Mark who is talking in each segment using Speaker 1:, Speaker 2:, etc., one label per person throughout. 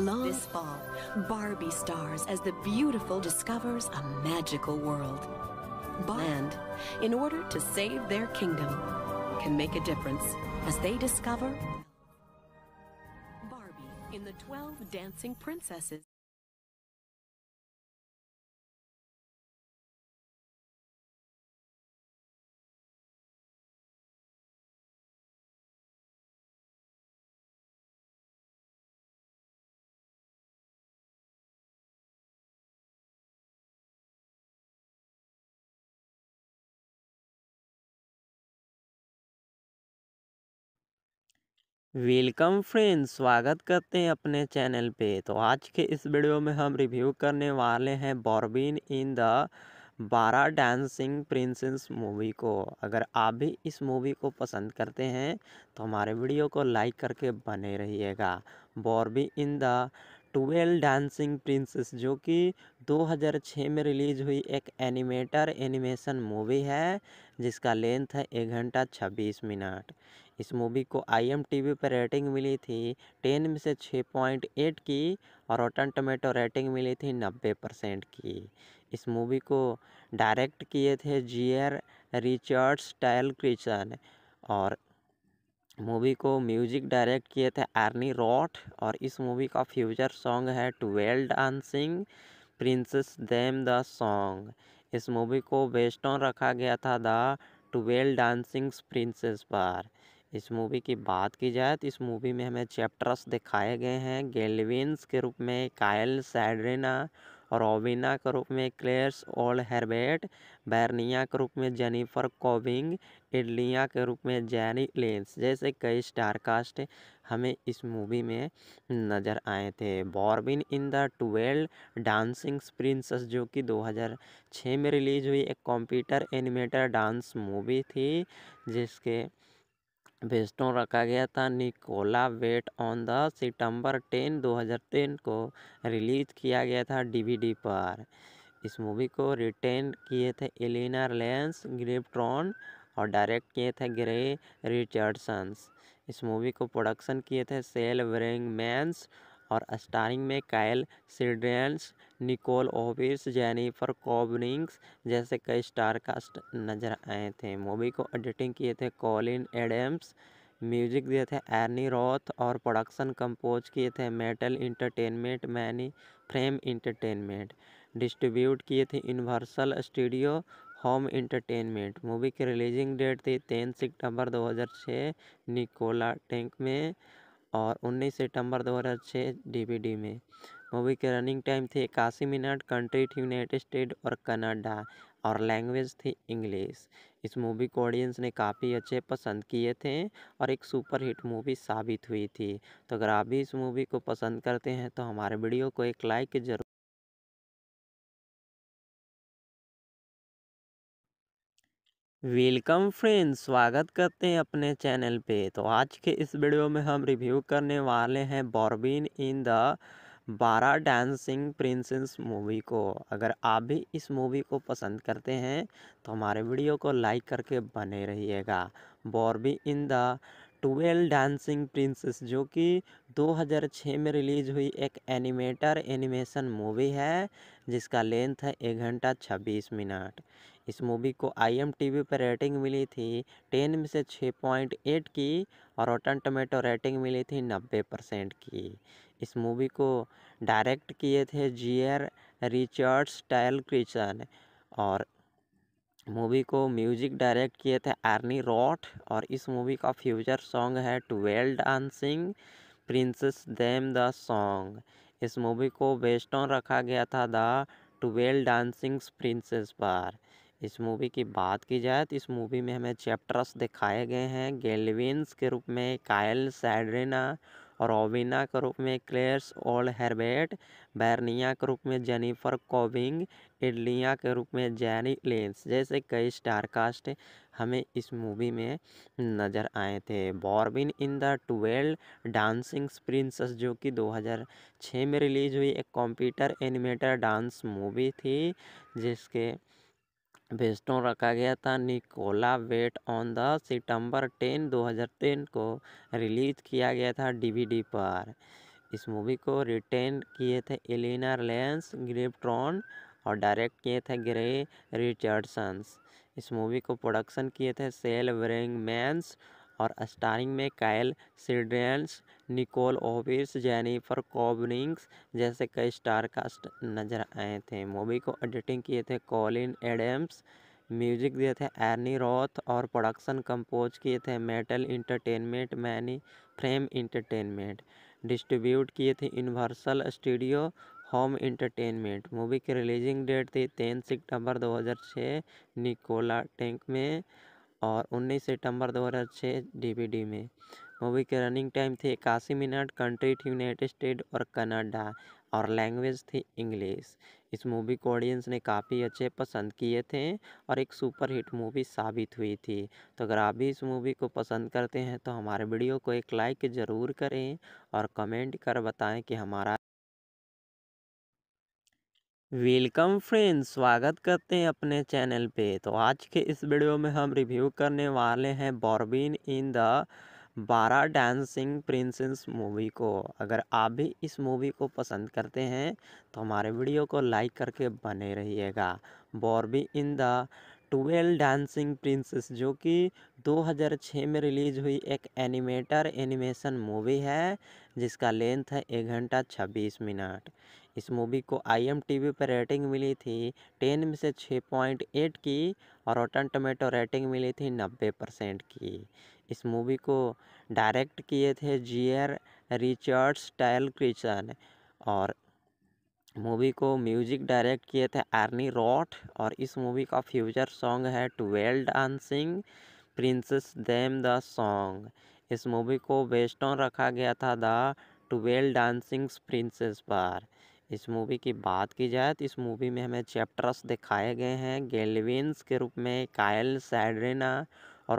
Speaker 1: long this fall, Barbie stars as the beautiful discovers a magical world. And, in order to save their kingdom, can make a difference as they discover Barbie in the 12 Dancing Princesses. Welcome friends स्वागत करते हैं अपने channel पे तो आज के इस video में हम रिव्यू करने वाले हैं बॉर्बिन इन द बारा डांसिंग प्रिंसेस मूवी को अगर आप भी इस मूवी को पसंद करते हैं तो हमारे वीडियो को लाइक करके बने रहिएगा Barbie in the twelve dancing princess जो कि 2006 में रिलीज़ हुई एक एनिमेटर एनिमेशन मूवी है जिसका लेंथ है एक घंटा 26 मिनट इस मूवी को आईएमटीवी पर रेटिंग मिली थी टेन में से छः पॉइंट एट की और रोटन टोमेटो रेटिंग मिली थी नब्बे परसेंट की इस मूवी को डायरेक्ट किए थे जियर रिचर्ड्स टायल क्रिचन और मूवी को म्यूजिक डायरेक्ट किए थे आर्नी रॉट और इस मूवी का फ्यूचर सॉन्ग है twelve dancing princess them the song इस मूवी को बेस्ट ऑन रखा गया था द ट्वेल्व डांसिंग्स प्रिंसेस पर इस मूवी की बात की जाए तो इस मूवी में हमें चैप्टर्स दिखाए गए हैं गेलविन्स के रूप में कायल सैड्रिना रोविना के रूप में क्लेयर्स ओल्ड हेरबेट बैरनिया के रूप में जेनिफर कोविंग इडलिया के रूप में जैनी लेंस जैसे कई स्टार कास्ट हमें इस मूवी में नज़र आए थे Barbie in the twelve dancing princess जो कि 2006 में रिलीज़ हुई एक कंप्यूटर एनिमेटर डांस मूवी थी जिसके बेस्टों रखा गया था Nicola wait on the September ten 2010 को रिलीज़ किया गया था डीवीडी पर इस मूवी को रिटेन किए थे एलिना लेंस ग्रिप्ट्रॉन और डायरेक्ट किए थे ग्रे रिचर्डसन्स इस मूवी को प्रोडक्शन किए थे सेल ब्रिंगमैन्स और स्टारिंग में कायल सिड्रेंस निकोल ओविस जेनिफर कॉबनिंग्स जैसे कई स्टारकास्ट नजर आए थे मूवी को एडिटिंग किए थे कॉलिन एडम्स म्यूजिक दिए थे एर्नी रॉथ और प्रोडक्शन कंपोज किए थे Mattel entertainment many frame entertainment distribute किए थे universal studio home entertainment movie की रिलीजिंग डेट थी तीन सितंबर 2006 निकोला टैंक में और 19 सितंबर 2006 डीवीडी में मूवी के रनिंग टाइम थे इक्यासी मिनट कंट्री थी यूनाइटेड स्टेट और कनाडा और लैंग्वेज थी इंग्लिश इस मूवी को ऑडियंस ने काफ़ी अच्छे पसंद किए थे और एक सुपरहिट मूवी साबित हुई थी तो अगर आप भी इस मूवी को पसंद करते हैं तो हमारे वीडियो को एक लाइक जरूर वेलकम फ्रेंड्स स्वागत करते हैं अपने चैनल पे तो आज के इस वीडियो में हम रिव्यू करने वाले हैं बॉर्बिन इन द बारह डांसिंग प्रिंसेस मूवी को अगर आप भी इस मूवी को पसंद करते हैं तो हमारे वीडियो को लाइक करके बने रहिएगा Barbie in the twelve dancing princess जो कि 2006 में रिलीज हुई एक एनिमेटर एनिमेशन मूवी है जिसका लेंथ है एक घंटा 26 मिनट इस मूवी को आईएमटीबी पर रेटिंग मिली थी 10 में से 6.8 की और रोटन टोमेटो रेटिंग मिली थी 90 परसेंट की इस मूवी को डायरेक्ट किए थे जियर रिचर्ड्स टाइल क्रिचन और मूवी को म्यूजिक डायरेक्ट किए थे आर्नी रॉट और इस मूवी का फ्यूचर सॉन्ग है twelve dancing princess them the song इस मूवी को बेस्ट ऑन रखा गया था द ट्वेल्व डांसिंग प्रिंसेस पर इस मूवी की बात की जाए तो इस मूवी में हमें चैप्टर्स दिखाए गए हैं गेलविन्स के रूप में कायल सैड्रिना रॉबिना के रूप में क्लेयर्स ओल्ड हेरबेट बैरनिया के रूप में जेनिफर कोविंग इडलिया के रूप में जैनी लेंस जैसे कई स्टार कास्ट हमें इस मूवी में नज़र आए थे Barbie in the twelve dancing princess जो कि 2006 में रिलीज़ हुई एक कंप्यूटर एनिमेटर डांस मूवी थी जिसके बेस्टों रखा गया था Nicola wait on the September 10 2010 को रिलीज़ किया गया था डीवीडी पर इस मूवी को रिटेन किए थे एलिना लेंस ग्रिप्ट्रॉन और डायरेक्ट किए थे ग्रे रिचर्डसन्स इस मूवी को प्रोडक्शन किए थे सेल ब्रिंग और स्टारिंग में कायल सीड्रेंस निकोल ओविस जेनिफर कॉबनिंग्स जैसे कई स्टार कास्ट नजर आए थे मूवी को एडिटिंग किए थे कॉलिन एडम्स म्यूजिक दिए थे एर्नी रॉथ और प्रोडक्शन कंपोज किए थे Mattel entertainment many frame entertainment distribute किए थे universal studio home entertainment movie की रिलीजिंग डेट थी तीन सितंबर 2006 निकोला टैंक में और 19 सितंबर 2006 डीवीडी में मूवी के रनिंग टाइम थे इक्यासी मिनट कंट्री थी यूनाइटेड स्टेट और कनाडा और लैंग्वेज थी इंग्लिश इस मूवी को ऑडियंस ने काफ़ी अच्छे पसंद किए थे और एक सुपरहिट मूवी साबित हुई थी तो अगर आप भी इस मूवी को पसंद करते हैं तो हमारे वीडियो को एक लाइक ज़रूर करें और कमेंट कर बताएं कि हमारा वेलकम फ्रेंड्स स्वागत करते हैं अपने चैनल पे तो आज के इस वीडियो में हम रिव्यू करने वाले हैं बॉर्बिन इन द बारा डांसिंग प्रिंसेस मूवी को अगर आप भी इस मूवी को पसंद करते हैं तो हमारे वीडियो को लाइक करके बने रहिएगा Barbie in the twelve dancing princess जो कि 2006 में रिलीज हुई एक एनिमेटर एनिमेशन मूवी है जिसका लेंथ है एक घंटा 26 मिनट इस मूवी को आई पर रेटिंग मिली थी टेन में से छः पॉइंट एट की और रोटन टमेटो रेटिंग मिली थी नब्बे परसेंट की इस मूवी को डायरेक्ट किए थे जियर रिचर्ड्स टैल क्रिचन और मूवी को म्यूजिक डायरेक्ट किए थे आर्नी रॉट और इस मूवी का फ्यूचर सॉन्ग है twelve dancing princess them the song इस मूवी को बेस्ट ऑन रखा गया था द ट्वेल्व डांसिंग प्रिंसेस पर इस मूवी की बात की जाए तो इस मूवी में हमें चैप्टर्स दिखाए गए हैं गेलविन्स के रूप में कायल सैड्रिना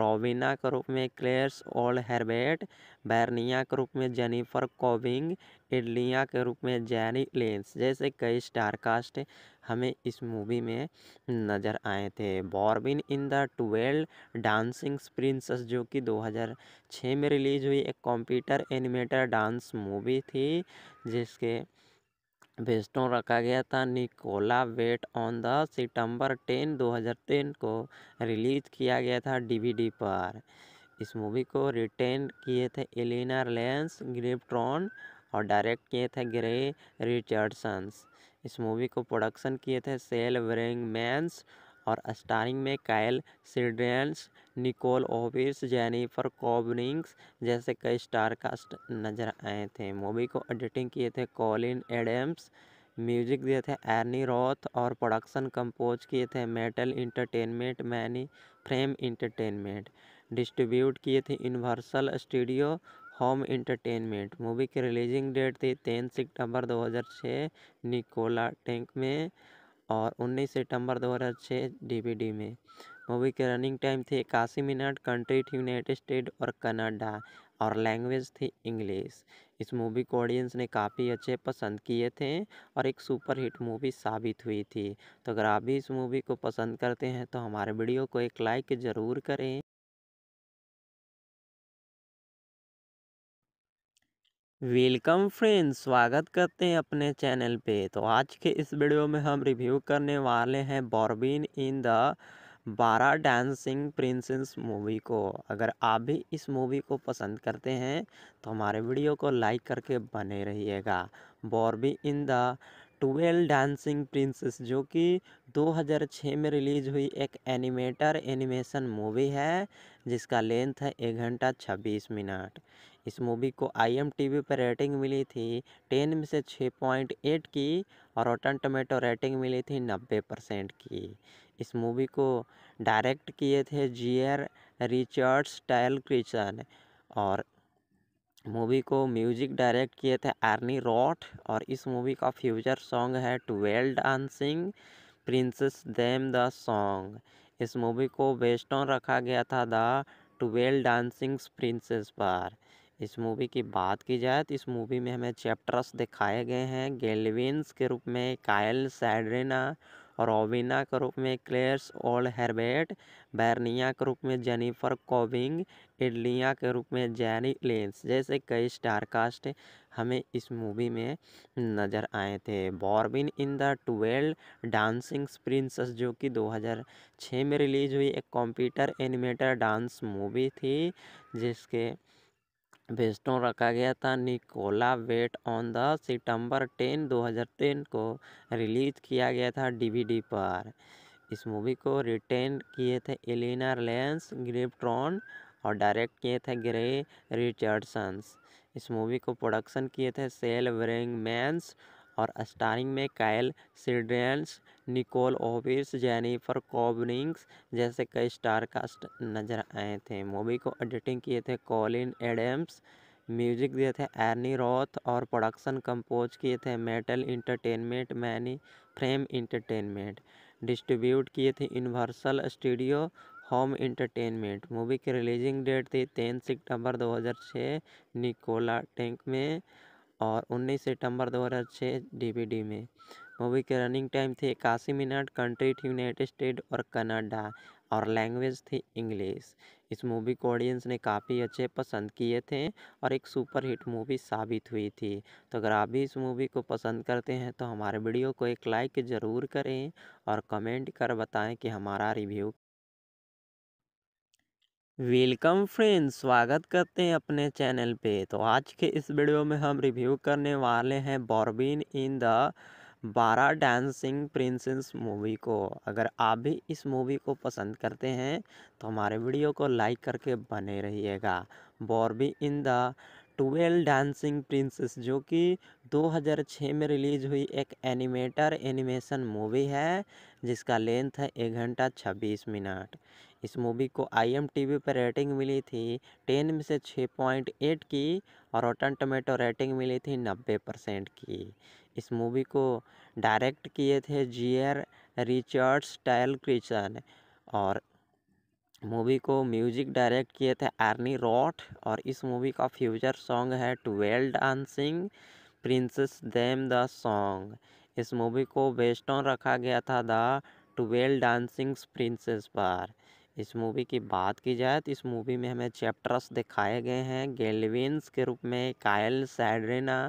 Speaker 1: रोविना के रूप में क्लेयर्स ओल्ड हेरबेट बैरनिया के रूप में जेनिफर कोविंग इडलिया के रूप में जैनी लेंस जैसे कई स्टार कास्ट हमें इस मूवी में नज़र आए थे Barbie in the twelve dancing princess जो कि 2006 में रिलीज हुई एक कंप्यूटर एनिमेटर डांस मूवी थी जिसके बेस्टों रखा गया था Nicola wait on the September हज़ार 2010 को रिलीज़ किया गया था डीवीडी पर इस मूवी को रिटेन किए थे एलिना लेंस ग्रिप्ट्रॉन और डायरेक्ट किए थे ग्रे रिचर्डसन्स इस मूवी को प्रोडक्शन किए थे सेल वेरिंगमैन्स और स्टारिंग में कायल सिड्रेंस निकोल ओबिस जेनिफर कॉबनिंग्स जैसे कई स्टारकास्ट नजर आए थे मूवी को एडिटिंग किए थे कॉलिन एडम्स म्यूजिक दिए थे एर्नी रॉथ और प्रोडक्शन कंपोज किए थे Mattel entertainment many frame entertainment distribute किए थे universal studio home entertainment movie की रिलीजिंग डेट थी तेईस सितंबर 2006 निकोला टैंक में और 19 सितंबर 2006 डीवीडी में मूवी के रनिंग टाइम थे इक्यासी मिनट कंट्री थी यूनाइटेड स्टेट और कनाडा और लैंग्वेज थी इंग्लिश इस मूवी को ऑडियंस ने काफ़ी अच्छे पसंद किए थे और एक सुपरहिट मूवी साबित हुई थी तो अगर आप भी इस मूवी को पसंद करते हैं तो हमारे वीडियो को एक लाइक ज़रूर करें वेलकम फ्रेंड्स स्वागत करते हैं अपने चैनल पे तो आज के इस वीडियो में हम रिव्यू करने वाले हैं बॉर्बिन इन द बारा डांसिंग प्रिंसेस मूवी को अगर आप भी इस मूवी को पसंद करते हैं तो हमारे वीडियो को लाइक करके बने रहिएगा Barbie in the twelve dancing princess जो कि 2006 में रिलीज हुई एक एनिमेटर एनिमेशन मूवी है जिसका लेंथ है एक घंटा 26 मिनट इस मूवी को आईएमटीबी पर रेटिंग मिली थी 10 में से 6.8 की और रोटन टोमेटो रेटिंग मिली थी 90 परसेंट की इस मूवी को डायरेक्ट किए थे जियर रिचर्ड्स टायल क्रिचन और मूवी को म्यूजिक डायरेक्ट किए थे आर्नी रॉट और इस मूवी का फ्यूचर सॉन्ग है twelve dancing princess them the song इस मूवी को बेस्ट ऑन रखा गया था द ट्वेल्व डांसिंग प्रिंसेस पर इस मूवी की बात की जाए तो इस मूवी में हमें चैप्टर्स दिखाए गए हैं गेलविन्स के रूप में कायल सैड्रेना रोविना के रूप में क्लेयर्स ओल्ड हेरबेट बैरनिया के रूप में जेनिफर कोविंग इडलिया के रूप में जैनी लेंस जैसे कई स्टार कास्ट हमें इस मूवी में नज़र आए थे Barbie in the twelve dancing princess जो कि 2006 में रिलीज हुई एक कंप्यूटर एनिमेटर डांस मूवी थी जिसके बेस्टों रखा गया था Nicola wait on the September हज़ार 2010 को रिलीज़ किया गया था डीवीडी पर इस मूवी को रिटेन किए थे एलिना लेंस ग्रिप्ट्रॉन और डायरेक्ट किए थे ग्रे रिचर्डसन्स इस मूवी को प्रोडक्शन किए थे सेल मैंस और स्टारिंग में कायल सीड्रेंस निकोल ओविस जेनिफर कॉबनिंग्स जैसे कई स्टार कास्ट नजर आए थे मूवी को एडिटिंग किए थे कॉलिन एडम्स म्यूजिक दिए थे एर्नी रॉथ और प्रोडक्शन कंपोज किए थे Mattel entertainment many frame entertainment distribute किए थे universal studio home entertainment movie की रिलीजिंग डेट थी तीन सितंबर 2006 निकोला टैंक में और 19 सितंबर 2006 डीवीडी में मूवी के रनिंग टाइम थी इक्यासी मिनट कंट्री थी यूनाइटेड स्टेट और कनाडा और लैंग्वेज थी इंग्लिश इस मूवी को ऑडियंस ने काफ़ी अच्छे पसंद किए थे और एक सुपरहिट मूवी साबित हुई थी तो अगर आप भी इस मूवी को पसंद करते हैं तो हमारे वीडियो को एक लाइक ज़रूर करें और कमेंट कर बताएं कि हमारा रिव्यू वेलकम फ्रेंड्स स्वागत करते हैं अपने चैनल पे तो आज के इस वीडियो में हम रिव्यू करने वाले हैं बॉर्बिन इन द बारा डांसिंग प्रिंसेस मूवी को अगर आप भी इस मूवी को पसंद करते हैं तो हमारे वीडियो को लाइक करके बने रहिएगा Barbie in the twelve dancing princess जो कि 2006 में रिलीज हुई एक एनिमेटर एनिमेशन मूवी है जिसका लेंथ है एक घंटा 26 मिनट इस मूवी को आई एम टी वी पर रेटिंग मिली थी टेन में से छः पॉइंट एट की और रोटन टमेटो रेटिंग मिली थी नब्बे परसेंट की इस मूवी को डायरेक्ट किए थे जियर रिचर्ड्स टायल क्रिचन और मूवी को म्यूजिक डायरेक्ट किए थे आर्नी रॉट और इस मूवी का फ्यूचर सॉन्ग है twelve dancing princess them the song इस मूवी को बेस्ट रखा गया था द ट्वेल्व डांसिंग प्रिंसेस पर इस मूवी की बात की जाए तो इस मूवी में हमें चैप्टर्स दिखाए गए हैं गेलविन्स के रूप में कायल सैड्रिना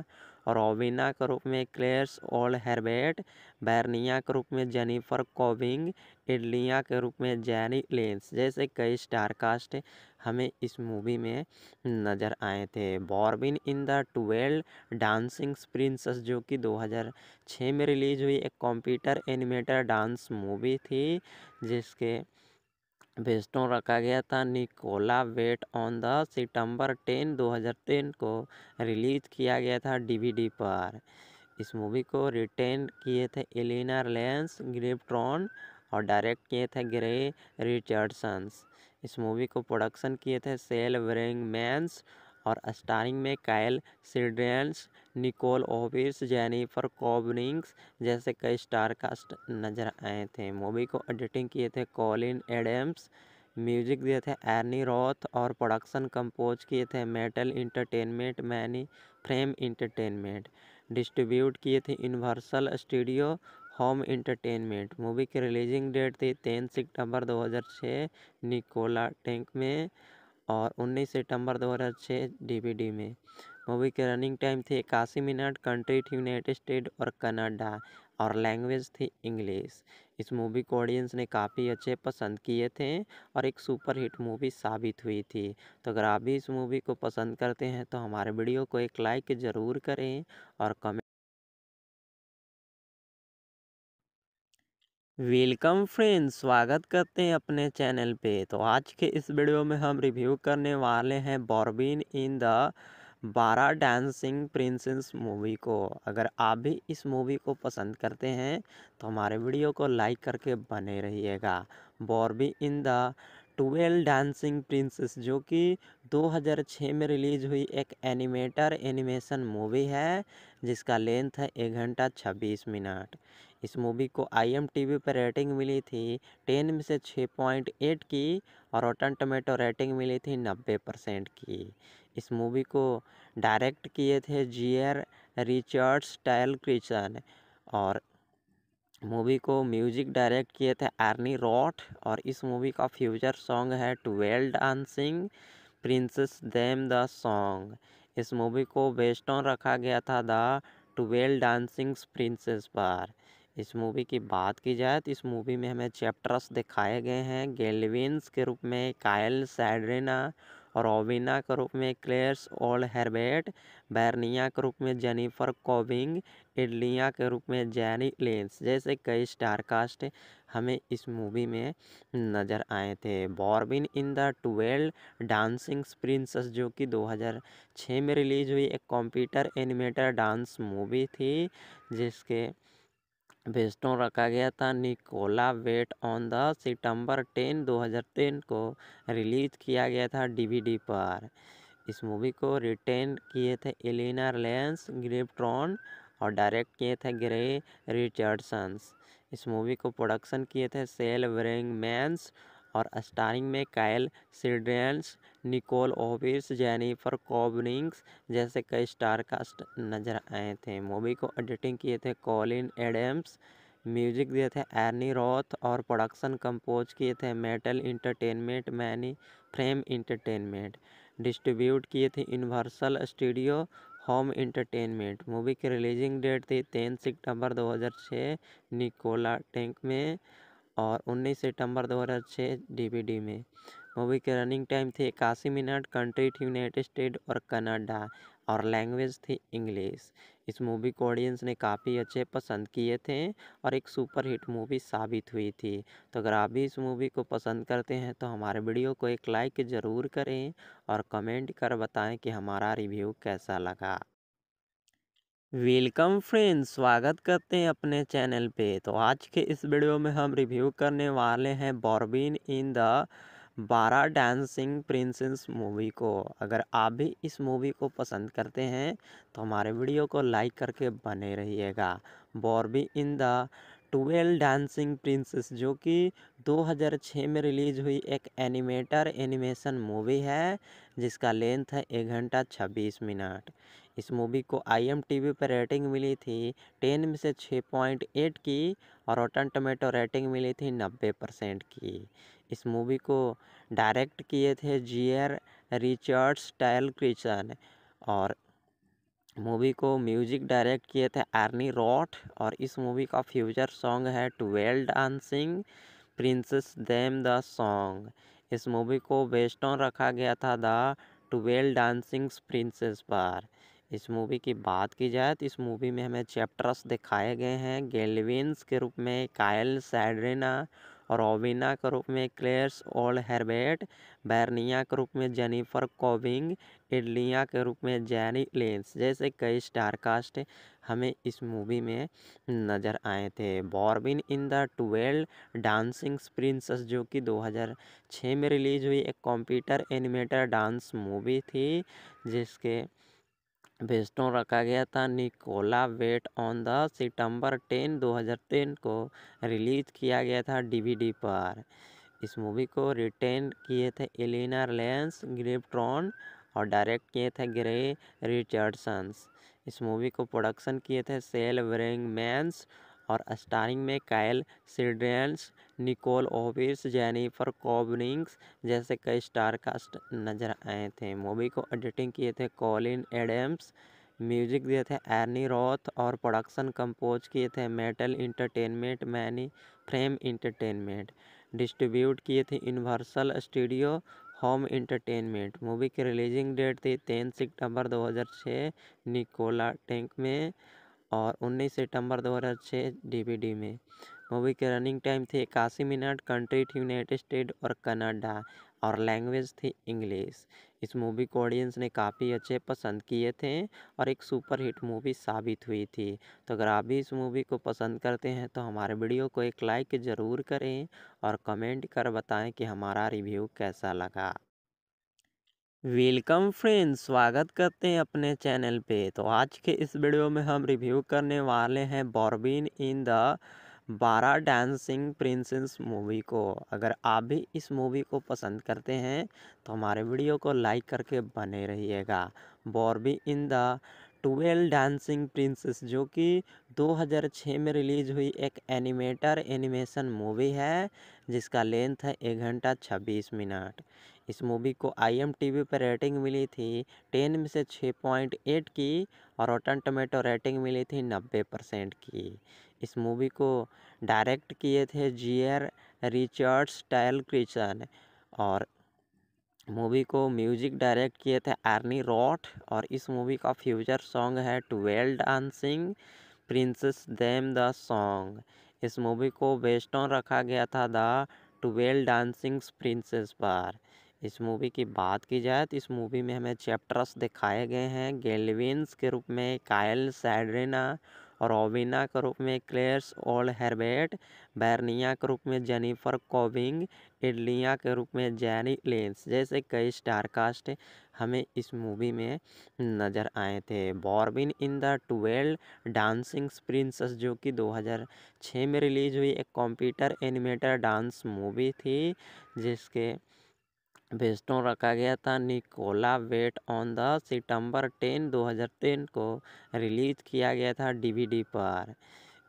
Speaker 1: रोविना के रूप में क्लेयर्स ओल्ड हेरबेट बैरनिया के रूप में जेनिफर कोविंग इडलिया के रूप में जैनी लेंस जैसे कई स्टार कास्ट हमें इस मूवी में नज़र आए थे Barbie in the twelve dancing princess जो कि 2006 में रिलीज हुई एक कंप्यूटर एनिमेटर डांस मूवी थी जिसके बेस्टों रखा गया था Nicola wait on the September हज़ार 2010 को रिलीज़ किया गया था डीवीडी पर इस मूवी को रिटेन किए थे एलिना लेंस ग्रिप्ट्रॉन और डायरेक्ट किए थे ग्रे रिचर्डसन्स इस मूवी को प्रोडक्शन किए थे सेल मैंस और स्टारिंग में कैल सीड्रेंस निकोल ओविस जेनिफर कॉबनिंग्स जैसे कई स्टार कास्ट नजर आए थे मूवी को एडिटिंग किए थे कॉलिन एडम्स म्यूजिक दिए थे एर्नी रॉथ और प्रोडक्शन कंपोज किए थे Mattel entertainment many frame entertainment distribute किए थे universal studio home entertainment movie की रिलीजिंग डेट थी तीन सितंबर 2006 निकोला टैंक में और 19 सितंबर 2006 डीवीडी में मूवी के रनिंग टाइम थे इक्यासी मिनट कंट्री थी यूनाइटेड स्टेट और कनाडा और लैंग्वेज थी इंग्लिश इस मूवी को ऑडियंस ने काफ़ी अच्छे पसंद किए थे और एक सुपरहिट मूवी साबित हुई थी तो अगर आप भी इस मूवी को पसंद करते हैं तो हमारे वीडियो को एक लाइक ज़रूर करें और कमेंट वेलकम फ्रेंड्स स्वागत करते हैं अपने चैनल पे तो आज के इस वीडियो में हम रिव्यू करने वाले हैं बॉर्बिन इन द बारा डांसिंग प्रिंसेस मूवी को अगर आप भी इस मूवी को पसंद करते हैं तो हमारे वीडियो को लाइक करके बने रहिएगा Barbie in the twelve dancing princess जो कि 2006 में रिलीज हुई एक एनिमेटर एनिमेशन मूवी है जिसका लेंथ है एक घंटा 26 मिनट इस मूवी को आई एम टी वी पर रेटिंग मिली थी टेन में से छः पॉइंट एट की और रोटन टोमेटो रेटिंग मिली थी नब्बे परसेंट की इस मूवी को डायरेक्ट किए थे जियर रिचर्ड्स टायल क्रिचन और मूवी को म्यूजिक डायरेक्ट किए थे आर्नी रॉट और इस मूवी का फ्यूचर सॉन्ग है twelve dancing princess them the song इस मूवी को बेस्ट ऑन रखा गया था द ट्वेल्व डांसिंग्स प्रिंसेस पर इस मूवी की बात की जाए तो इस मूवी में हमें चैप्टर्स दिखाए गए हैं गेलविन्स के रूप में कायल सैड्रिना रोविना के रूप में क्लेयर्स ओल्ड हेरबेट बैरनिया के रूप में जेनिफर कोविंग इडलिया के रूप में जैनी लेंस जैसे कई स्टार कास्ट हमें इस मूवी में नज़र आए थे Barbie in the twelve dancing princess जो कि 2006 में रिलीज हुई एक कंप्यूटर एनिमेटर डांस मूवी थी जिसके बेस्टो रखा गया था Nicola wait on the September हज़ार 2010 को रिलीज़ किया गया था डीवीडी पर इस मूवी को रिटेन किए थे एलिना लेंस ग्रिप्ट्रॉन और डायरेक्ट किए थे ग्रे रिचर्डसन्स इस मूवी को प्रोडक्शन किए थे सेल ब्रिंगमैन्स और स्टारिंग में कायल सिड्रेंस निकोल ओविस जेनिफर कॉबनिंग्स जैसे कई स्टारकास्ट नजर आए थे मूवी को एडिटिंग किए थे कॉलिन एडम्स म्यूजिक दिए थे एर्नी रॉथ और प्रोडक्शन कंपोज किए थे Mattel entertainment many frame entertainment distribute किए थे universal studio home entertainment movie की रिलीजिंग डेट थी तीन सितंबर 2006 निकोला टेंक में और 19 सितंबर 2006 डीवीडी में मूवी के रनिंग टाइम थे इक्यासी मिनट कंट्री थी यूनाइटेड स्टेट और कनाडा और लैंग्वेज थी इंग्लिश इस मूवी को ऑडियंस ने काफ़ी अच्छे पसंद किए थे और एक सुपरहिट मूवी साबित हुई थी तो अगर आप भी इस मूवी को पसंद करते हैं तो हमारे वीडियो को एक लाइक ज़रूर करें और कमेंट कर बताएं कि हमारा रिव्यू कैसा लगा वेलकम फ्रेंड्स स्वागत करते हैं अपने चैनल पे तो आज के इस वीडियो में हम रिव्यू करने वाले हैं बॉर्बिन इन द बारा डांसिंग प्रिंसेस मूवी को अगर आप भी इस मूवी को पसंद करते हैं तो हमारे वीडियो को लाइक करके बने रहिएगा Barbie in the twelve dancing princess जो कि 2006 में रिलीज हुई एक एनिमेटर एनिमेशन मूवी है जिसका लेंथ है एक घंटा 26 मिनट इस मूवी को आईएमटीवी पर रेटिंग मिली थी 10 में से 6.8 की और रोटन टमेटो रेटिंग मिली थी 90 परसेंट की इस मूवी को डायरेक्ट किए थे जियर रिचर्ड्स टैल क्रिचन और मूवी को म्यूजिक डायरेक्ट किए थे आर्नी रॉट और इस मूवी का फ्यूचर सॉन्ग है twelve dancing princess them the song इस मूवी को बेस्ट ऑन रखा गया था द ट्वेल डांसिंग प्रिंसेस पर इस मूवी की बात की जाए तो इस मूवी में हमें चैप्टर्स दिखाए गए हैं गेलविन्स के रूप में कायल सैड्रेना रोबिना के रूप में क्लेयर्स ओल्ड हेरबेट बैरनिया के रूप में जेनिफर कोविंग इडलिया के रूप में जैनी लेंस जैसे कई स्टार कास्ट हमें इस मूवी में नज़र आए थे Barbie in the twelve dancing princess जो कि 2006 में रिलीज हुई एक कंप्यूटर एनिमेटर डांस मूवी थी जिसके बेस्टों रखा गया था Nicola wait on the September ten 2010 को रिलीज़ किया गया था डीवीडी पर इस मूवी को रिटेन किए थे एलिना लेंस ग्रिप्ट्रॉन और डायरेक्ट किए थे ग्रे रिचर्डसन्स इस मूवी को प्रोडक्शन किए थे सेल व्रिंगमैन्स और स्टारिंग में कायल सिड्रेंस निकोल ओबिस जेनिफर कॉबनिंग्स जैसे कई स्टारकास्ट नजर आए थे मूवी को एडिटिंग किए थे कॉलिन एडम्स म्यूजिक दिए थे एर्नी रॉथ और प्रोडक्शन कंपोज किए थे Mattel entertainment many frame entertainment distribute किए थे universal studio home entertainment movie की रिलीजिंग डेट थी तीन सितंबर 2006 निकोला टैंक में और 19 सितंबर 2006 डीवीडी में मूवी के रनिंग टाइम थी इक्यासी मिनट कंट्री थी यूनाइटेड स्टेट और कनाडा और लैंग्वेज थी इंग्लिश इस मूवी को ऑडियंस ने काफ़ी अच्छे पसंद किए थे और एक सुपरहिट मूवी साबित हुई थी तो अगर आप भी इस मूवी को पसंद करते हैं तो हमारे वीडियो को एक लाइक ज़रूर करें और कमेंट कर बताएं कि हमारा रिव्यू कैसा लगा वेलकम फ्रेंड्स स्वागत करते हैं अपने चैनल पे तो आज के इस वीडियो में हम रिव्यू करने वाले हैं बॉर्बिन इन द बारह डांसिंग प्रिंसेस मूवी को अगर आप भी इस मूवी को पसंद करते हैं तो हमारे वीडियो को लाइक करके बने रहिएगा Barbie in the twelve dancing princess जो कि 2006 में रिलीज हुई एक एनिमेटर एनिमेशन मूवी है जिसका लेंथ है एक घंटा 26 मिनट इस मूवी को आईएमटीवी पर रेटिंग मिली थी 10 में से 6.8 की और रोटन टोमेटो रेटिंग मिली थी 90 परसेंट की इस मूवी को डायरेक्ट किए थे जियर रिचर्ड्स टाइल क्रिचन और मूवी को म्यूजिक डायरेक्ट किए थे आर्नी रॉट और इस मूवी का फ्यूचर सॉन्ग है twelve dancing princess them the song इस मूवी को बेस्ट ऑन रखा गया था द ट्वेल्व डांसिंग प्रिंसेस पर इस मूवी की बात की जाए तो इस मूवी में हमें चैप्टर्स दिखाए गए हैं गेलविन्स के रूप में कायल सैड्रिना रोविना के रूप में क्लेयर्स ओल्ड हेरबेट बैरनिया के रूप में जेनिफर कोविंग इडलिया के रूप में जैनी लेंस जैसे कई स्टार कास्ट हमें इस मूवी में नज़र आए थे Barbie in the twelve dancing princess जो कि 2006 में रिलीज़ हुई एक कंप्यूटर एनिमेटर डांस मूवी थी जिसके बेस्टो रखा गया था Nicola wait on the September 10 2010 को रिलीज़ किया गया था डीवीडी पर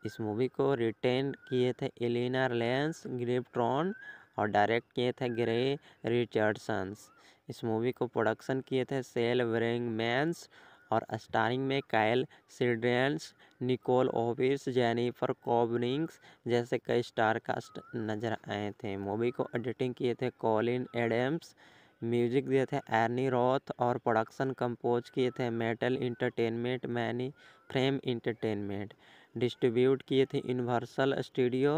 Speaker 1: इस मूवी को रिटेन किए थे एलिना लेंस ग्रिप्ट्रॉन और डायरेक्ट किए थे ग्रे रिचर्डसन्स इस मूवी को प्रोडक्शन किए थे सेल मैंस और स्टारिंग में कायल सिड्रेंस निकोल ओविस जेनिफर कॉबनिंग्स जैसे कई स्टार कास्ट नजर आए थे मूवी को एडिटिंग किए थे कॉलिन एडम्स म्यूजिक दिए थे एर्नी रॉथ और प्रोडक्शन कंपोज किए थे Mattel entertainment many frame entertainment distribute किए थे universal studio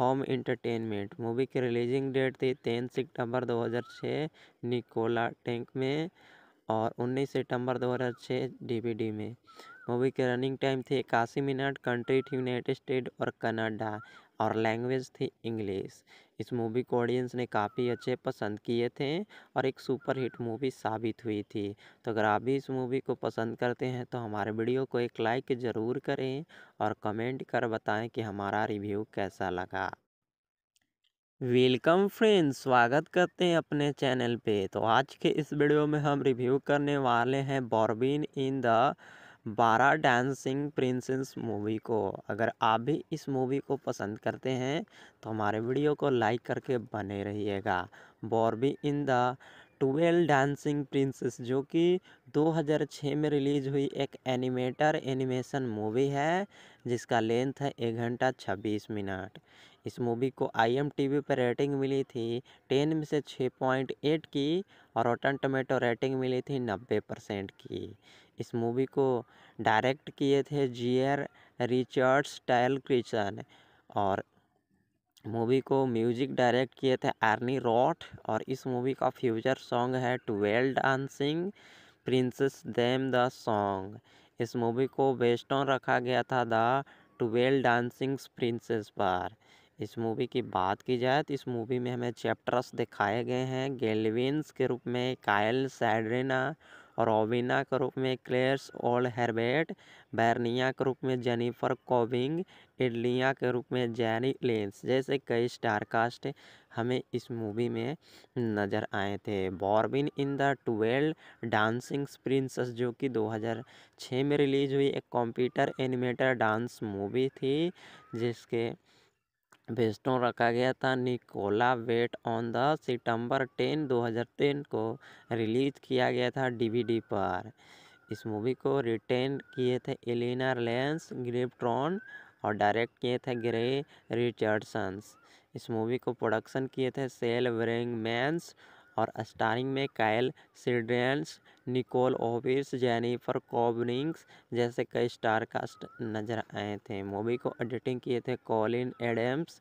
Speaker 1: home entertainment movie की रिलीजिंग डेट थी तीन सितंबर 2006 निकोला टैंक में और 19 सितंबर 2006 डीवीडी में मूवी के रनिंग टाइम थी इक्यासी मिनट कंट्री थी यूनाइटेड स्टेट और कनाडा और लैंग्वेज थी इंग्लिश इस मूवी को ऑडियंस ने काफ़ी अच्छे पसंद किए थे और एक सुपर हिट मूवी साबित हुई थी तो अगर आप भी इस मूवी को पसंद करते हैं तो हमारे वीडियो को एक लाइक ज़रूर करें और कमेंट कर बताएं कि हमारा रिव्यू कैसा लगा वेलकम फ्रेंड्स स्वागत करते हैं अपने चैनल पे तो आज के इस वीडियो में हम रिव्यू करने वाले हैं बॉर्बिन इन द बारा डांसिंग प्रिंसेस मूवी को अगर आप भी इस मूवी को पसंद करते हैं तो हमारे वीडियो को लाइक करके बने रहिएगा Barbie in the twelve dancing princess जो कि 2006 में रिलीज़ हुई एक एनिमेटर एनिमेशन मूवी है जिसका लेंथ है एक घंटा छब्बीस मिनट इस मूवी को आईएमटीबी पर रेटिंग मिली थी टेन में से छः पॉइंट एट की और रोटन टोमेटो रेटिंग मिली थी नब्बे परसेंट की इस मूवी को डायरेक्ट किए थे जियर रिचर्ड्स टायल क्रिचन और मूवी को म्यूजिक डायरेक्ट किए थे आर्नी रॉट और इस मूवी का फ्यूचर सॉन्ग है twelve dancing princess them the song इस मूवी को बेस्ट ऑन रखा गया था द ट्वेल्व डांसिंग प्रिंसेस पर इस मूवी की बात की जाए तो इस मूवी में हमें चैप्टर्स दिखाए गए हैं गेलविन्स के रूप में कायल सैड्रिना रॉबिना के रूप में क्लेयर्स ओल्ड हेरबेट बैरनिया के रूप में जेनिफर कोविंग इडलिया के रूप में जैनी लेंस जैसे कई स्टार कास्ट हमें इस मूवी में नज़र आए थे Barbie in the twelve dancing princess जो कि 2006 में रिलीज़ हुई एक कंप्यूटर एनिमेटर डांस मूवी थी जिसके बेस्टों रखा गया था Nicola wait on the September 10 2010 को रिलीज़ किया गया था डीवीडी पर इस मूवी को रिटेन किए थे एलिना लेंस ग्रिप्ट्रॉन और डायरेक्ट किए थे ग्रे रिचर्डसन्स इस मूवी को प्रोडक्शन किए थे सेल मैंस और स्टारिंग में कैल सिड्रेंस निकोल ओविस जेनिफर कॉबनिंग्स जैसे कई स्टार कास्ट नजर आए थे मूवी को एडिटिंग किए थे कॉलिन एडम्स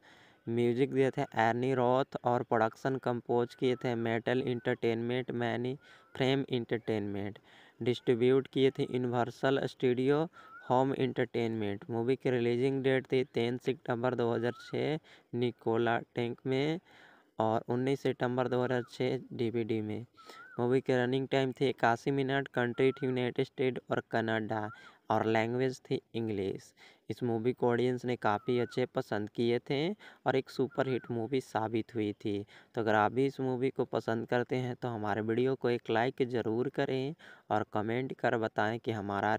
Speaker 1: म्यूजिक दिए थे एर्नी रॉथ और प्रोडक्शन कंपोज किए थे Mattel entertainment many frame entertainment distribute किए थे universal studio home entertainment movie की रिलीजिंग डेट थी तीन सितंबर 2006 निकोला टैंक में और 19 सितंबर 2006 डीवीडी में मूवी के रनिंग टाइम थी इक्यासी मिनट कंट्री थी यूनाइटेड स्टेट और कनाडा और लैंग्वेज थी इंग्लिश इस मूवी को ऑडियंस ने काफ़ी अच्छे पसंद किए थे और एक सुपरहिट मूवी साबित हुई थी तो अगर आप भी इस मूवी को पसंद करते हैं तो हमारे वीडियो को एक लाइक ज़रूर करें और कमेंट कर बताएं कि हमारा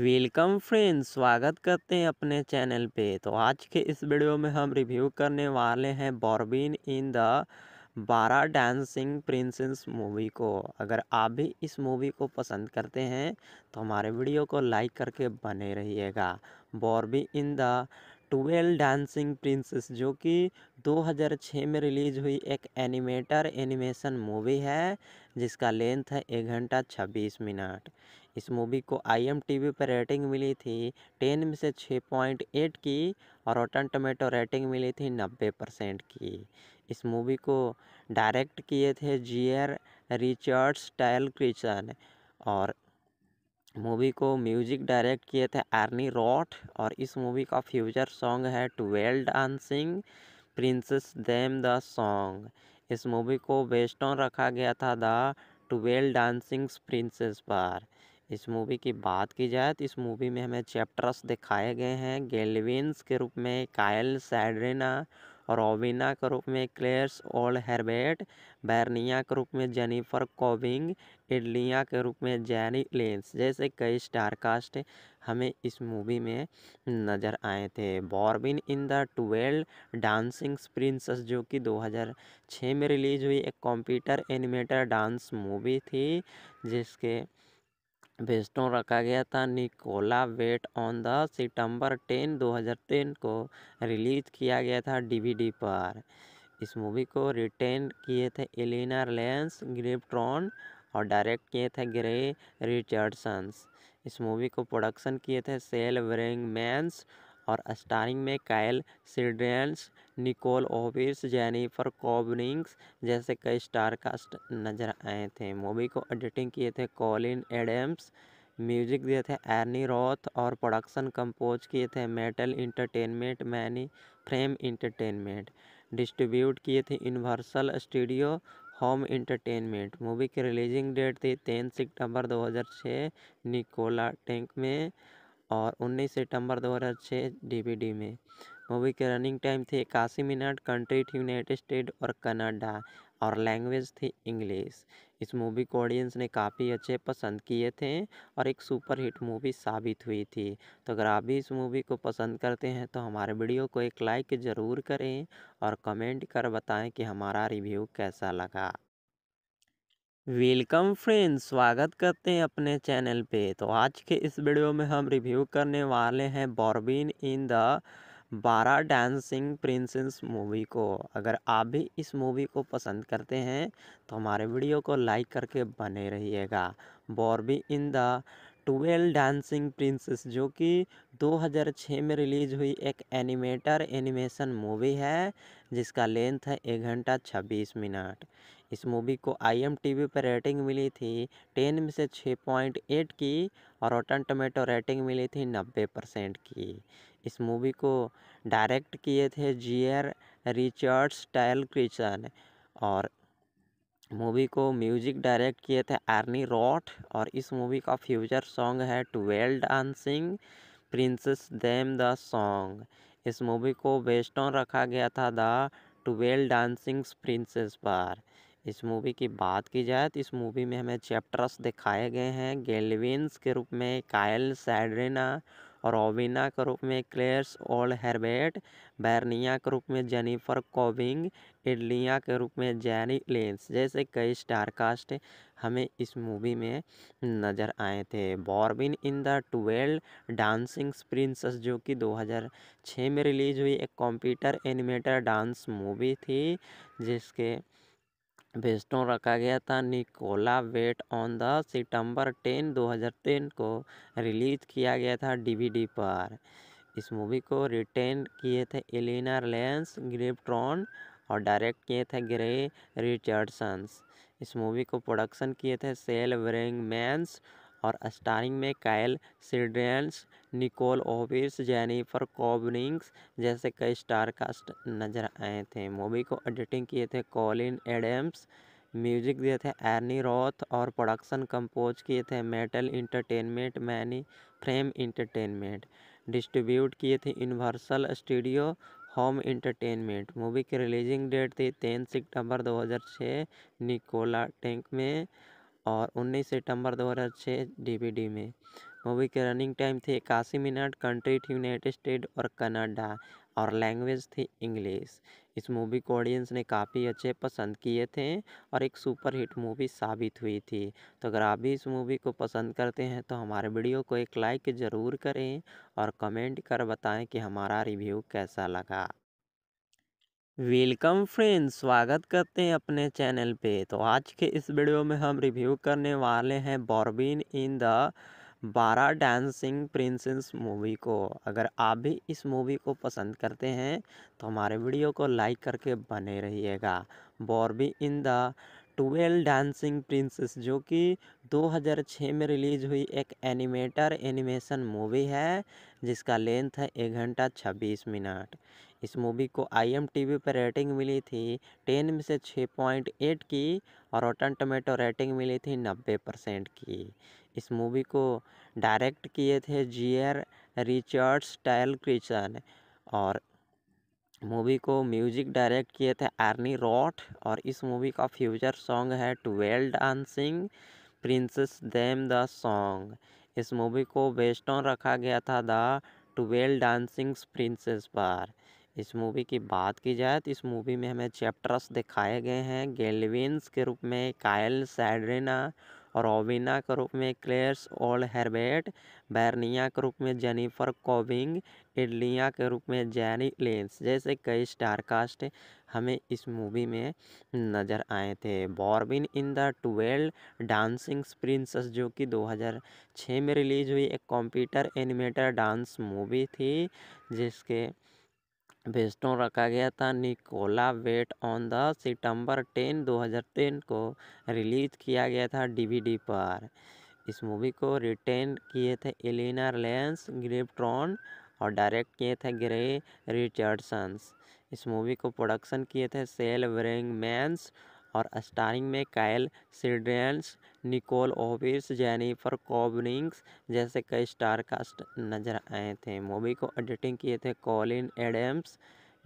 Speaker 1: वेलकम फ्रेंड्स स्वागत करते हैं अपने चैनल पे तो आज के इस वीडियो में हम रिव्यू करने वाले हैं बॉर्बिन इन द बारा डांसिंग प्रिंसेस मूवी को अगर आप भी इस मूवी को पसंद करते हैं तो हमारे वीडियो को लाइक करके बने रहिएगा Barbie in the twelve dancing princess जो कि 2006 में रिलीज हुई एक एनिमेटर एनिमेशन मूवी है जिसका लेंथ है एक घंटा 26 मिनट इस मूवी को आई एम टी वी पर रेटिंग मिली थी टेन में से छः पॉइंट एट की और रोटन टमेटो रेटिंग मिली थी नब्बे परसेंट की इस मूवी को डायरेक्ट किए थे जियर रिचर्ड्स टायल क्रिचन और मूवी को म्यूजिक डायरेक्ट किए थे आर्नी रॉट और इस मूवी का फ्यूचर सॉन्ग है twelve dancing princess them the song इस मूवी को बेस्ट ऑन रखा गया था द ट्वेल्व डांसिंग प्रिंसेस पर इस मूवी की बात की जाए तो इस मूवी में हमें चैप्टर्स दिखाए गए हैं गेलविन्स के रूप में कायल सैड्रिना रॉबिना के रूप में क्लेयर्स ओल्ड हेरबेट बैरनिया के रूप में जेनिफर कोविंग इडलिया के रूप में जैनी लेंस जैसे कई स्टार कास्ट हमें इस मूवी में नज़र आए थे Barbie in the twelve dancing princess जो कि 2006 में रिलीज हुई एक कंप्यूटर एनिमेटर डांस मूवी थी जिसके बेस्टों रखा गया था Nicola wait on the September हज़ार 2010 को रिलीज़ किया गया था डीवीडी पर इस मूवी को रिटेन किए थे एलिना लेंस ग्रिप्ट्रॉन और डायरेक्ट किए थे ग्रे रिचर्डसन्स इस मूवी को प्रोडक्शन किए थे सेल मैंस और स्टारिंग में कायल सीड्रेंस निकोल ओविस जेनिफर कॉबनिंग्स जैसे कई स्टार कास्ट नजर आए थे मूवी को एडिटिंग किए थे कॉलिन एडम्स म्यूजिक दिए थे एर्नी रॉथ और प्रोडक्शन कंपोज किए थे Mattel entertainment many frame entertainment distribute किए थे universal studio home entertainment movie की रिलीजिंग डेट थी तेईस सितंबर 2006 निकोला टैंक में और 19 सितंबर 2006 डीवीडी में मूवी के रनिंग टाइम थे इक्यासी मिनट कंट्री थी यूनाइटेड स्टेट और कनाडा और लैंग्वेज थी इंग्लिश इस मूवी को ऑडियंस ने काफ़ी अच्छे पसंद किए थे और एक सुपरहिट मूवी साबित हुई थी तो अगर आप भी इस मूवी को पसंद करते हैं तो हमारे वीडियो को एक लाइक ज़रूर करें और कमेंट कर बताएं कि हमारा रिव्यू कैसा लगा वेलकम फ्रेंड्स स्वागत करते हैं अपने चैनल पे तो आज के इस वीडियो में हम रिव्यू करने वाले हैं बॉर्बिन इन द बारा डांसिंग प्रिंसेस मूवी को अगर आप भी इस मूवी को पसंद करते हैं तो हमारे वीडियो को लाइक करके बने रहिएगा Barbie in the twelve dancing princess जो कि 2006 में रिलीज़ हुई एक एनिमेटर एनिमेशन मूवी है जिसका लेंथ है एक घंटा 26 मिनट इस मूवी को आई एम टी वी पर रेटिंग मिली थी टेन में से छः पॉइंट एट की और रोटन टमेटो रेटिंग मिली थी नब्बे परसेंट की इस मूवी को डायरेक्ट किए थे जियर रिचर्ड रिचर्ड्स क्रिचन और मूवी को म्यूजिक डायरेक्ट किए थे आर्नी रॉट और इस मूवी का फ्यूचर सॉन्ग है twelve dancing princess them the song इस मूवी को बेस्ट ऑन रखा गया था द ट्वेल्व डांसिंग प्रिंसेस पर इस मूवी की बात की जाए तो इस मूवी में हमें चैप्टर्स दिखाए गए हैं गेलविन्स के रूप में कायल सैड्रिना रोविना के रूप में क्लेयर्स ओल्ड हेरबेट बैरनिया के रूप में जेनिफर कोविंग इडलिया के रूप में जैनी लेंस जैसे कई स्टार कास्ट हमें इस मूवी में नज़र आए थे Barbie in the twelve dancing princess जो कि 2006 में रिलीज़ हुई एक कंप्यूटर एनिमेटर डांस मूवी थी जिसके बेस्टों रखा गया था Nicola wait on the September ten 2010 को रिलीज़ किया गया था डीवीडी पर इस मूवी को रिटेन किए थे एलिना लेंस ग्रिप्ट्रॉन और डायरेक्ट किए थे ग्रे रिचर्डसन्स इस मूवी को प्रोडक्शन किए थे सेल ब्रिंगमैन्स और स्टारिंग में कायल सीड्रेंस निकोल ओबिस जेनिफर कॉबनिंग्स जैसे कई स्टार कास्ट नजर आए थे मूवी को एडिटिंग किए थे कॉलिन एडम्स म्यूजिक दिए थे एर्नी रॉथ और प्रोडक्शन कंपोज किए थे Mattel entertainment many frame entertainment distribute किए थे universal studio home entertainment movie की रिलीजिंग डेट थी तेईस सितंबर 2006 निकोला टैंक में और 19 सितंबर 2006 डीवीडी में मूवी के रनिंग टाइम थे इक्यासी मिनट कंट्री थी यूनाइटेड स्टेट और कनाडा और लैंग्वेज थी इंग्लिश इस मूवी को ऑडियंस ने काफ़ी अच्छे पसंद किए थे और एक सुपरहिट मूवी साबित हुई थी तो अगर आप भी इस मूवी को पसंद करते हैं तो हमारे वीडियो को एक लाइक ज़रूर करें और कमेंट कर बताएं कि हमारा रिव्यू कैसा लगा वेलकम फ्रेंड्स स्वागत करते हैं अपने चैनल पे तो आज के इस वीडियो में हम रिव्यू करने वाले हैं बॉर्बिन इन द बारह डांसिंग प्रिंसेस मूवी को अगर आप भी इस मूवी को पसंद करते हैं तो हमारे वीडियो को लाइक करके बने रहिएगा Barbie in the twelve dancing princess जो कि 2006 में रिलीज हुई एक एनिमेटर एनिमेशन मूवी है जिसका लेंथ है एक घंटा 26 मिनट इस मूवी को आई एम टी वी पर रेटिंग मिली थी टेन में से 6.8 की और रोटन टोमेटो रेटिंग मिली थी 90 परसेंट की इस मूवी को डायरेक्ट किए थे जियर रिचर्ड रिचर्ड्स टैल क्रिचन और मूवी को म्यूजिक डायरेक्ट किए थे आर्नी रॉट और इस मूवी का फ्यूचर सॉन्ग है twelve dancing princess them the song इस मूवी को बेस्ट ऑन रखा गया था द ट्वेल्व डांसिंग प्रिंसेस पर इस मूवी की बात की जाए तो इस मूवी में हमें चैप्टर्स दिखाए गए हैं गेलविन्स के रूप में कायल सैड्रिना रॉबिना के रूप में क्लेस ओल्ड हेरबेट बैरनिया के रूप में जेनिफर कोविंग इडलिया के रूप में जैनी लेंस जैसे कई स्टार कास्ट हमें इस मूवी में नज़र आए थे Barbie in the twelve dancing princess जो कि 2006 में रिलीज हुई एक कंप्यूटर एनिमेटर डांस मूवी थी जिसके बेस्टो रखा गया था Nicola wait on the September हज़ार टेन को रिलीज़ किया गया था डीवीडी पर इस मूवी को रिटेन किए थे एलिना लेंस ग्रिप्ट्रॉन और डायरेक्ट किए थे ग्रे रिचर्डसन्स इस मूवी को प्रोडक्शन किए थे सेल मैंस और स्टारिंग में कैल सीड्रेंस निकोल ओविस जेनिफर कॉबनिंग्स जैसे कई स्टार कास्ट नजर आए थे मूवी को एडिटिंग किए थे कॉलिन एडम्स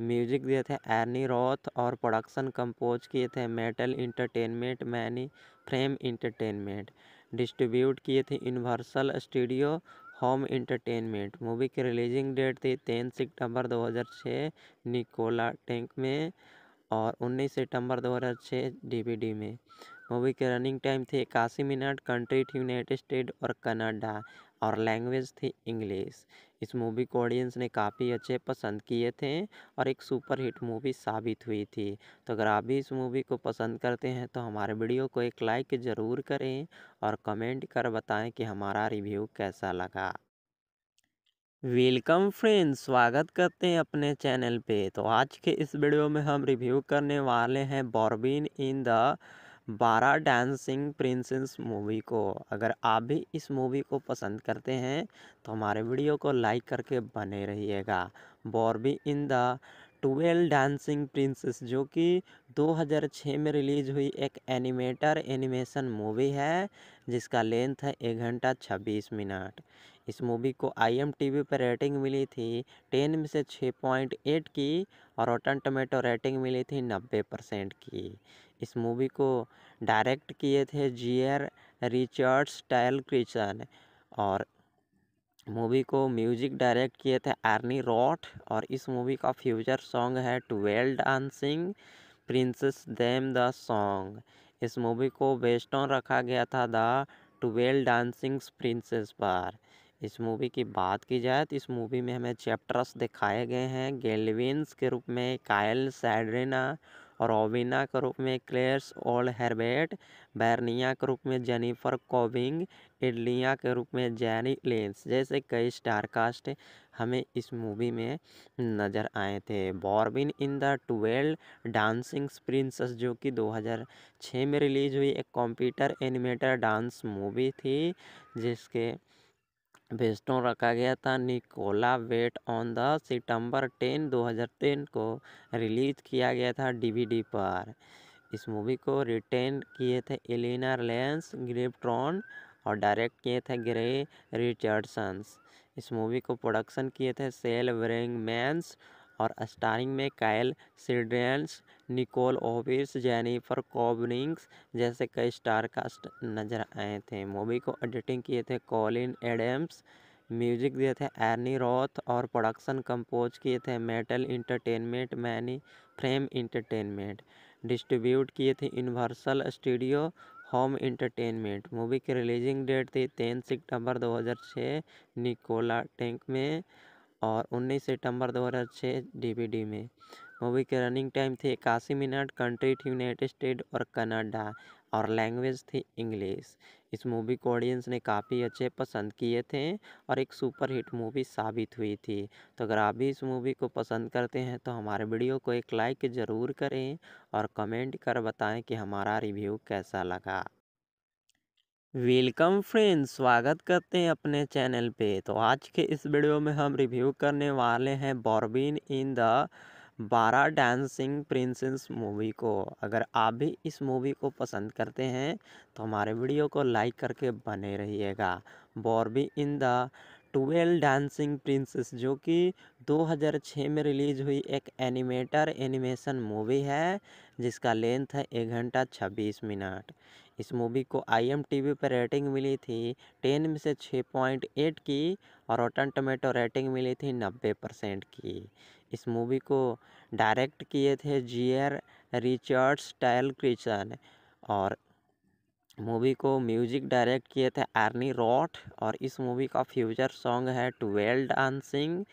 Speaker 1: म्यूजिक दिए थे एर्नी रॉथ और प्रोडक्शन कंपोज किए थे Mattel entertainment many frame entertainment distribute किए थे universal studio home entertainment movie की रिलीजिंग डेट थी तीन सितंबर 2006 निकोला टैंक में और 19 सितंबर 2006 डीवीडी में मूवी के रनिंग टाइम थे इक्यासी मिनट कंट्री थी यूनाइटेड स्टेट और कनाडा और लैंग्वेज थी इंग्लिश इस मूवी को ऑडियंस ने काफ़ी अच्छे पसंद किए थे और एक सुपर हिट मूवी साबित हुई थी तो अगर आप भी इस मूवी को पसंद करते हैं तो हमारे वीडियो को एक लाइक ज़रूर करें और कमेंट कर बताएं कि हमारा रिव्यू कैसा लगा वेलकम फ्रेंड्स स्वागत करते हैं अपने चैनल पे तो आज के इस वीडियो में हम रिव्यू करने वाले हैं बॉर्बिन इन द बारा डांसिंग प्रिंसेस मूवी को अगर आप भी इस मूवी को पसंद करते हैं तो हमारे वीडियो को लाइक करके बने रहिएगा Barbie in the twelve dancing princess जो कि 2006 में रिलीज हुई एक एनिमेटर एनिमेशन मूवी है जिसका लेंथ है एक घंटा 26 मिनट इस मूवी को आई एम टी वी पर रेटिंग मिली थी टेन में से छः पॉइंट एट की और रोटन टमेटो रेटिंग मिली थी नब्बे परसेंट की इस मूवी को डायरेक्ट किए थे जियर रिचर्ड्स टाइल क्रिचन और मूवी को म्यूजिक डायरेक्ट किए थे आर्नी रॉट और इस मूवी का फ्यूचर सॉन्ग है twelve dancing princess them the song इस मूवी को बेस्ट ऑन रखा गया था द ट्वेल्व डांसिंग प्रिंसेस पर इस मूवी की बात की जाए तो इस मूवी में हमें चैप्टर्स दिखाए गए हैं गेलविन्स के रूप में कायल सैड्रिना रोविना के रूप में क्लेयर्स ओल्ड हेरबेट बैरनिया के रूप में जेनिफर कोविंग इडलिया के रूप में जैनी लेंस जैसे कई स्टार कास्ट हमें इस मूवी में नज़र आए थे Barbie in the twelve dancing princess जो कि 2006 में रिलीज हुई एक कंप्यूटर एनिमेटर डांस मूवी थी जिसके बेस्टों रखा गया था Nicola wait on the September हज़ार 2010 को रिलीज़ किया गया था डीवीडी पर इस मूवी को रिटेन किए थे एलिना लेंस ग्रिप्ट्रॉन और डायरेक्ट किए थे ग्रे रिचर्डसन्स इस मूवी को प्रोडक्शन किए थे सेल मैंस और स्टारिंग में कैल सिड्रेंस निकोल ओविस जेनिफर कॉबनिंग्स जैसे कई स्टार कास्ट नजर आए थे मूवी को एडिटिंग किए थे कॉलिन एडम्स म्यूजिक दिए थे एर्नी रॉथ और प्रोडक्शन कंपोज किए थे Mattel entertainment many frame entertainment distribute किए थे universal studio home entertainment movie की रिलीजिंग डेट थी तीन सितंबर 2006 निकोला टेंक में और 19 सितंबर 2006 डीवीडी में मूवी के रनिंग टाइम थे इक्यासी मिनट कंट्री थी यूनाइटेड स्टेट और कनाडा और लैंग्वेज थी इंग्लिश इस मूवी को ऑडियंस ने काफ़ी अच्छे पसंद किए थे और एक सुपरहिट मूवी साबित हुई थी तो अगर आप भी इस मूवी को पसंद करते हैं तो हमारे वीडियो को एक लाइक ज़रूर करें और कमेंट कर बताएं कि हमारा रिव्यू कैसा लगा वेलकम फ्रेंड्स स्वागत करते हैं अपने चैनल पे तो आज के इस वीडियो में हम रिव्यू करने वाले हैं बॉर्बिन इन द बारा डांसिंग प्रिंसेस मूवी को अगर आप भी इस मूवी को पसंद करते हैं तो हमारे वीडियो को लाइक करके बने रहिएगा Barbie in the twelve dancing princess जो कि 2006 में रिलीज हुई एक एनिमेटर एनिमेशन मूवी है जिसका लेंथ है एक घंटा 26 मिनट इस मूवी को आई एम टी वी पर रेटिंग मिली थी टेन में से छः पॉइंट एट की और रोटन टमेटो रेटिंग मिली थी नब्बे परसेंट की इस मूवी को डायरेक्ट किए थे जियर रिचर्ड्स टैल क्रिचन और मूवी को म्यूजिक डायरेक्ट किए थे आर्नी रॉट और इस मूवी का फ्यूचर सॉन्ग है twelve dancing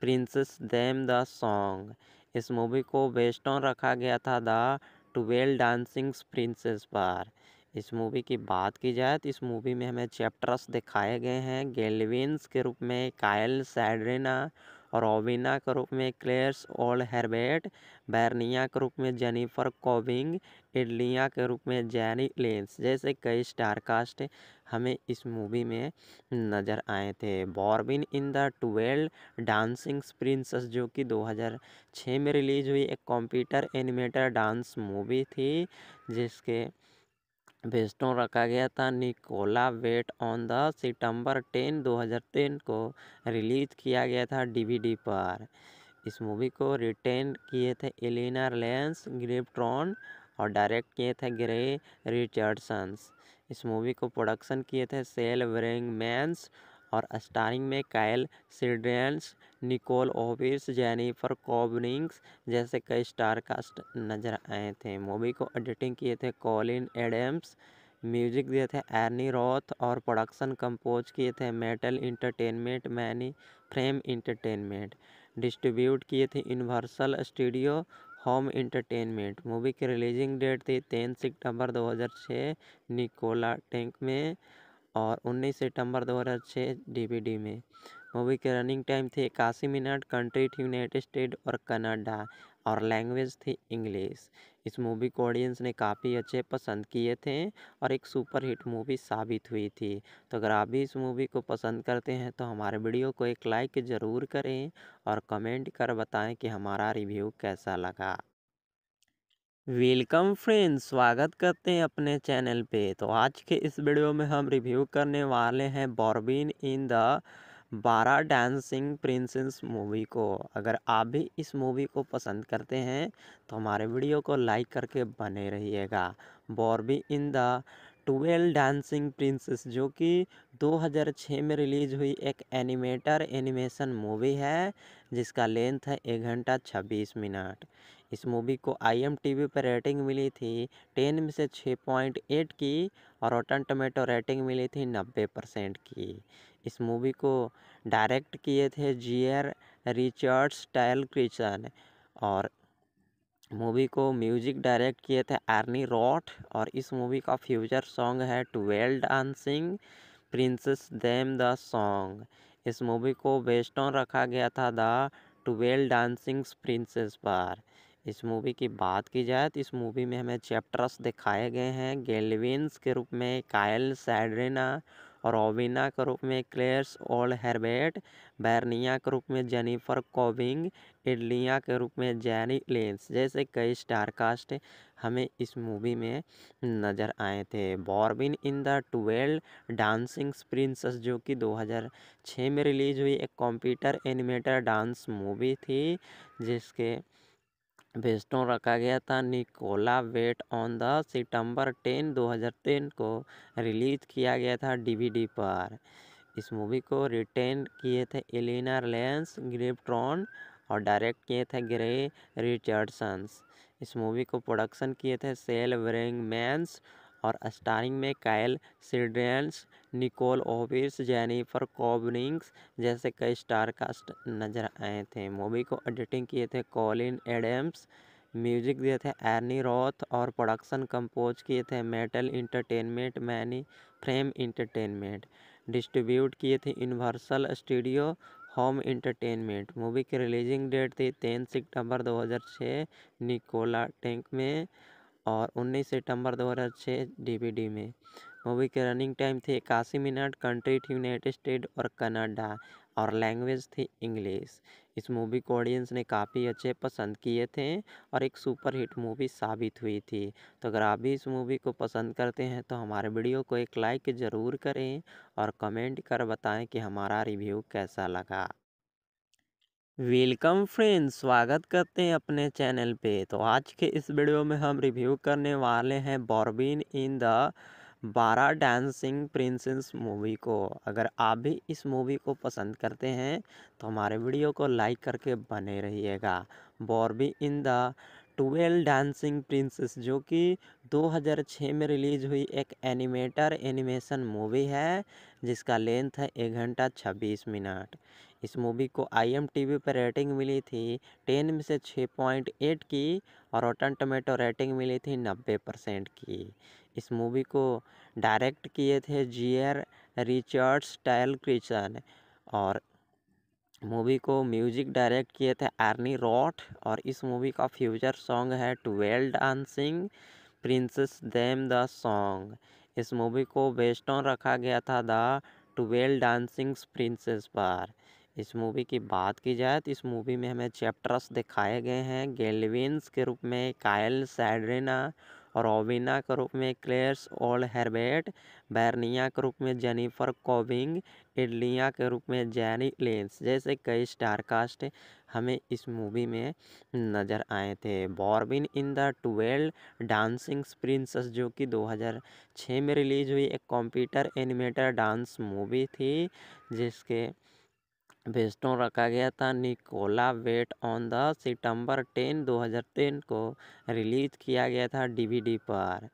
Speaker 1: princess them the song इस मूवी को बेस्ट रखा गया था द ट्वेल्व डांसिंग प्रिंसेस पर इस मूवी की बात की जाए तो इस मूवी में हमें चैप्टर्स दिखाए गए हैं गेलविन्स के रूप में कायल सैड्रिना और के रूप में क्लेयर्स ओल्ड हेरबेट बैरनिया के रूप में जेनिफर कोविंग इडलिया के रूप में जैनी लेंस जैसे कई स्टार कास्ट हमें इस मूवी में नज़र आए थे Barbie in the twelve dancing princess जो कि 2006 में रिलीज हुई एक कंप्यूटर एनिमेटर डांस मूवी थी जिसके बेस्टों रखा गया था Nicola wait on the September हज़ार 2010 को रिलीज़ किया गया था डीवीडी पर इस मूवी को रिटेन किए थे एलिना लेंस ग्रिप्ट्रॉन और डायरेक्ट किए थे ग्रे रिचर्डसन्स इस मूवी को प्रोडक्शन किए थे सेल ब्रिंगमैन्स और स्टारिंग में कायल सिड्रेंस निकोल ओविस जेनिफर कॉबनिंग्स जैसे कई स्टारकास्ट नजर आए थे मूवी को एडिटिंग किए थे कॉलिन एडम्स म्यूजिक दिए थे एर्नी रॉथ और प्रोडक्शन कंपोज किए थे Mattel entertainment many frame entertainment distribute किए थे universal studio home entertainment movie की रिलीजिंग डेट थी तीन सितंबर 2006 निकोला टैंक में और 19 सितंबर 2006 डीवीडी में मूवी के रनिंग टाइम थी इक्यासी मिनट कंट्री थी यूनाइटेड स्टेट और कनाडा और लैंग्वेज थी इंग्लिश इस मूवी को ऑडियंस ने काफ़ी अच्छे पसंद किए थे और एक सुपर हिट मूवी साबित हुई थी तो अगर आप भी इस मूवी को पसंद करते हैं तो हमारे वीडियो को एक लाइक ज़रूर करें और कमेंट कर बताएं कि हमारा रिव्यू कैसा लगा वेलकम फ्रेंड्स स्वागत करते हैं अपने चैनल पे तो आज के इस वीडियो में हम रिव्यू करने वाले हैं बॉर्बिन इन द बारह डांसिंग प्रिंसेस मूवी को अगर आप भी इस मूवी को पसंद करते हैं तो हमारे वीडियो को लाइक करके बने रहिएगा Barbie in the twelve dancing princess जो कि 2006 में रिलीज हुई एक एनिमेटर एनिमेशन मूवी है जिसका लेंथ है एक घंटा छब्बीस मिनट इस मूवी को आईएमटीवी पर रेटिंग मिली थी 10 में से 6.8 की और रोटन टोमेटो रेटिंग मिली थी 90 परसेंट की इस मूवी को डायरेक्ट किए थे जियर रिचर्ड्स टैल क्रिचन और मूवी को म्यूजिक डायरेक्ट किए थे आर्नी रॉट और इस मूवी का फ्यूचर सॉन्ग है twelve dancing princess them the song इस मूवी को बेस्ट ऑन रखा गया था द ट्वेल्व डांसिंग प्रिंसेस पर इस मूवी की बात की जाए तो इस मूवी में हमें चैप्टर्स दिखाए गए हैं गेलविन्स के रूप में कायल सैड्रिना रोबिना के रूप में क्लेस ओल्ड हेरबेट बैरनिया के रूप में जेनिफर कोविंग इडलिया के रूप में जैनी लेंस जैसे कई स्टार कास्ट हमें इस मूवी में नज़र आए थे Barbie in the twelve dancing princess जो कि 2006 में रिलीज हुई एक कंप्यूटर एनिमेटर डांस मूवी थी जिसके बेस्टों रखा गया था Nicola wait on the September हज़ार 2010 को रिलीज़ किया गया था डीवीडी पर इस मूवी को रिटेन किए थे एलिना लेंस ग्रिप्ट्रॉन और डायरेक्ट किए थे ग्रे रिचर्डसन्स इस मूवी को प्रोडक्शन किए थे सेल मैंस और स्टारिंग में कायल सीड्रेंस निकोल ओविस जेनिफर कॉबनिंग्स जैसे कई स्टार कास्ट नजर आए थे मूवी को एडिटिंग किए थे कॉलिन एडम्स म्यूजिक दिए थे एर्नी रॉथ और प्रोडक्शन कंपोज किए थे Mattel entertainment many frame entertainment distribute किए थे universal studio home entertainment movie की रिलीजिंग डेट थी तेईस सितंबर 2006 निकोला टैंक में और 19 सितंबर 2006 डीवीडी में मूवी के रनिंग टाइम थे इक्यासी मिनट कंट्री थी यूनाइटेड स्टेट और कनाडा और लैंग्वेज थी इंग्लिश इस मूवी को ऑडियंस ने काफ़ी अच्छे पसंद किए थे और एक सुपरहिट मूवी साबित हुई थी तो अगर आप भी इस मूवी को पसंद करते हैं तो हमारे वीडियो को एक लाइक ज़रूर करें और कमेंट कर बताएं कि हमारा रिव्यू कैसा लगा वेलकम फ्रेंड्स स्वागत करते हैं अपने चैनल पे तो आज के इस वीडियो में हम रिव्यू करने वाले हैं बॉर्बिन इन द बारा डांसिंग प्रिंसेस मूवी को अगर आप भी इस मूवी को पसंद करते हैं तो हमारे वीडियो को लाइक करके बने रहिएगा Barbie in the twelve dancing princess जो कि 2006 में रिलीज हुई एक एनिमेटर एनिमेशन मूवी है जिसका लेंथ है एक घंटा 26 मिनट इस मूवी को आई एम टी वी पर रेटिंग मिली थी टेन में से छः पॉइंट एट की और रोटन टमेटो रेटिंग मिली थी नब्बे परसेंट की इस मूवी को डायरेक्ट किए थे जियर रिचर्ड रिचर्ड्स क्रिचन और मूवी को म्यूजिक डायरेक्ट किए थे आर्नी रॉट और इस मूवी का फ्यूचर सॉन्ग है twelve dancing princess them the song इस मूवी को बेस्ट ऑन रखा गया था द ट्वेल्व डांसिंग प्रिंसेस पर इस मूवी की बात की जाए तो इस मूवी में हमें चैप्टर्स दिखाए गए हैं गेलविन्स के रूप में कायल सैड्रिना रोविना के रूप में क्लेयर्स ओल्ड हेरबेट बैरनिया के रूप में जेनिफर कोविंग इडलिया के रूप में जैनी लेंस जैसे कई स्टार कास्ट हमें इस मूवी में नज़र आए थे Barbie in the twelve dancing princess जो कि 2006 में रिलीज हुई एक कंप्यूटर एनिमेटर डांस मूवी थी जिसके बेस्टों रखा गया था Nicola wait on the September ten 2010 को रिलीज़ किया गया था डीवीडी पर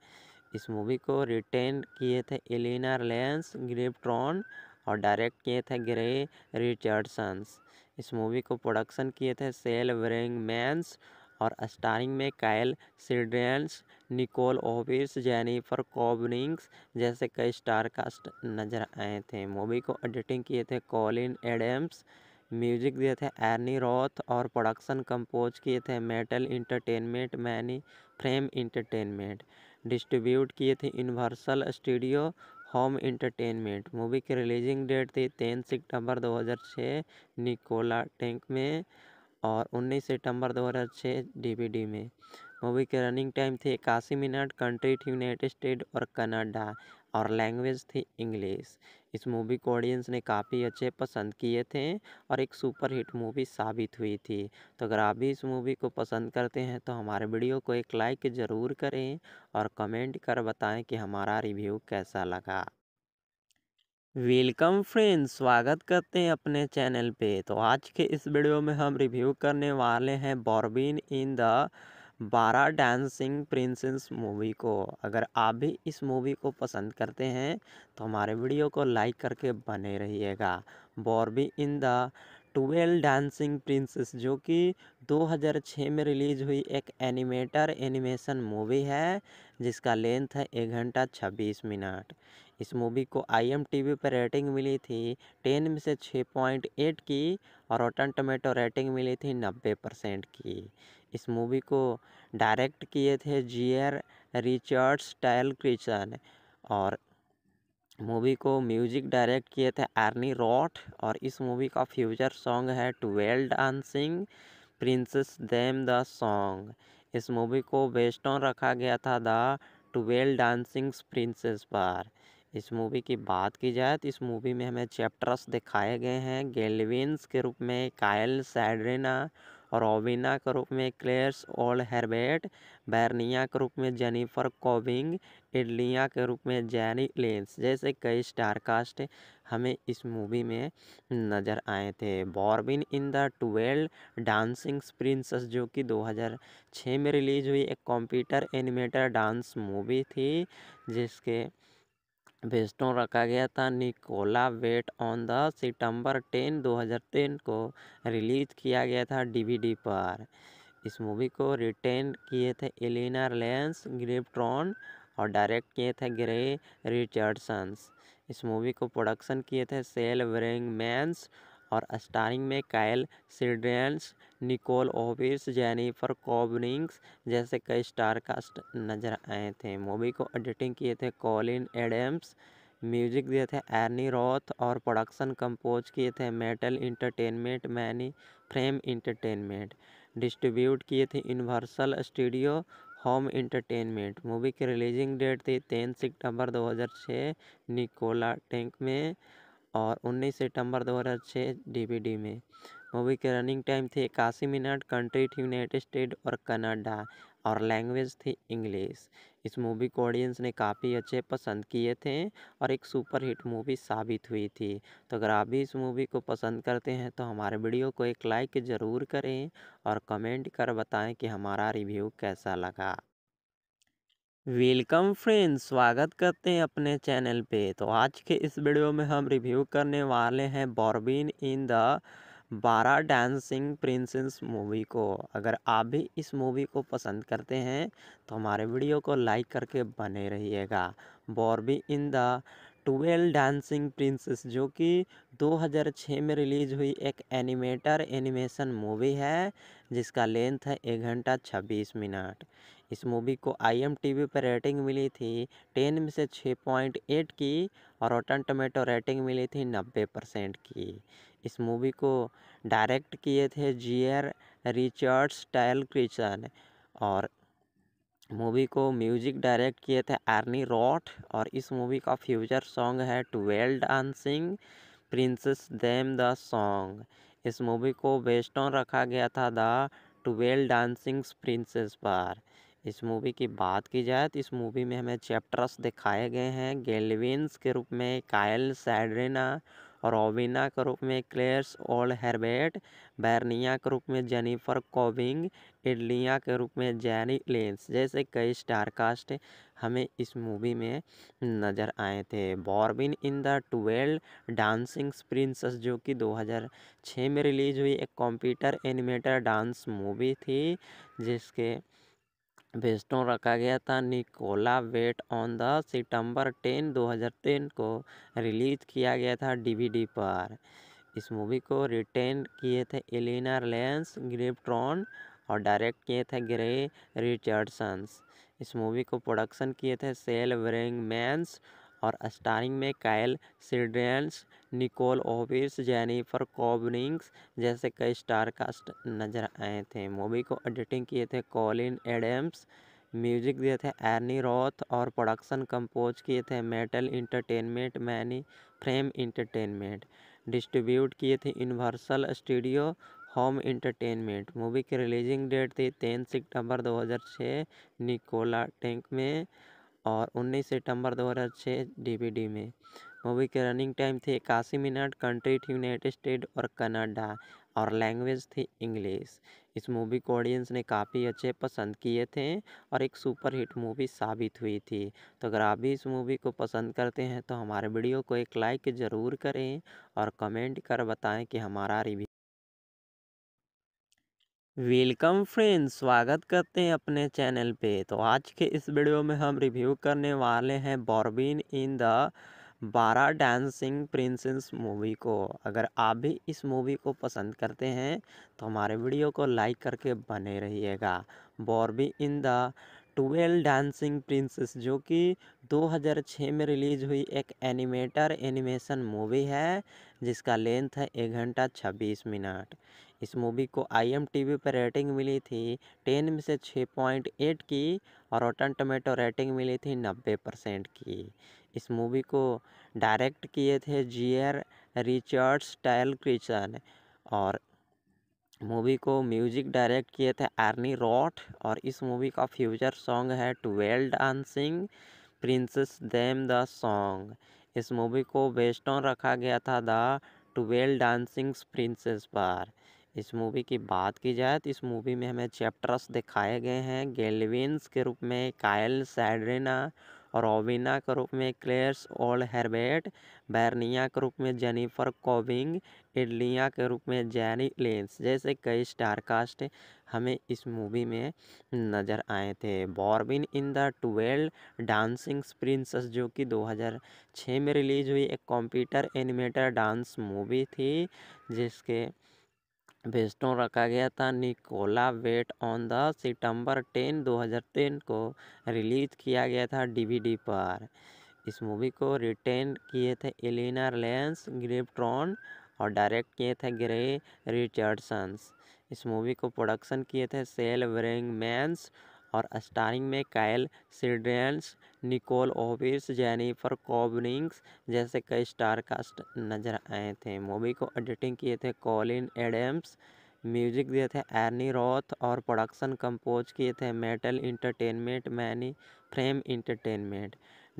Speaker 1: इस मूवी को रिटेन किए थे एलिना लेंस ग्रिप्ट्रॉन और डायरेक्ट किए थे ग्रे रिचर्डसन्स इस मूवी को प्रोडक्शन किए थे सेल मैंस और स्टारिंग में कायल सीड्रेंस निकोल ओविस जेनिफर कॉबनिंग्स जैसे कई स्टार कास्ट नजर आए थे मूवी को एडिटिंग किए थे कॉलिन एडम्स म्यूजिक दिए थे एर्नी रॉथ और प्रोडक्शन कंपोज किए थे Mattel entertainment many frame entertainment distribute किए थे universal studio home entertainment movie की रिलीजिंग डेट थी तीन सितंबर 2006 निकोला टैंक में और 19 सितंबर 2006 डीवीडी में मूवी के रनिंग टाइम थे इक्यासी मिनट कंट्री थी यूनाइटेड स्टेट और कनाडा और लैंग्वेज थी इंग्लिश इस मूवी को ऑडियंस ने काफ़ी अच्छे पसंद किए थे और एक सुपरहिट मूवी साबित हुई थी तो अगर आप भी इस मूवी को पसंद करते हैं तो हमारे वीडियो को एक लाइक ज़रूर करें और कमेंट कर बताएं कि हमारा रिव्यू कैसा लगा वेलकम फ्रेंड्स स्वागत करते हैं अपने चैनल पे तो आज के इस वीडियो में हम रिव्यू करने वाले हैं बॉर्बिन इन द बारा डांसिंग प्रिंसेस मूवी को अगर आप भी इस मूवी को पसंद करते हैं तो हमारे वीडियो को लाइक करके बने रहिएगा Barbie in the twelve dancing princess जो कि 2006 में रिलीज हुई एक एनिमेटर एनिमेशन मूवी है जिसका लेंथ है एक घंटा 26 मिनट इस मूवी को आई एम टी वी पर रेटिंग मिली थी टेन में से छः पॉइंट एट की और रोटन टमेटो रेटिंग मिली थी नब्बे परसेंट की इस मूवी को डायरेक्ट किए थे जियर रिचर्ड्स टैल क्रिचन और मूवी को म्यूजिक डायरेक्ट किए थे आर्नी रॉट और इस मूवी का फ्यूचर सॉन्ग है twelve dancing princess them the song इस मूवी को बेस्ट ऑन रखा गया था द ट्वेल्व डांसिंग प्रिंसेस पर इस मूवी की बात की जाए तो इस मूवी में हमें चैप्टर्स दिखाए गए हैं गेलविन्स के रूप में कायल और रोविना के रूप में क्लेयर्स ओल्ड हेरबेट बैरनिया के रूप में जेनिफर कोविंग इडलिया के रूप में जैनी लेंस जैसे कई स्टार कास्ट हमें इस मूवी में नज़र आए थे Barbie in the twelve dancing princess जो कि 2006 में रिलीज हुई एक कंप्यूटर एनिमेटर डांस मूवी थी जिसके बेस्टों रखा गया था Nicola wait on the September 10 2010 को रिलीज़ किया गया था डीवीडी पर इस मूवी को रिटेन किए थे एलिना लेंस ग्रिप्ट्रॉन और डायरेक्ट किए थे ग्रे रिचर्डसन्स इस मूवी को प्रोडक्शन किए थे सेल वेरिंग और स्टारिंग में कायल सिड्रेंस निकोल ओबिस जेनिफर कॉबनिंग्स जैसे कई स्टारकास्ट नजर आए थे मूवी को एडिटिंग किए थे कॉलिन एडम्स म्यूजिक दिए थे एर्नी रॉथ और प्रोडक्शन कंपोज किए थे Mattel entertainment many frame entertainment distribute किए थे universal studio home entertainment movie की रिलीजिंग डेट थी तीन सितंबर 2006 निकोला टैंक में और 19 सितंबर 2006 डीवीडी में मूवी के रनिंग टाइम थी इक्यासी मिनट कंट्री थी यूनाइटेड स्टेट और कनाडा और लैंग्वेज थी इंग्लिश इस मूवी को ऑडियंस ने काफ़ी अच्छे पसंद किए थे और एक सुपरहिट मूवी साबित हुई थी तो अगर आप भी इस मूवी को पसंद करते हैं तो हमारे वीडियो को एक लाइक ज़रूर करें और कमेंट कर बताएं कि हमारा रिव्यू कैसा लगा वेलकम फ्रेंड्स स्वागत करते हैं अपने चैनल पे तो आज के इस वीडियो में हम रिव्यू करने वाले हैं बॉर्बिन इन द बारह डांसिंग प्रिंसेस मूवी को अगर आप भी इस मूवी को पसंद करते हैं तो हमारे वीडियो को लाइक करके बने रहिएगा Barbie in the twelve dancing princess जो कि 2006 में रिलीज़ हुई एक एनिमेटर एनिमेशन मूवी है जिसका लेंथ है एक घंटा 26 मिनट इस मूवी को आईएमटीबी पर रेटिंग मिली थी 10 में से 6.8 की और रोटन टमेटो रेटिंग मिली थी 90 परसेंट की इस मूवी को डायरेक्ट किए थे जियर रिचर्ड्स टाइल क्रिचन और मूवी को म्यूजिक डायरेक्ट किए थे आर्नी रॉट और इस मूवी का फ्यूचर सॉन्ग है twelve dancing princess them the song इस मूवी को बेस्ट ऑन रखा गया था द ट्वेल्व डांसिंग प्रिंसेस पर इस मूवी की बात की जाए तो इस मूवी में हमें चैप्टर्स दिखाए गए हैं गेलविन्स के रूप में कायल सैड्रिना रॉबिना के रूप में क्लेयर्स ओल्ड हेरबेट बैरनिया के रूप में जेनिफर कोविंग इडलिया के रूप में जैनी लेंस जैसे कई स्टार कास्ट हमें इस मूवी में नज़र आए थे Barbie in the twelve dancing princess जो कि 2006 में रिलीज़ हुई एक कंप्यूटर एनिमेटर डांस मूवी थी जिसके बेस्टो रखा गया था Nicola wait on the September 10 2010 को रिलीज़ किया गया था डीवीडी पर इस मूवी को रिटेन किए थे एलिना लेंस ग्रिप्ट्रॉन और डायरेक्ट किए थे ग्रे रिचर्डसन्स इस मूवी को प्रोडक्शन किए थे सेल व्रिंगमैन्स और स्टारिंग में कायल सिड्रेंस निकोल ऑफिस जेनिफर कॉबनिंग्स जैसे कई स्टारकास्ट नजर आए थे मूवी को एडिटिंग किए थे कॉलिन एडम्स म्यूजिक दिए थे एर्नी रॉथ और प्रोडक्शन कंपोज किए थे Mattel entertainment many frame entertainment distribute किए थे universal studio home entertainment movie की रिलीजिंग डेट थी तीन सितंबर 2006 निकोला टैंक में और 19 सितंबर 2006 डीवीडी में मूवी के रनिंग टाइम थी इक्यासी मिनट कंट्री थी यूनाइटेड स्टेट और कनाडा और लैंग्वेज थी इंग्लिश इस मूवी को ऑडियंस ने काफ़ी अच्छे पसंद किए थे और एक सुपरहिट मूवी साबित हुई थी तो अगर आप भी इस मूवी को पसंद करते हैं तो हमारे वीडियो को एक लाइक ज़रूर करें और कमेंट कर बताएं कि हमारा रिव्यू वेलकम फ्रेंड्स स्वागत करते हैं अपने चैनल पे तो आज के इस वीडियो में हम रिव्यू करने वाले हैं बॉर्बिन इन द बारह डांसिंग प्रिंसेस मूवी को अगर आप भी इस मूवी को पसंद करते हैं तो हमारे वीडियो को लाइक करके बने रहिएगा Barbie in the twelve dancing princess जो कि 2006 में रिलीज हुई एक एनिमेटर एनिमेशन मूवी है जिसका लेंथ है एक घंटा 26 मिनट इस मूवी को आईएमटीबी पर रेटिंग मिली थी 10 में से 6.8 की और रोटन टोमेटो रेटिंग मिली थी 90 परसेंट की इस मूवी को डायरेक्ट किए थे जियर रिचर्ड्स टाइल क्रिचन और मूवी को म्यूजिक डायरेक्ट किए थे आर्नी रॉट और इस मूवी का फ्यूचर सॉन्ग है twelve dancing princess them the song इस मूवी को बेस्ट ऑन रखा गया था द ट्वेल्व डांसिंग प्रिंसेस पर इस मूवी की बात की जाए तो इस मूवी में हमें चैप्टर्स दिखाए गए हैं गेलविन्स के रूप में कायल सैड्रिना रॉबिना के रूप में क्लेयर्स ओल्ड हेरबेट बैरनिया के रूप में जेनिफर कोविंग इडलिया के रूप में जैनी लेंस जैसे कई स्टार कास्ट हमें इस मूवी में नज़र आए थे Barbie in the twelve dancing princess जो कि 2006 में रिलीज़ हुई एक कंप्यूटर एनिमेटर डांस मूवी थी जिसके बेस्टों रखा गया था Nicola wait on the September 10 2010 को रिलीज़ किया गया था डीवीडी पर इस मूवी को रिटेन किए थे एलिना लेंस ग्रिप्ट्रॉन और डायरेक्ट किए थे ग्रे रिचर्डसन्स इस मूवी को प्रोडक्शन किए थे सेल मैंस और स्टारिंग में कैल सिड्रेंस निकोल ओविस जेनिफर कॉबनिंग्स जैसे कई स्टार कास्ट नजर आए थे मूवी को एडिटिंग किए थे कॉलिन एडम्स म्यूजिक दिए थे एर्नी रॉथ और प्रोडक्शन कंपोज किए थे Mattel entertainment many frame entertainment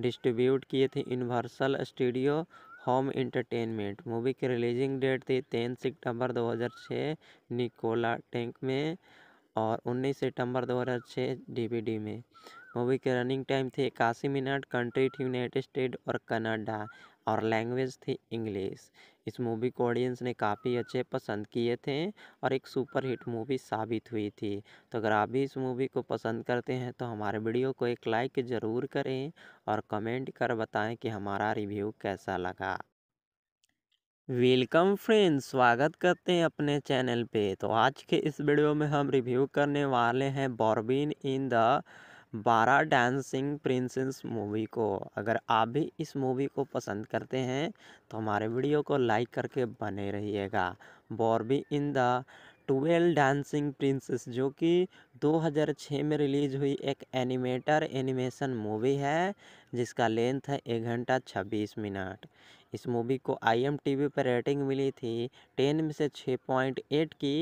Speaker 1: distribute किए थे universal studio home entertainment movie की रिलीजिंग डेट थी तीन सितंबर 2006 निकोला टैंक में और 19 सितंबर 2006 डीवीडी में मूवी के रनिंग टाइम थी इक्यासी मिनट कंट्री थी यूनाइटेड स्टेट और कनाडा और लैंग्वेज थी इंग्लिश इस मूवी को ऑडियंस ने काफ़ी अच्छे पसंद किए थे और एक सुपरहिट मूवी साबित हुई थी तो अगर आप भी इस मूवी को पसंद करते हैं तो हमारे वीडियो को एक लाइक ज़रूर करें और कमेंट कर बताएं कि हमारा रिव्यू कैसा लगा वेलकम फ्रेंड्स स्वागत करते हैं अपने चैनल पे तो आज के इस वीडियो में हम रिव्यू करने वाले हैं बॉर्बिन इन द बारा डांसिंग प्रिंसेस मूवी को अगर आप भी इस मूवी को पसंद करते हैं तो हमारे वीडियो को लाइक करके बने रहिएगा Barbie in the twelve dancing princess जो कि 2006 में रिलीज़ हुई एक एनिमेटर एनिमेशन मूवी है जिसका लेंथ है एक घंटा 26 मिनट इस मूवी को आईएमटीबी पर रेटिंग मिली थी टेन में से छः पॉइंट एट की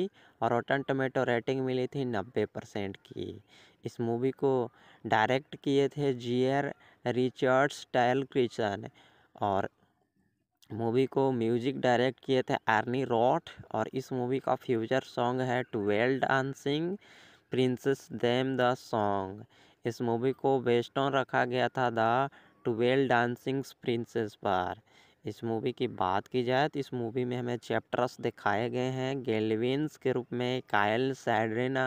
Speaker 1: और रोटन टोमेटो रेटिंग मिली थी नब्बे परसेंट की इस मूवी को डायरेक्ट किए थे जियर रिचर्ड्स स्टाइल क्रिचन और मूवी को म्यूजिक डायरेक्ट किए थे आर्नी रॉट और इस मूवी का फ्यूचर सॉन्ग है twelve dancing princess them the song इस मूवी को बेस्ट ऑन रखा गया था द ट्वेल्व डांसिंग्स प्रिंसेस पर इस मूवी की बात की जाए तो इस मूवी में हमें चैप्टर्स दिखाए गए हैं गेलविन्स के रूप में कायल सैड्रिना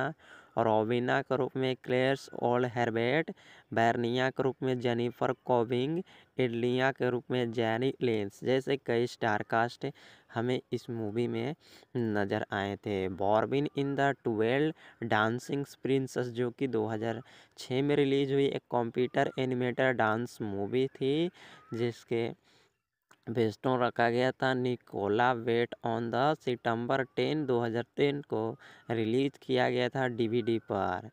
Speaker 1: रोविना के रूप में क्लेयर्स ओल्ड हेरबेट बैरनिया के रूप में जेनिफर कोविंग इडलिया के रूप में जैनी लेंस जैसे कई स्टार कास्ट हमें इस मूवी में नज़र आए थे Barbie in the twelve dancing princess जो कि 2006 में रिलीज़ हुई एक कंप्यूटर एनिमेटर डांस मूवी थी जिसके बेस्टों रखा गया था Nicola wait on the September हज़ार 2010 को रिलीज़ किया गया था डीवीडी पर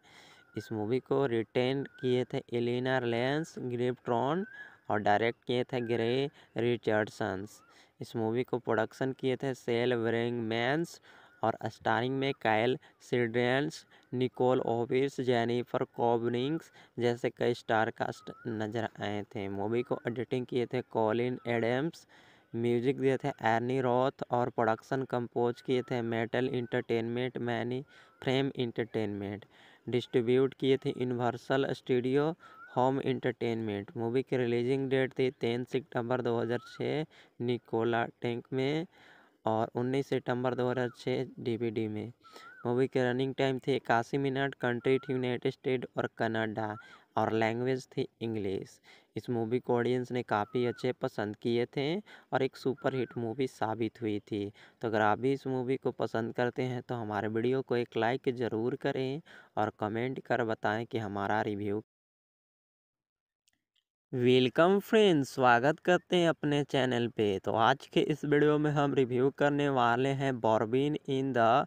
Speaker 1: इस मूवी को रिटेन किए थे एलिना लेंस ग्रिप्ट्रॉन और डायरेक्ट किए थे ग्रे रिचर्डसन्स इस मूवी को प्रोडक्शन किए थे सेल मैंस और स्टारिंग में कैल सीड्रेंस निकोल ओविस जेनिफर कॉबनिंग्स जैसे कई स्टार कास्ट नजर आए थे मूवी को एडिटिंग किए थे कॉलिन एडम्स म्यूजिक दिए थे एर्नी रॉथ और प्रोडक्शन कंपोज किए थे Mattel entertainment many frame entertainment distribute किए थे universal studio home entertainment movie की रिलीजिंग डेट थी तीन सितंबर 2006 निकोला टैंक में और उन्नीस सितंबर 2006 डीवीडी में मूवी के रनिंग टाइम थे इक्यासी मिनट कंट्री थी यूनाइटेड स्टेट और कनाडा और लैंग्वेज थी इंग्लिश इस मूवी को ऑडियंस ने काफ़ी अच्छे पसंद किए थे और एक सुपरहिट मूवी साबित हुई थी तो अगर आप भी इस मूवी को पसंद करते हैं तो हमारे वीडियो को एक लाइक ज़रूर करें और कमेंट कर बताएं कि हमारा रिव्यू वेलकम फ्रेंड्स स्वागत करते हैं अपने चैनल पे तो आज के इस वीडियो में हम रिव्यू करने वाले हैं बॉर्बिन इन द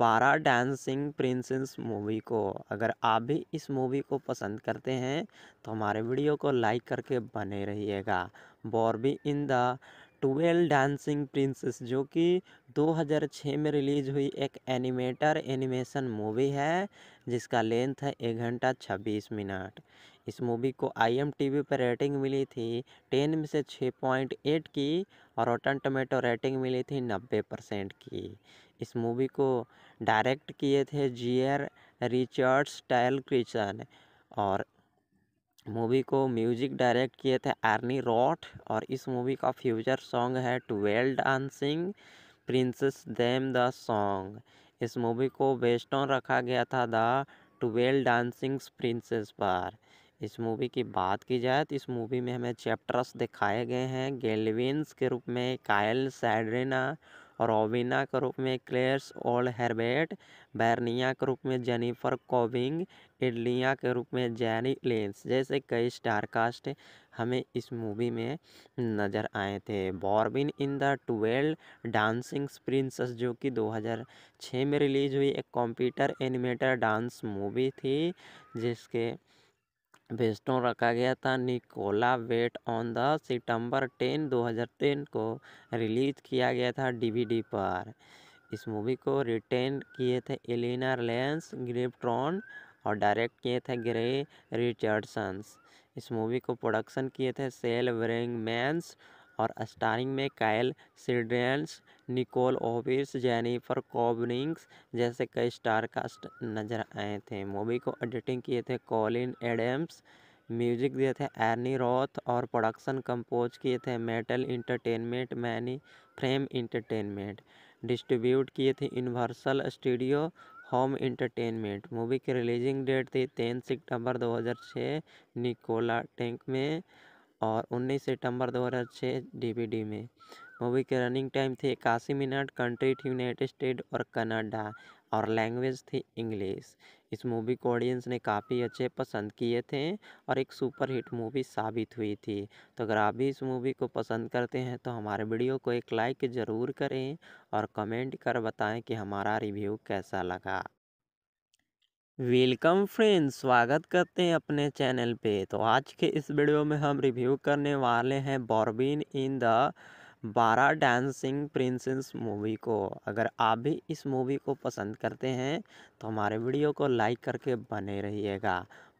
Speaker 1: बारा डांसिंग प्रिंसेस मूवी को अगर आप भी इस मूवी को पसंद करते हैं तो हमारे वीडियो को लाइक करके बने रहिएगा Barbie in the twelve dancing princess जो कि 2006 में रिलीज हुई एक एनिमेटर एनिमेशन मूवी है जिसका लेंथ है एक घंटा 26 मिनट इस मूवी को आई एम टी वी पर रेटिंग मिली थी टेन में से छः पॉइंट एट की और रोटन टमेटो रेटिंग मिली थी नब्बे परसेंट की इस मूवी को डायरेक्ट किए थे जियर रिचर्ड रिचर्ड्स क्रिचन और मूवी को म्यूजिक डायरेक्ट किए थे आर्नी रॉट और इस मूवी का फ्यूचर सॉन्ग है twelve dancing princess them the song इस मूवी को बेस्ट ऑन रखा गया था द ट्वेल्व डांसिंग प्रिंसेस पर इस मूवी की बात की जाए तो इस मूवी में हमें चैप्टर्स दिखाए गए हैं गेलविन्स के रूप में कायल और रोविना के रूप में क्लेयर्स ओल्ड हेरबेट बैरनिया के रूप में जेनिफर कोविंग इडलिया के रूप में जैनी लेंस जैसे कई स्टार कास्ट हमें इस मूवी में नज़र आए थे Barbie in the twelve dancing princess जो कि 2006 में रिलीज हुई एक कंप्यूटर एनिमेटर डांस मूवी थी जिसके बेस्टों रखा गया था Nicola wait on the September ten 2010 को रिलीज़ किया गया था डीवीडी पर इस मूवी को रिटेन किए थे एलिना लेंस ग्रिप्ट्रॉन और डायरेक्ट किए थे ग्रे रिचर्डसन्स इस मूवी को प्रोडक्शन किए थे सेल मैंस और स्टारिंग में कायल सीड्रेंस निकोल ओविस जेनिफर कॉबनिंग्स जैसे कई स्टार कास्ट नजर आए थे मूवी को एडिटिंग किए थे कॉलिन एडम्स म्यूजिक दिए थे एर्नी रॉथ और प्रोडक्शन कंपोज किए थे Mattel entertainment many frame entertainment distribute किए थे universal studio home entertainment movie की रिलीजिंग डेट थी टेन सितंबर 2006 निकोला टैंक में और 19 सितंबर 2006 डीवीडी में मूवी के रनिंग टाइम थी इक्यासी मिनट कंट्री थी यूनाइटेड स्टेट और कनाडा और लैंग्वेज थी इंग्लिश इस मूवी को ऑडियंस ने काफ़ी अच्छे पसंद किए थे और एक सुपरहिट मूवी साबित हुई थी तो अगर आप भी इस मूवी को पसंद करते हैं तो हमारे वीडियो को एक लाइक ज़रूर करें और कमेंट कर बताएं कि हमारा रिव्यू कैसा लगा वेलकम फ्रेंड्स स्वागत करते हैं अपने चैनल पे तो आज के इस वीडियो में हम रिव्यू करने वाले हैं बॉर्बिन इन द बारा डांसिंग प्रिंसेस मूवी को अगर आप भी इस मूवी को पसंद करते हैं तो हमारे वीडियो को लाइक करके बने रहिएगा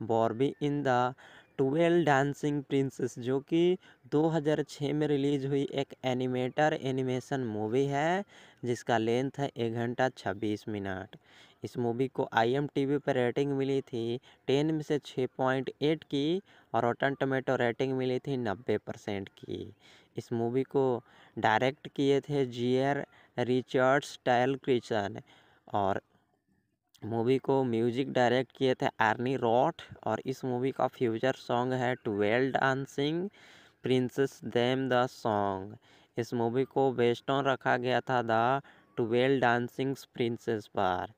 Speaker 1: Barbie in the twelve dancing princess जो कि 2006 में रिलीज हुई एक एनिमेटर एनिमेशन मूवी है जिसका लेंथ है एक घंटा छब्बीस मिनट इस मूवी को आई एम टी वी पर रेटिंग मिली थी टेन में से छः पॉइंट एट की और रोटन टोमेटो रेटिंग मिली थी नब्बे परसेंट की इस मूवी को डायरेक्ट किए थे जियर रिचर्ड रिचर्ड्स टायल क्रिचन और मूवी को म्यूजिक डायरेक्ट किए थे आर्नी रॉट और इस मूवी का फ्यूचर सॉन्ग है twelve dancing princess them the song इस मूवी को बेस्ट ऑन रखा गया था द ट्वेल्व डांसिंग प्रिंसेस पर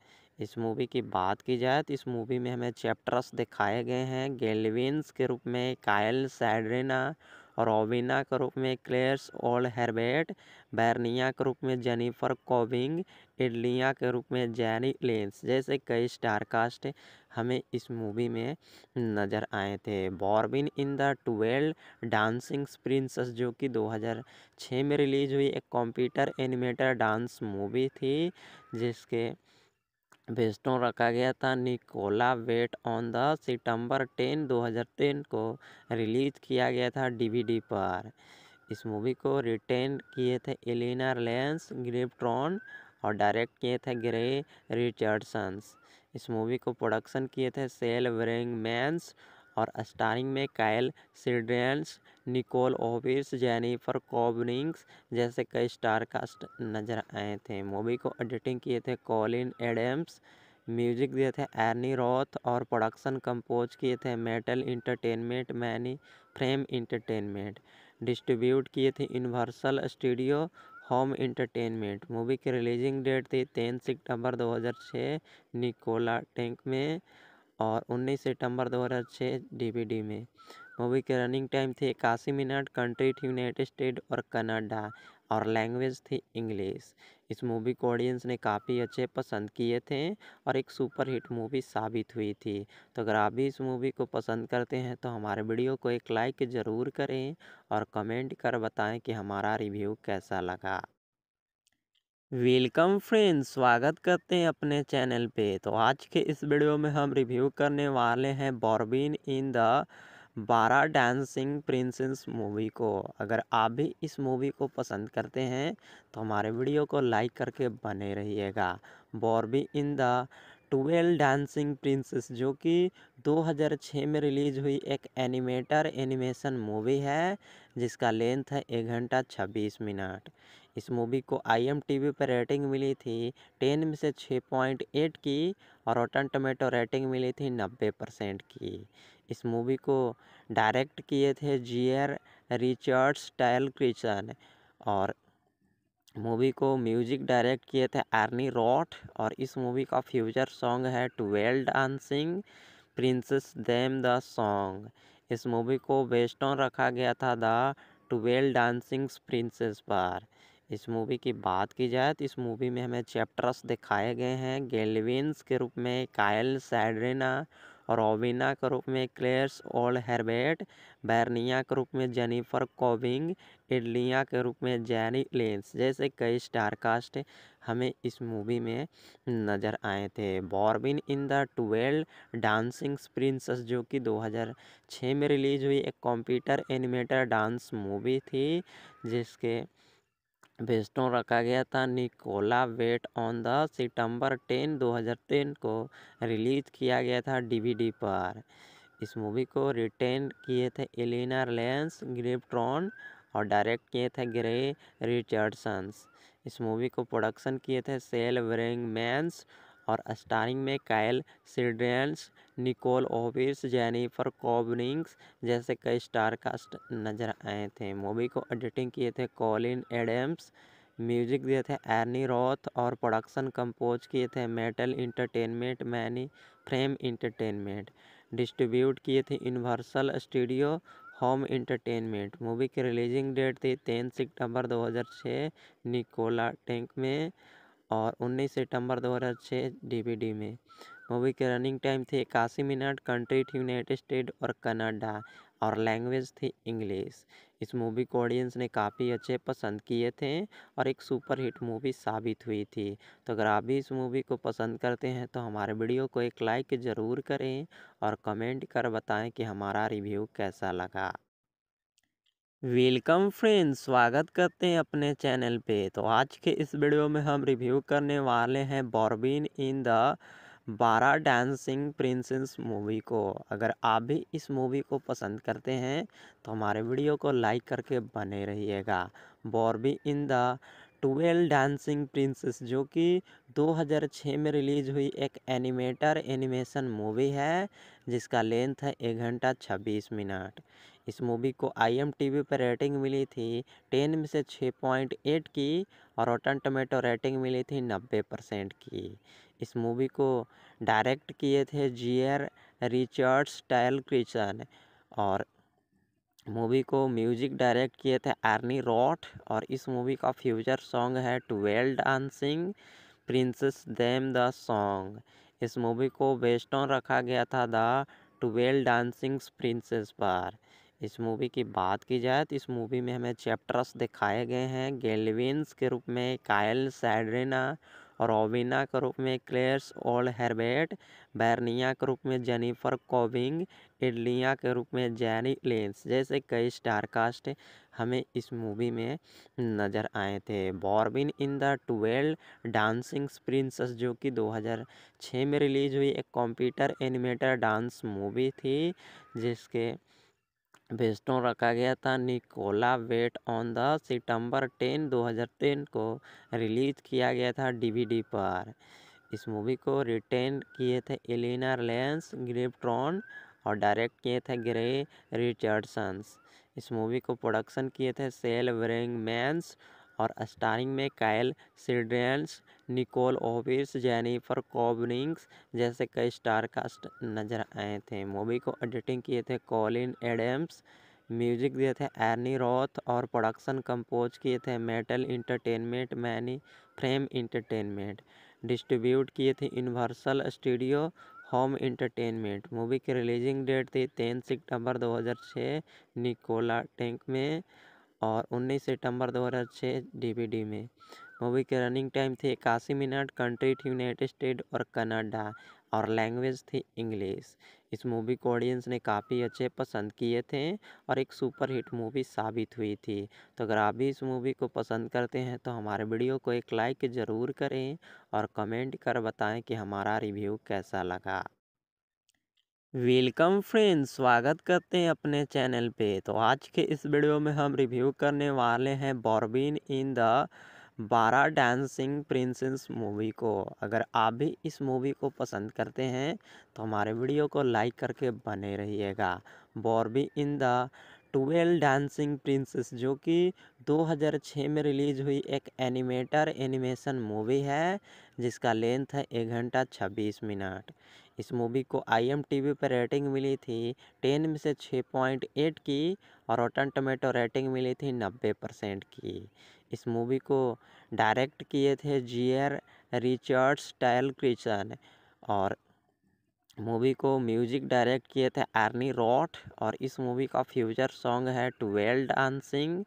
Speaker 1: इस मूवी की बात की जाए तो इस मूवी में हमें चैप्टर्स दिखाए गए हैं गेलविन्स के रूप में कायल सैड्रिना रॉबिना के रूप में क्लेस ओल्ड हेरबेट बैरनिया के रूप में जेनिफर कोविंग इडलिया के रूप में जैनी लेंस जैसे कई स्टार कास्ट हमें इस मूवी में नज़र आए थे Barbie in the twelve dancing princess जो कि 2006 में रिलीज़ हुई एक कंप्यूटर एनिमेटर डांस मूवी थी जिसके बेस्टों रखा गया था Nicola wait on the September हज़ार टेन को रिलीज़ किया गया था डीवीडी पर इस मूवी को रिटेन किए थे एलिना लेंस ग्रिप्ट्रॉन और डायरेक्ट किए थे ग्रे रिचर्डसन्स इस मूवी को प्रोडक्शन किए थे सेल मैंस और स्टारिंग में कैल सिड्रेंस निकोल ओविस जेनिफर कॉबनिंग्स जैसे कई स्टार कास्ट नजर आए थे मूवी को एडिटिंग किए थे कॉलिन एडम्स म्यूजिक दिए थे एर्नी रॉथ और प्रोडक्शन कंपोज किए थे Mattel entertainment many frame entertainment distribute किए थे universal studio home entertainment movie की रिलीजिंग डेट थी तीन सितंबर 2006 निकोला टेंक में और उन्नीस सितंबर 2006 डीवीडी में मूवी के रनिंग टाइम थे इक्यासी मिनट कंट्री थी यूनाइटेड स्टेट और कनाडा और लैंग्वेज थी इंग्लिश इस मूवी को ऑडियंस ने काफ़ी अच्छे पसंद किए थे और एक सुपरहिट मूवी साबित हुई थी तो अगर आप भी इस मूवी को पसंद करते हैं तो हमारे वीडियो को एक लाइक ज़रूर करें और कमेंट कर बताएं कि हमारा रिव्यू कैसा लगा वेलकम फ्रेंड्स स्वागत करते हैं अपने चैनल पे तो आज के इस वीडियो में हम रिव्यू करने वाले हैं बॉर्बिन इन द बारा डांसिंग प्रिंसेस मूवी को अगर आप भी इस मूवी को पसंद करते हैं तो हमारे वीडियो को लाइक करके बने रहिएगा Barbie in the twelve dancing princess जो कि 2006 में रिलीज हुई एक एनिमेटर एनिमेशन मूवी है जिसका लेंथ है एक घंटा छब्बीस मिनट इस मूवी को आई एम टी वी पर रेटिंग मिली थी टेन में से छः पॉइंट एट की और रोटन टोमेटो रेटिंग मिली थी नब्बे परसेंट की इस मूवी को डायरेक्ट किए थे जियर रिचर्ड्स टायल क्रिचन और मूवी को म्यूजिक डायरेक्ट किए थे आर्नी रॉट और इस मूवी का फ्यूचर सॉन्ग है twelve dancing princess them the song इस मूवी को बेस्ट ऑन रखा गया था द ट्वेल्व डांसिंग प्रिंसेस पर इस मूवी की बात की जाए तो इस मूवी में हमें चैप्टर्स दिखाए गए हैं गेलविन्स के रूप में कायल सैड्रिना और ओविना के रूप में क्लेयर्स ओल्ड हेरबेट बैरनिया के रूप में जेनिफर कोविंग एडलिया के रूप में जैनी लेंस जैसे कई स्टार कास्ट हमें इस मूवी में नज़र आए थे Barbie in the twelve dancing princess जो कि 2006 में रिलीज हुई एक कंप्यूटर एनिमेटर डांस मूवी थी जिसके बेस्टों रखा गया था Nicola wait on the September हज़ार 2010 को रिलीज़ किया गया था डीवीडी पर इस मूवी को रिटेन किए थे एलिना लेंस ग्रिप्ट्रॉन और डायरेक्ट किए थे ग्रे रिचर्डसन्स इस मूवी को प्रोडक्शन किए थे सेल व्रिंगमैन्स और स्टारिंग में कायल सिल्ड्रेंस निकोल ओविस जेनिफर कॉबनिंग्स जैसे कई स्टार कास्ट नजर आए थे मूवी को एडिटिंग किए थे कॉलिन एडम्स म्यूजिक दिए थे एर्नी रॉथ और प्रोडक्शन कंपोज किए थे Mattel entertainment many frame entertainment distribute किए थे universal studio Home Entertainment movie की रिलीजिंग डेट थी तेईस सितंबर 2006 निकोला टैंक में और 19 सितंबर 2006 डीवीडी में मूवी के रनिंग टाइम थे इक्यासी मिनट कंट्री थी यूनाइटेड स्टेट और कनाडा और लैंग्वेज थी इंग्लिश इस मूवी को ऑडियंस ने काफ़ी अच्छे पसंद किए थे और एक सुपर हिट मूवी साबित हुई थी तो अगर आप भी इस मूवी को पसंद करते हैं तो हमारे वीडियो को एक लाइक ज़रूर करें और कमेंट कर बताएं कि हमारा रिव्यू कैसा लगा वेलकम फ्रेंड्स स्वागत करते हैं अपने चैनल पे तो आज के इस वीडियो में हम रिव्यू करने वाले हैं बॉर्बिन इन द बारह डांसिंग प्रिंसेस मूवी को अगर आप भी इस मूवी को पसंद करते हैं तो हमारे वीडियो को लाइक करके बने रहिएगा Barbie in the twelve dancing princess जो कि 2006 में रिलीज हुई एक एनिमेटर एनिमेशन मूवी है जिसका लेंथ है एक घंटा छब्बीस मिनट इस मूवी को आईएमटीवी पर रेटिंग मिली थी टेन में से छः पॉइंट एट की और रोटन टोमेटो रेटिंग मिली थी नब्बे परसेंट की इस मूवी को डायरेक्ट किए थे जियर आर रिचर्ड्स टायल क्रिचन और मूवी को म्यूजिक डायरेक्ट किए थे आर्नी रॉट और इस मूवी का फ्यूचर सॉन्ग है twelve dancing princess them the song इस मूवी को बेस्ट ऑन रखा गया था द ट्वेल्व डांसिंग प्रिंसेस पर इस मूवी की बात की जाए तो इस मूवी में हमें चैप्टर्स दिखाए गए हैं गेलविन्स के रूप में कायल सैड्रिना रॉबिना के रूप में क्लेस ओल्ड हेरबेट बैरनिया के रूप में जेनिफर कोविंग इडलिया के रूप में जैनी लेंस जैसे कई स्टार कास्ट हमें इस मूवी में नज़र आए थे Barbie in the twelve dancing princess जो कि 2006 में रिलीज हुई एक कंप्यूटर एनिमेटर डांस मूवी थी जिसके बेस्टों रखा गया था Nicola wait on the September हज़ार 2010 को रिलीज़ किया गया था डीवीडी पर इस मूवी को रिटेन किए थे एलिना लेंस ग्रिप्ट्रॉन और डायरेक्ट किए थे ग्रे रिचर्डसन्स इस मूवी को प्रोडक्शन किए थे सेल वेरिंगमैन्स और स्टारिंग में कायल सिड्रेंस निकोल ओविस जेनिफर कॉबनिंग्स जैसे कई स्टारकास्ट नजर आए थे मूवी को एडिटिंग किए थे कॉलिन एडम्स म्यूजिक दिए थे एर्नी रॉथ और प्रोडक्शन कंपोज किए थे Mattel entertainment many frame entertainment distribute किए थे universal studio home entertainment movie की रिलीजिंग डेट थी तीन सितंबर 2006 निकोला टैंक में और 19 सितंबर 2006 डीवीडी में मूवी के रनिंग टाइम थे इक्यासी मिनट कंट्री थी यूनाइटेड स्टेट और कनाडा और लैंग्वेज थी इंग्लिश इस मूवी को ऑडियंस ने काफ़ी अच्छे पसंद किए थे और एक सुपरहिट मूवी साबित हुई थी तो अगर आप भी इस मूवी को पसंद करते हैं तो हमारे वीडियो को एक लाइक ज़रूर करें और कमेंट कर बताएं कि हमारा रिव्यू कैसा लगा वेलकम फ्रेंड्स स्वागत करते हैं अपने चैनल पे तो आज के इस वीडियो में हम रिव्यू करने वाले हैं बॉर्बिन इन द बारह डांसिंग प्रिंसेस मूवी को अगर आप भी इस मूवी को पसंद करते हैं तो हमारे वीडियो को लाइक करके बने रहिएगा Barbie in the twelve dancing princess जो कि 2006 में रिलीज हुई एक एनिमेटर एनिमेशन मूवी है जिसका लेंथ है एक घंटा छब्बीस मिनट इस मूवी को आई एम टी वी पर रेटिंग मिली थी टेन में से छः पॉइंट एट की और रोटन टोमेटो रेटिंग मिली थी नब्बे परसेंट की इस मूवी को डायरेक्ट किए थे जियर रिचर्ड्स टैल क्रिचन और मूवी को म्यूजिक डायरेक्ट किए थे आर्नी रॉट और इस मूवी का फ्यूचर सॉन्ग है twelve dancing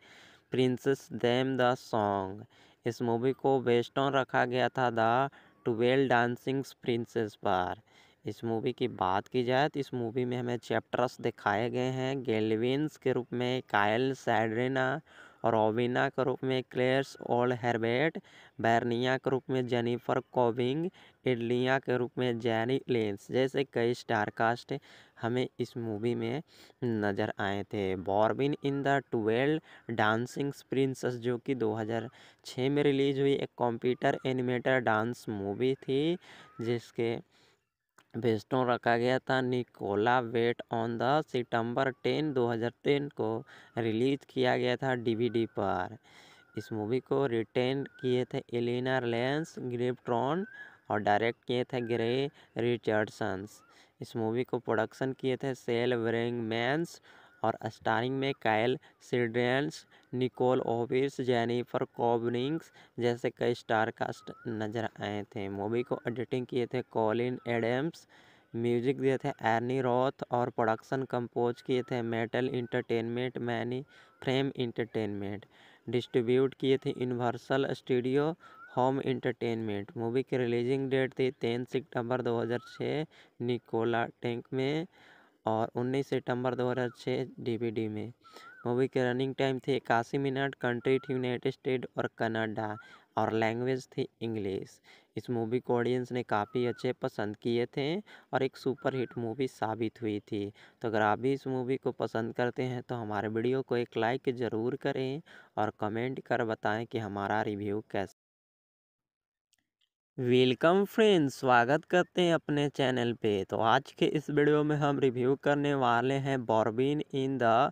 Speaker 1: princess them the song इस मूवी को बेस्ट ऑन रखा गया था द ट्वेल्व डांसिंग प्रिंसेस पर इस मूवी की बात की जाए तो इस मूवी में हमें चैप्टर्स दिखाए गए हैं गेलविन्स के रूप में कायल सैड्रिना रॉबिना के रूप में क्लेस ओल्ड हेरबेट बैरनिया के रूप में जेनिफर कोविंग इडलिया के रूप में जैनी लेंस जैसे कई स्टार कास्ट हमें इस मूवी में नज़र आए थे Barbie in the twelve dancing princess जो कि 2006 में रिलीज हुई एक कंप्यूटर एनिमेटर डांस मूवी थी जिसके बेस्टों रखा गया था Nicola wait on the September हज़ार 2010 को रिलीज़ किया गया था डीवीडी पर इस मूवी को रिटेन किए थे एलिना लेंस ग्रिप्ट्रॉन और डायरेक्ट किए थे ग्रे रिचर्डसन्स इस मूवी को प्रोडक्शन किए थे सेल मैंस और स्टारिंग में कायल सीड्रेंस निकोल ओविस जेनिफर कॉबनिंग्स जैसे कई स्टार कास्ट नजर आए थे मूवी को एडिटिंग किए थे कॉलिन एडम्स म्यूजिक दिए थे एर्नी रॉथ और प्रोडक्शन कंपोज किए थे Mattel entertainment many frame entertainment distribute किए थे universal studio home entertainment movie की रिलीजिंग डेट थी तेईस सितंबर 2006 निकोला टैंक में और 19 सितंबर 2006 डीवीडी में मूवी के रनिंग टाइम थे इक्यासी मिनट कंट्री थी यूनाइटेड स्टेट और कनाडा और लैंग्वेज थी इंग्लिश इस मूवी को ऑडियंस ने काफ़ी अच्छे पसंद किए थे और एक सुपरहिट मूवी साबित हुई थी तो अगर आप भी इस मूवी को पसंद करते हैं तो हमारे वीडियो को एक लाइक ज़रूर करें और कमेंट कर बताएं कि हमारा रिव्यू कैसा वेलकम फ्रेंड्स स्वागत करते हैं अपने चैनल पे तो आज के इस वीडियो में हम रिव्यू करने वाले हैं बॉर्बिन इन द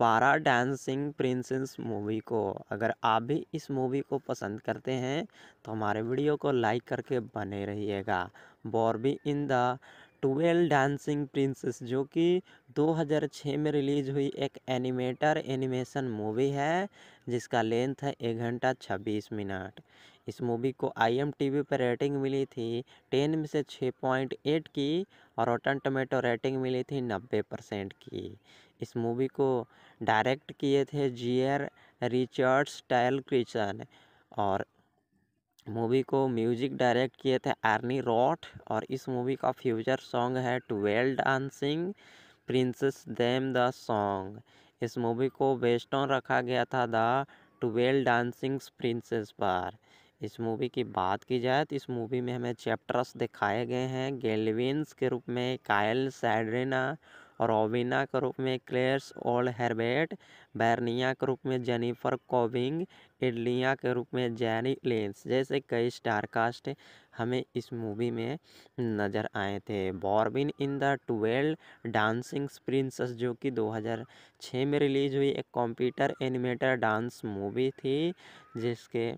Speaker 1: बारा डांसिंग प्रिंसेस मूवी को अगर आप भी इस मूवी को पसंद करते हैं तो हमारे वीडियो को लाइक करके बने रहिएगा Barbie in the twelve dancing princess जो कि 2006 में रिलीज हुई एक एनिमेटर एनिमेशन मूवी है जिसका लेंथ है एक घंटा 26 मिनट इस मूवी को आई एम टी वी पर रेटिंग मिली थी टेन में से छः पॉइंट एट की और रोटन टमेटो रेटिंग मिली थी नब्बे परसेंट की इस मूवी को डायरेक्ट किए थे जीयर रिचर्ड्स टैल क्रिचन और मूवी को म्यूजिक डायरेक्ट किए थे आर्नी रॉट और इस मूवी का फ्यूचर सॉन्ग है twelve dancing princess them the song इस मूवी को बेस्ट ऑन रखा गया था द ट्वेल्व डांसिंग प्रिंसेस पर इस मूवी की बात की जाए तो इस मूवी में हमें चैप्टर्स दिखाए गए हैं गेलविन्स के रूप में कायल सैड्रिना रॉबिना के रूप में क्लेयर्स ओल्ड हेरबेट बैरनिया के रूप में जेनिफर कोविंग इडलिया के रूप में जैनी लेंस जैसे कई स्टार कास्ट हमें इस मूवी में नज़र आए थे Barbie in the twelve dancing princess जो कि 2006 में रिलीज हुई एक कंप्यूटर एनिमेटर डांस मूवी थी जिसके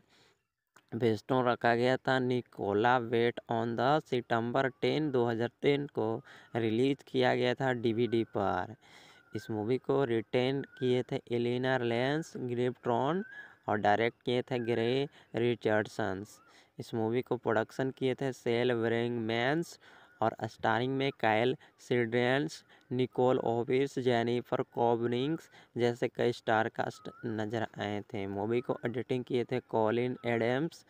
Speaker 1: बेस्टों रखा गया था Nicola wait on the September हज़ार 2010 को रिलीज़ किया गया था डीवीडी पर इस मूवी को रिटेन किए थे एलिना लेंस ग्रिप्ट्रॉन और डायरेक्ट किए थे ग्रे रिचर्डसन्स इस मूवी को प्रोडक्शन किए थे सेल मैंस और स्टारिंग में कायल सीड्रेंस निकोल ओविस जेनिफर कॉबनिंग्स जैसे कई स्टार कास्ट नजर आए थे मूवी को एडिटिंग किए थे कॉलिन एडम्स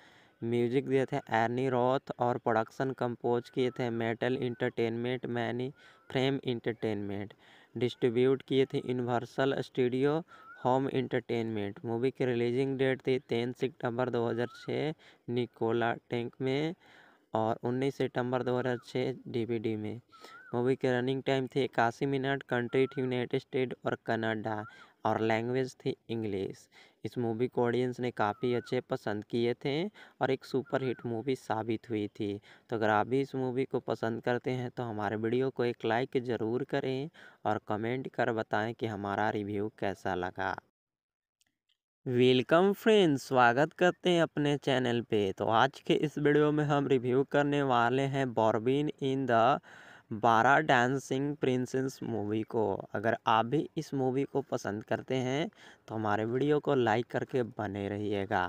Speaker 1: म्यूजिक दिए थे एर्नी रॉथ और प्रोडक्शन कंपोज किए थे Mattel entertainment many frame entertainment distribute किए थे universal studio home entertainment movie की रिलीजिंग डेट थी तीन सितंबर 2006 निकोला टैंक में और 19 सितंबर 2006 डीवीडी में मूवी के रनिंग टाइम थे इक्यासी मिनट कंट्री थी यूनाइटेड स्टेट और कनाडा और लैंग्वेज थी इंग्लिश इस मूवी को ऑडियंस ने काफ़ी अच्छे पसंद किए थे और एक सुपरहिट मूवी साबित हुई थी तो अगर आप भी इस मूवी को पसंद करते हैं तो हमारे वीडियो को एक लाइक ज़रूर करें और कमेंट कर बताएं कि हमारा रिव्यू कैसा लगा वेलकम फ्रेंड्स स्वागत करते हैं अपने चैनल पे तो आज के इस वीडियो में हम रिव्यू करने वाले हैं बॉर्बिन इन द बारा डांसिंग प्रिंसेस मूवी को अगर आप भी इस मूवी को पसंद करते हैं तो हमारे वीडियो को लाइक करके बने रहिएगा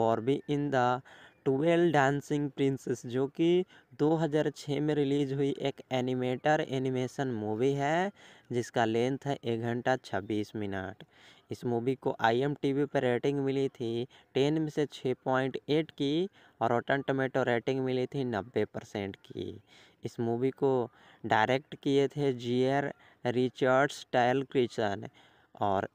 Speaker 1: Barbie in the twelve dancing princess जो कि 2006 में रिलीज हुई एक एनिमेटर एनिमेशन मूवी है जिसका लेंथ है एक घंटा 26 मिनट इस मूवी को आई एम टी वी पर रेटिंग मिली थी टेन में से छः पॉइंट एट की और रोटन टमेटो रेटिंग मिली थी नब्बे परसेंट की इस मूवी को डायरेक्ट किए थे जियर रिचर्ड्स टैल क्रिचन और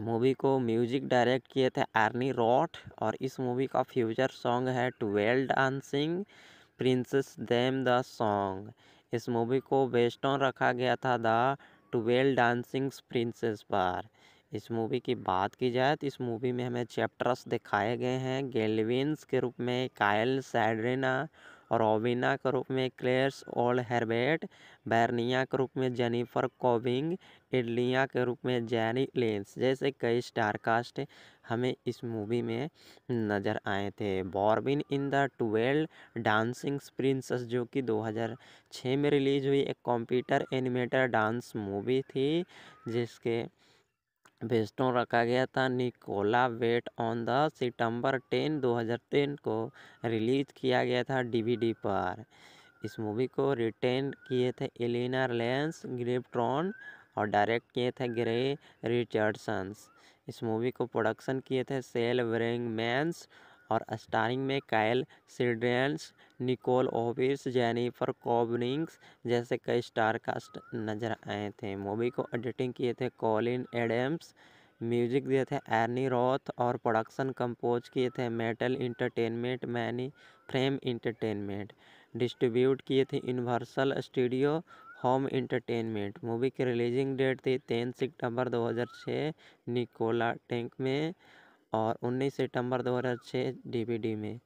Speaker 1: मूवी को म्यूजिक डायरेक्ट किए थे आर्नी रॉट और इस मूवी का फ्यूचर सॉन्ग है twelve dancing princess them the song इस मूवी को बेस्ट ऑन रखा गया था द ट्वेल्व डांसिंग प्रिंसेस पर इस मूवी की बात की जाए तो इस मूवी में हमें चैप्टर्स दिखाए गए हैं गेलविन्स के रूप में कायल सैड्रिना रोविना के रूप में क्लेयर्स ओल्ड हेरबेट बैरनिया के रूप में जेनिफर कोविंग इडलिया के रूप में जैनी लेंस जैसे कई स्टार कास्ट हमें इस मूवी में नज़र आए थे Barbie in the twelve dancing princess जो कि 2006 में रिलीज हुई एक कंप्यूटर एनिमेटर डांस मूवी थी जिसके बेस्टो रखा गया था Nicola wait on the September 10 2010 को रिलीज़ किया गया था डीवीडी पर इस मूवी को रिटेन किए थे एलिना लेंस ग्रिप्ट्रॉन और डायरेक्ट किए थे ग्रे रिचर्डसन्स इस मूवी को प्रोडक्शन किए थे सेल मैंस और स्टारिंग में कायल सिड्रेंस निकोल ओविस जेनिफर कॉबनिंग्स जैसे कई स्टार कास्ट नजर आए थे मूवी को एडिटिंग किए थे कॉलिन एडम्स म्यूजिक दिए थे एर्नी रॉथ और प्रोडक्शन कंपोज किए थे Mattel entertainment many frame entertainment distribute किए थे universal studio home entertainment movie की रिलीजिंग डेट थी तीन सितंबर 2006 निकोला टैंक में और 19 सितंबर 2006 डीवीडी में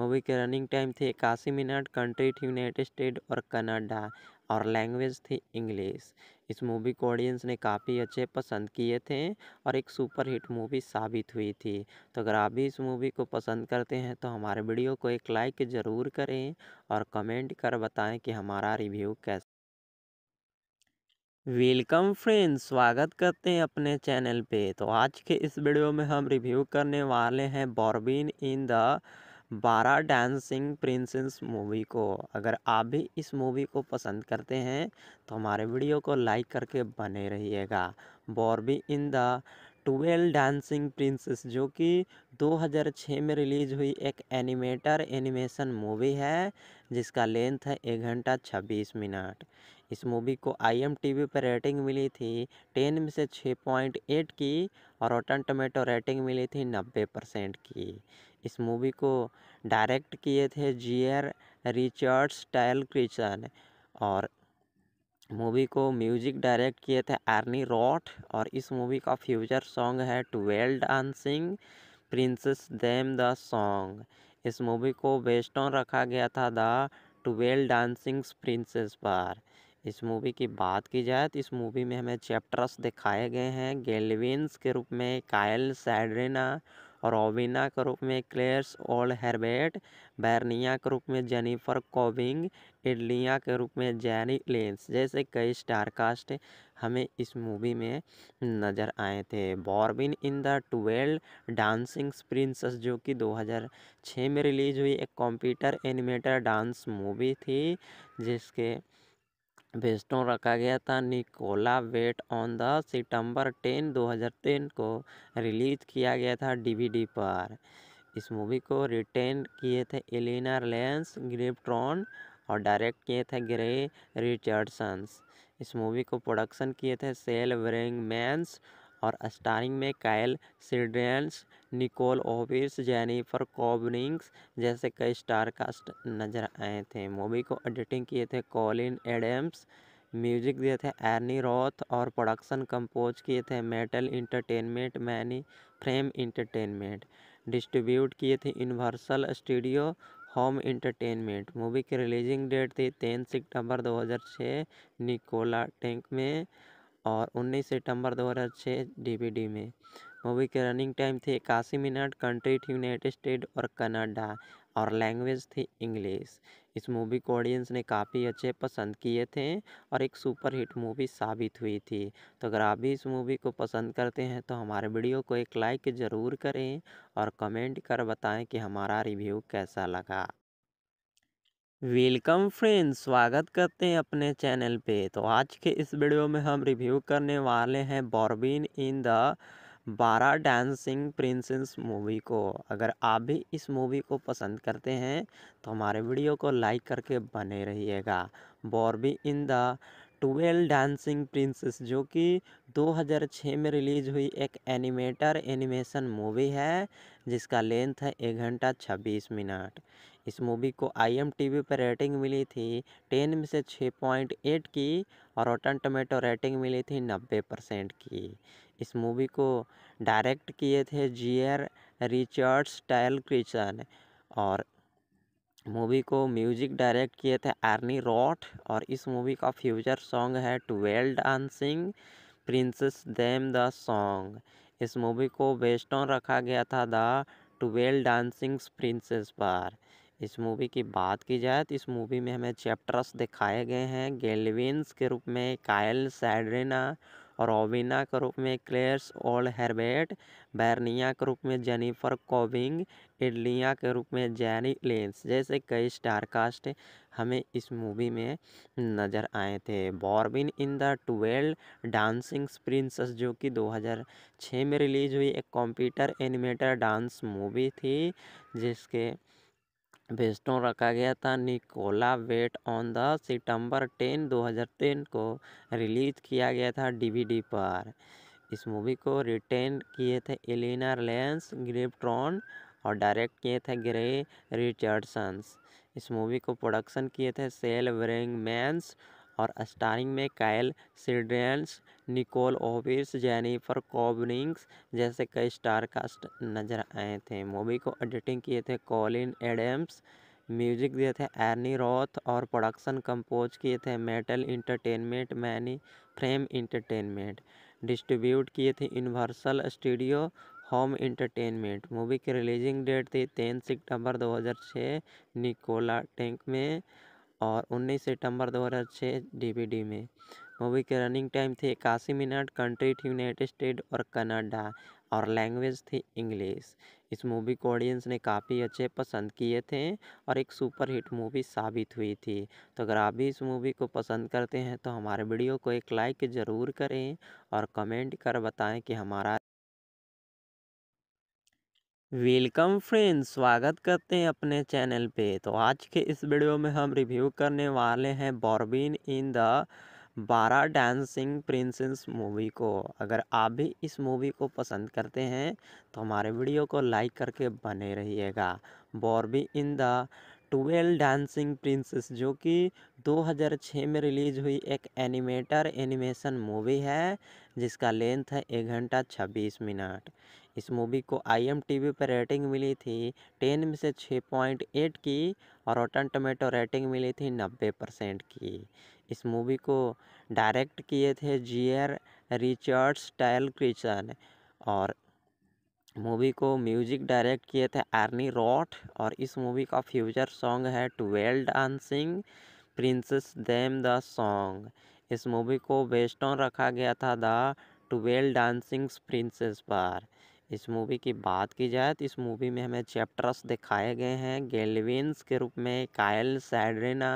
Speaker 1: मूवी के रनिंग टाइम थी इक्यासी मिनट कंट्री थी यूनाइटेड स्टेट और कनाडा और लैंग्वेज थी इंग्लिश इस मूवी को ऑडियंस ने काफ़ी अच्छे पसंद किए थे और एक सुपरहिट मूवी साबित हुई थी तो अगर आप भी इस मूवी को पसंद करते हैं तो हमारे वीडियो को एक लाइक ज़रूर करें और कमेंट कर बताएं कि हमारा रिव्यू कैसा वेलकम फ्रेंड्स स्वागत करते हैं अपने चैनल पे तो आज के इस वीडियो में हम रिव्यू करने वाले हैं बॉर्बिन इन द बारा डांसिंग प्रिंसेस मूवी को अगर आप भी इस मूवी को पसंद करते हैं तो हमारे वीडियो को लाइक करके बने रहिएगा Barbie in the twelve dancing princess जो कि 2006 में रिलीज हुई एक एनिमेटर एनिमेशन मूवी है जिसका लेंथ है एक घंटा 26 मिनट इस मूवी को आई एम टी वी पर रेटिंग मिली थी टेन में से छः पॉइंट एट की और रोटन टमेटो रेटिंग मिली थी नब्बे परसेंट की इस मूवी को डायरेक्ट किए थे जियर रिचर्ड्स टायल क्रिचन और मूवी को म्यूजिक डायरेक्ट किए थे आर्नी रॉट और इस मूवी का फ्यूचर सॉन्ग है twelve dancing princess them the song इस मूवी को बेस्ट रखा गया था द ट्वेल्व डांसिंग प्रिंसेस पर इस मूवी की बात की जाए तो इस मूवी में हमें चैप्टर्स दिखाए गए हैं गेलविन्स के रूप में कायल सैड्रिना और ओविना के रूप में क्लेयर्स ओल्ड हेरबेट बैरनिया के रूप में जेनिफर कोविंग इडलिया के रूप में जैनी लेंस जैसे कई स्टार कास्ट हमें इस मूवी में नज़र आए थे Barbie in the twelve dancing princess जो कि 2006 में रिलीज हुई एक कंप्यूटर एनिमेटर डांस मूवी थी जिसके बेस्टों रखा गया था Nicola wait on the September हज़ार 2010 को रिलीज़ किया गया था डीवीडी पर इस मूवी को रिटेन किए थे एलिना लेंस ग्रिप्ट्रॉन और डायरेक्ट किए थे ग्रे रिचर्डसन्स इस मूवी को प्रोडक्शन किए थे सेल मैंस और स्टारिंग में कैल सीड्रेंस निकोल ओविस जेनिफर कॉबनिंग्स जैसे कई स्टार कास्ट नजर आए थे मूवी को एडिटिंग किए थे कॉलिन एडम्स म्यूजिक दिए थे एर्नी रॉथ और प्रोडक्शन कंपोज किए थे Mattel entertainment many frame entertainment distribute किए थे universal studio home entertainment movie की रिलीजिंग डेट थी तीन सितंबर 2006 निकोला टेंक में और 19 सितंबर 2006 डीवीडी में मूवी के रनिंग टाइम थे इक्यासी मिनट कंट्री थी यूनाइटेड स्टेट और कनाडा और लैंग्वेज थी इंग्लिश इस मूवी को ऑडियंस ने काफ़ी अच्छे पसंद किए थे और एक सुपर हिट मूवी साबित हुई थी तो अगर आप भी इस मूवी को पसंद करते हैं तो हमारे वीडियो को एक लाइक ज़रूर करें और कमेंट कर बताएं कि हमारा रिव्यू कैसा लगा वेलकम फ्रेंड्स स्वागत करते हैं अपने चैनल पे तो आज के इस वीडियो में हम रिव्यू करने वाले हैं बॉर्बिन इन द बारा डांसिंग प्रिंसेस मूवी को अगर आप भी इस मूवी को पसंद करते हैं तो हमारे वीडियो को लाइक करके बने रहिएगा Barbie in the twelve dancing princess जो कि 2006 में रिलीज हुई एक एनिमेटर एनिमेशन मूवी है जिसका लेंथ है एक घंटा 26 मिनट इस मूवी को आईएमटीबी पर रेटिंग मिली थी 10 में से 6.8 की और रोटन टोमेटो रेटिंग मिली थी 90 परसेंट की इस मूवी को डायरेक्ट किए थे जियर रिचर्ड रिचर्ड्स क्रिचन और मूवी को म्यूजिक डायरेक्ट किए थे आर्नी रॉट और इस मूवी का फ्यूचर सॉन्ग है twelve dancing princess them the song इस मूवी को बेस्ट ऑन रखा गया था द ट्वेल्व डांसिंग प्रिंसेस पर इस मूवी की बात की जाए तो इस मूवी में हमें चैप्टर्स दिखाए गए हैं गेलविन्स के रूप में कायल सैड्रिना रॉबिना के रूप में क्लेयर्स ओल्ड हेरबेट बैरनिया के रूप में जेनिफर कोविंग इडलिया के रूप में जैनी लेंस जैसे कई स्टार कास्ट हमें इस मूवी में नज़र आए थे Barbie in the twelve dancing princess जो कि 2006 में रिलीज़ हुई एक कंप्यूटर एनिमेटर डांस मूवी थी जिसके बेस्टों रखा गया था Nicola wait on the September ten 2010 को रिलीज़ किया गया था डीवीडी पर इस मूवी को रिटेन किए थे एलिना लेंस ग्रिप्ट्रॉन और डायरेक्ट किए थे ग्रे रिचर्डसन्स इस मूवी को प्रोडक्शन किए थे सेल मैंस और स्टारिंग में कैल सीड्रेंस निकोल ओविस जेनिफर कॉबनिंग्स जैसे कई स्टार कास्ट नजर आए थे मूवी को एडिटिंग किए थे कॉलिन एडम्स म्यूजिक दिए थे एर्नी रॉथ और प्रोडक्शन कंपोज किए थे Mattel entertainment many frame entertainment distribute किए थे universal studio home entertainment movie की रिलीजिंग डेट थी तीन सितंबर 2006 निकोला टैंक में और 19 सितंबर 2006 डीवीडी में मूवी के रनिंग टाइम थे इक्यासी मिनट कंट्री थी यूनाइटेड स्टेट और कनाडा और लैंग्वेज थी इंग्लिश इस मूवी को ऑडियंस ने काफ़ी अच्छे पसंद किए थे और एक सुपरहिट मूवी साबित हुई थी तो अगर आप भी इस मूवी को पसंद करते हैं तो हमारे वीडियो को एक लाइक ज़रूर करें और कमेंट कर बताएं कि हमारा वेलकम फ्रेंड्स स्वागत करते हैं अपने चैनल पे तो आज के इस वीडियो में हम रिव्यू करने वाले हैं बॉर्बिन इन द बारा डांसिंग प्रिंसेस मूवी को अगर आप भी इस मूवी को पसंद करते हैं तो हमारे वीडियो को लाइक करके बने रहिएगा Barbie in the twelve dancing princess जो कि 2006 में रिलीज़ हुई एक एनिमेटर एनिमेशन मूवी है जिसका लेंथ है एक घंटा 26 मिनट इस मूवी को आईएमटीबी पर रेटिंग मिली थी टेन में से छः पॉइंट एट की और रोटन टमेटो रेटिंग मिली थी नब्बे परसेंट की इस मूवी को डायरेक्ट किए थे जियर रिचर्ड्स टायल क्रिचन और मूवी को म्यूजिक डायरेक्ट किए थे आर्नी रॉट और इस मूवी का फ्यूचर सॉन्ग है twelve dancing princess them the song इस मूवी को बेस्ट ऑन रखा गया था द ट्वेल्व डांसिंग प्रिंसेस पर इस मूवी की बात की जाए तो इस मूवी में हमें चैप्टर्स दिखाए गए हैं गेलविन्स के रूप में कायल सैड्रिना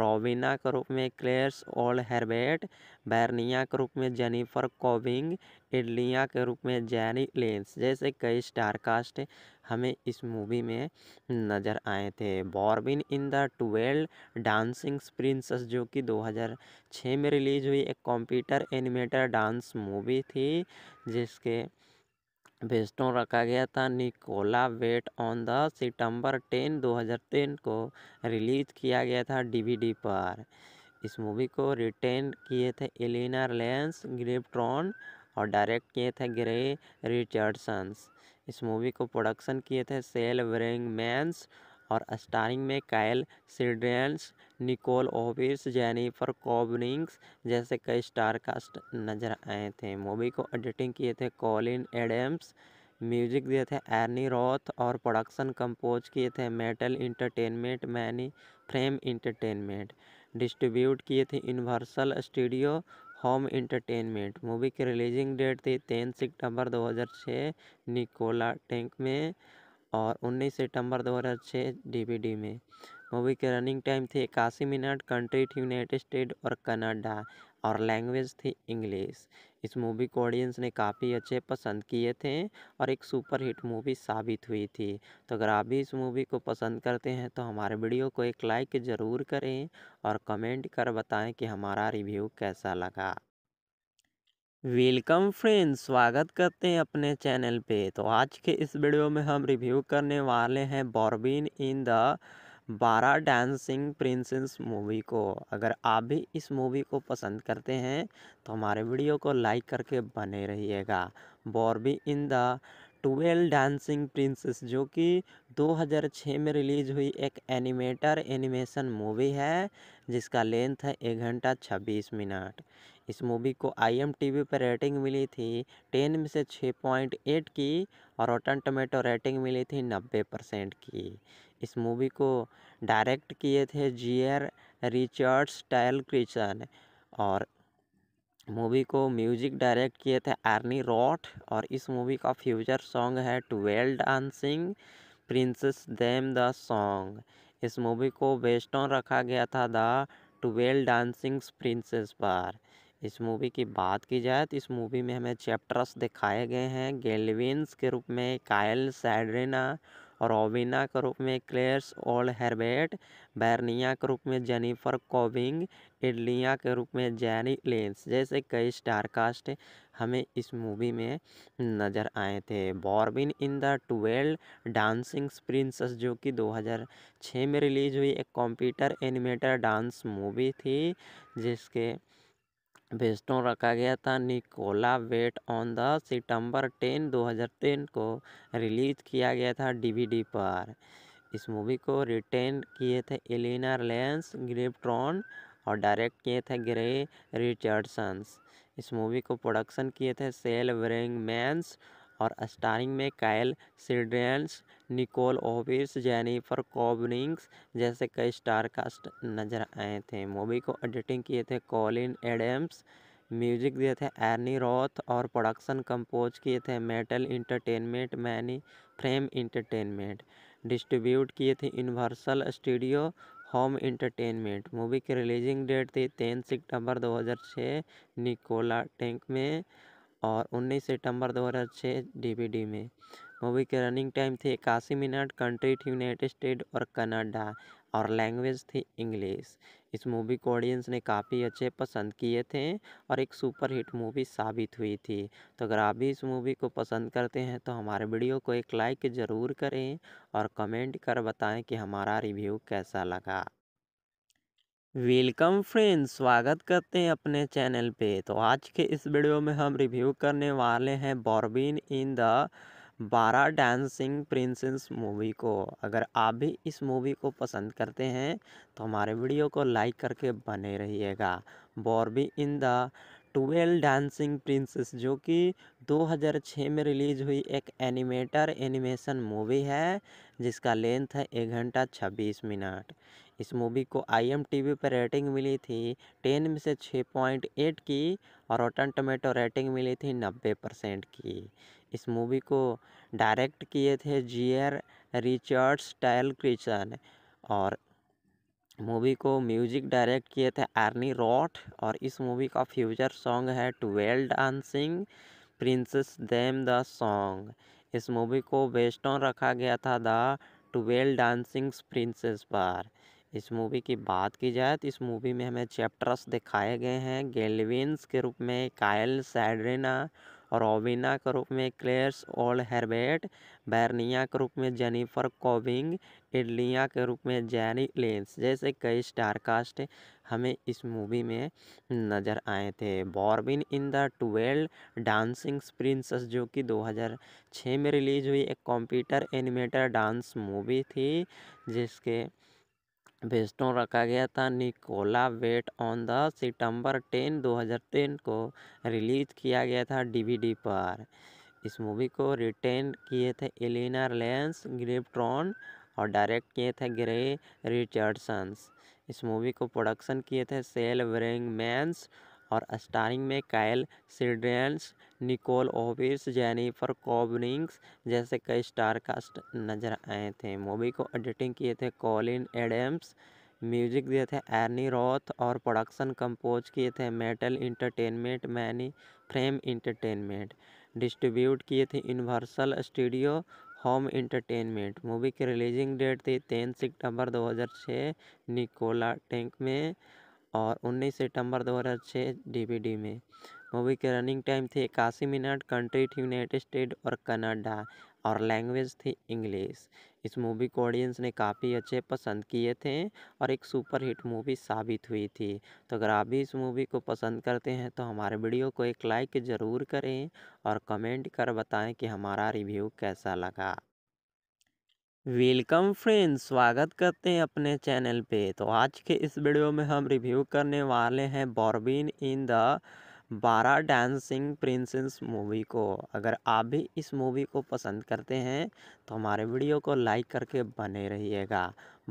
Speaker 1: रोविना के रूप में क्लेयर्स ओल्ड हेरबेट बैरनिया के रूप में जेनिफर कोविंग इडलिया के रूप में जैनी लेंस जैसे कई स्टार कास्ट हमें इस मूवी में नज़र आए थे Barbie in the twelve dancing princess जो कि 2006 में रिलीज हुई एक कंप्यूटर एनिमेटर डांस मूवी थी जिसके बेस्टों रखा गया था Nicola wait on the September हज़ार 2010 को रिलीज़ किया गया था डीवीडी पर इस मूवी को रिटेन किए थे एलिना लेंस ग्रिप्ट्रॉन और डायरेक्ट किए थे ग्रे रिचर्डसन्स इस मूवी को प्रोडक्शन किए थे सेल ब्रिंगमैन्स और स्टारिंग में कायल सीड्रेंस निकोल ओविस जेनिफर कॉबनिंग्स जैसे कई स्टार कास्ट नजर आए थे मूवी को एडिटिंग किए थे कॉलिन एडम्स म्यूजिक दिए थे एर्नी रॉथ और प्रोडक्शन कंपोज किए थे Mattel entertainment many frame entertainment distribute किए थे universal studio home entertainment movie की रिलीजिंग डेट थी तीन सितंबर 2006 निकोला टैंक में और 19 सितंबर 2006 डीवीडी में मूवी के रनिंग टाइम थी इक्यासी मिनट कंट्री थी यूनाइटेड स्टेट और कनाडा और लैंग्वेज थी इंग्लिश इस मूवी को ऑडियंस ने काफ़ी अच्छे पसंद किए थे और एक सुपरहिट मूवी साबित हुई थी तो अगर आप भी इस मूवी को पसंद करते हैं तो हमारे वीडियो को एक लाइक ज़रूर करें और कमेंट कर बताएं कि हमारा रिव्यू कैसा लगा वेलकम फ्रेंड्स स्वागत करते हैं अपने चैनल पे तो आज के इस वीडियो में हम रिव्यू करने वाले हैं बॉर्बिन इन द बारह डांसिंग प्रिंसेस मूवी को अगर आप भी इस मूवी को पसंद करते हैं तो हमारे वीडियो को लाइक करके बने रहिएगा Barbie in the twelve dancing princess जो कि 2006 में रिलीज हुई एक एनिमेटर एनिमेशन मूवी है जिसका लेंथ है एक घंटा 26 मिनट इस मूवी को आईएमटीबी पर रेटिंग मिली थी 10 में से 6.8 की और रोटन टोमेटो रेटिंग मिली थी 90 परसेंट की इस मूवी को डायरेक्ट किए थे जियर रिचर्ड्स टैल क्रिचन और मूवी को म्यूजिक डायरेक्ट किए थे आर्नी रॉट और इस मूवी का फ्यूचर सॉन्ग है twelve dancing princess them the song इस मूवी को बेस्ट ऑन रखा गया था द ट्वेल्व डांसिंग प्रिंसेस पर इस मूवी की बात की जाए तो इस मूवी में हमें चैप्टर्स दिखाए गए हैं गेलविन्स के रूप में कायल सैड्रिना रॉबिना के रूप में क्लेयर्स ओल्ड हेरबेट बैरनिया के रूप में जेनिफर कोविंग इडलिया के रूप में जैनी लेंस जैसे कई स्टार कास्ट हमें इस मूवी में नज़र आए थे Barbie in the twelve dancing princess जो कि 2006 में रिलीज़ हुई एक कंप्यूटर एनिमेटर डांस मूवी थी जिसके बेस्टों रखा गया था Nicola wait on the September ten 2010 को रिलीज़ किया गया था डीवीडी पर इस मूवी को रिटेन किए थे एलिना लेंस ग्रिप्ट्रॉन और डायरेक्ट किए थे ग्रे रिचर्डसन्स इस मूवी को प्रोडक्शन किए थे सेल ब्रिंगमैन्स और स्टारिंग में कायल सीड्रेंस निकोल ओविस जेनिफर कॉबनिंग्स जैसे कई स्टारकास्ट नजर आए थे मूवी को एडिटिंग किए थे कॉलिन एडम्स म्यूजिक दिए थे एर्नी रॉथ और प्रोडक्शन कंपोज किए थे Mattel entertainment many frame entertainment distribute किए थे universal studio home entertainment movie की रिलीजिंग डेट थी तीन सितंबर 2006 निकोला टैंक में और 19 सितंबर 2006 डीवीडी में मूवी के रनिंग टाइम थी इक्यासी मिनट कंट्री थी यूनाइटेड स्टेट और कनाडा और लैंग्वेज थी इंग्लिश इस मूवी को ऑडियंस ने काफ़ी अच्छे पसंद किए थे और एक सुपरहिट मूवी साबित हुई थी तो अगर आप भी इस मूवी को पसंद करते हैं तो हमारे वीडियो को एक लाइक ज़रूर करें और कमेंट कर बताएं कि हमारा रिव्यू कैसा लगा वेलकम फ्रेंड्स स्वागत करते हैं अपने चैनल पे तो आज के इस वीडियो में हम रिव्यू करने वाले हैं बॉर्बिन इन द बारह डांसिंग प्रिंसेस मूवी को अगर आप भी इस मूवी को पसंद करते हैं तो हमारे वीडियो को लाइक करके बने रहिएगा Barbie in the twelve dancing princess जो कि 2006 में रिलीज हुई एक एनिमेटर एनिमेशन मूवी है जिसका लेंथ है एक घंटा 26 मिनट इस मूवी को आईएमटीबी पर रेटिंग मिली थी 10 में से 6.8 की और रोटन टोमेटो रेटिंग मिली थी 90 परसेंट की इस मूवी को डायरेक्ट किए थे जियर रिचर्ड्स टाइल क्रिचन और मूवी को म्यूजिक डायरेक्ट किए थे आर्नी रॉट और इस मूवी का फ्यूचर सॉन्ग है twelve dancing princess them the song इस मूवी को बेस्ट ऑन रखा गया था द ट्वेल्व डांसिंग प्रिंसेस पर इस मूवी की बात की जाए तो इस मूवी में हमें चैप्टर्स दिखाए गए हैं गेलविन्स के रूप में कायल सैड्रिना रॉबिना के रूप में क्लेस ओल्ड हेरबेट बैरनिया के रूप में जेनिफर कोविंग इडलिया के रूप में जैनी लेंस जैसे कई स्टार कास्ट हमें इस मूवी में नज़र आए थे Barbie in the twelve dancing princess जो कि 2006 में रिलीज़ हुई एक कंप्यूटर एनिमेटर डांस मूवी थी जिसके बेस्टों रखा गया था Nicola wait on the September हज़ार 2010 को रिलीज़ किया गया था डीवीडी पर इस मूवी को रिटेन किए थे एलिना लेंस ग्रिप्ट्रॉन और डायरेक्ट किए थे ग्रे रिचर्डसन्स इस मूवी को प्रोडक्शन किए थे सेल ब्रिंगमैन्स और स्टारिंग में कायल सिड्रेंस निकोल ओविस जेनिफर कॉबनिंग्स जैसे कई स्टारकास्ट नजर आए थे मूवी को एडिटिंग किए थे कॉलिन एडम्स म्यूजिक दिए थे एर्नी रॉथ और प्रोडक्शन कंपोज किए थे Mattel entertainment many frame entertainment distribute किए थे universal studio home entertainment movie की रिलीजिंग डेट थी तीन सितंबर 2006 निकोला टैंक में और 19 सितंबर 2006 डीवीडी में मूवी के रनिंग टाइम थी इक्यासी मिनट कंट्री थी यूनाइटेड स्टेट और कनाडा और लैंग्वेज थी इंग्लिश इस मूवी को ऑडियंस ने काफ़ी अच्छे पसंद किए थे और एक सुपरहिट मूवी साबित हुई थी तो अगर आप भी इस मूवी को पसंद करते हैं तो हमारे वीडियो को एक लाइक ज़रूर करें और कमेंट कर बताएं कि हमारा रिव्यू कैसा लगा वेलकम फ्रेंड्स स्वागत करते हैं अपने चैनल पे तो आज के इस वीडियो में हम रिव्यू करने वाले हैं बॉर्बिन इन द बारह डांसिंग प्रिंसेस मूवी को अगर आप भी इस मूवी को पसंद करते हैं तो हमारे वीडियो को लाइक करके बने रहिएगा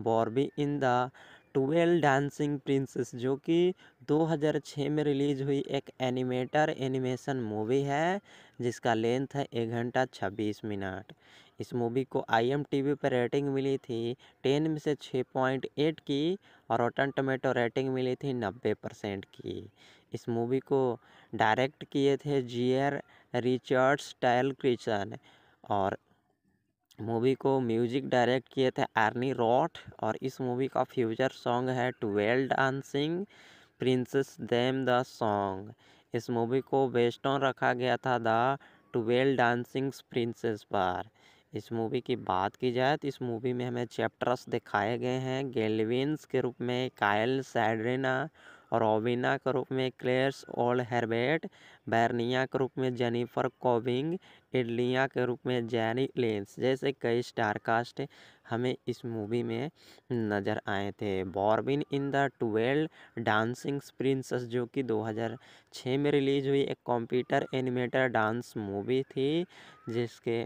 Speaker 1: Barbie in the twelve dancing princess जो कि 2006 में रिलीज हुई एक एनिमेटर एनिमेशन मूवी है जिसका लेंथ है एक घंटा 26 मिनट इस मूवी को आई एम टी वी पर रेटिंग मिली थी 10 में से 6.8 की और रोटन टोमेटो रेटिंग मिली थी 90 परसेंट की इस मूवी को डायरेक्ट किए थे जियर रिचर्ड रिचर्ड्स टैल क्रिचन और मूवी को म्यूजिक डायरेक्ट किए थे आर्नी रॉट और इस मूवी का फ्यूचर सॉन्ग है twelve dancing princess them the song इस मूवी को बेस्ट ऑन रखा गया था द ट्वेल्व डांसिंग प्रिंसेस पर इस मूवी की बात की जाए तो इस मूवी में हमें चैप्टर्स दिखाए गए हैं गेलविन्स के रूप में कायल सैड्रिना रॉबिना के रूप में क्लेस ओल्ड हेरबेट बैरनिया के रूप में जेनिफर कोविंग इडलिया के रूप में जैनी लेंस जैसे कई स्टार कास्ट हमें इस मूवी में नज़र आए थे Barbie in the twelve dancing princess जो कि 2006 में रिलीज़ हुई एक कंप्यूटर एनिमेटर डांस मूवी थी जिसके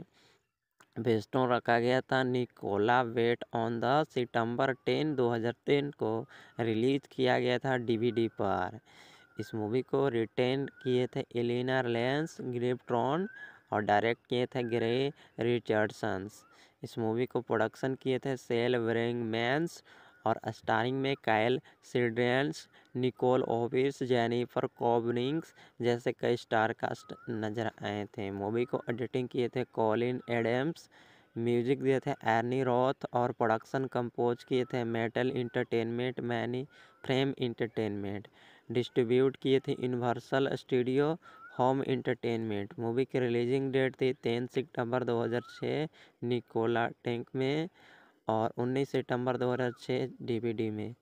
Speaker 1: बेस्टों रखा गया था Nicola wait on the September हज़ार टेन को रिलीज़ किया गया था डीवीडी पर इस मूवी को रिटेन किए थे एलिना लेंस ग्रिप्ट्रॉन और डायरेक्ट किए थे ग्रे रिचर्डसन्स इस मूवी को प्रोडक्शन किए थे सेल मैंस और स्टारिंग में कैल सीड्रेंस निकोल ओविस जेनिफर कॉबनिंग्स जैसे कई स्टार कास्ट नजर आए थे मूवी को एडिटिंग किए थे कॉलिन एडम्स म्यूजिक दिए थे एर्नी रॉथ और प्रोडक्शन कंपोज किए थे Mattel entertainment many frame entertainment distribute किए थे universal studio home entertainment movie की रिलीजिंग डेट थी तीन सितंबर 2006 निकोला टैंक में और उन्नीस सितंबर 2006 डीवीडी में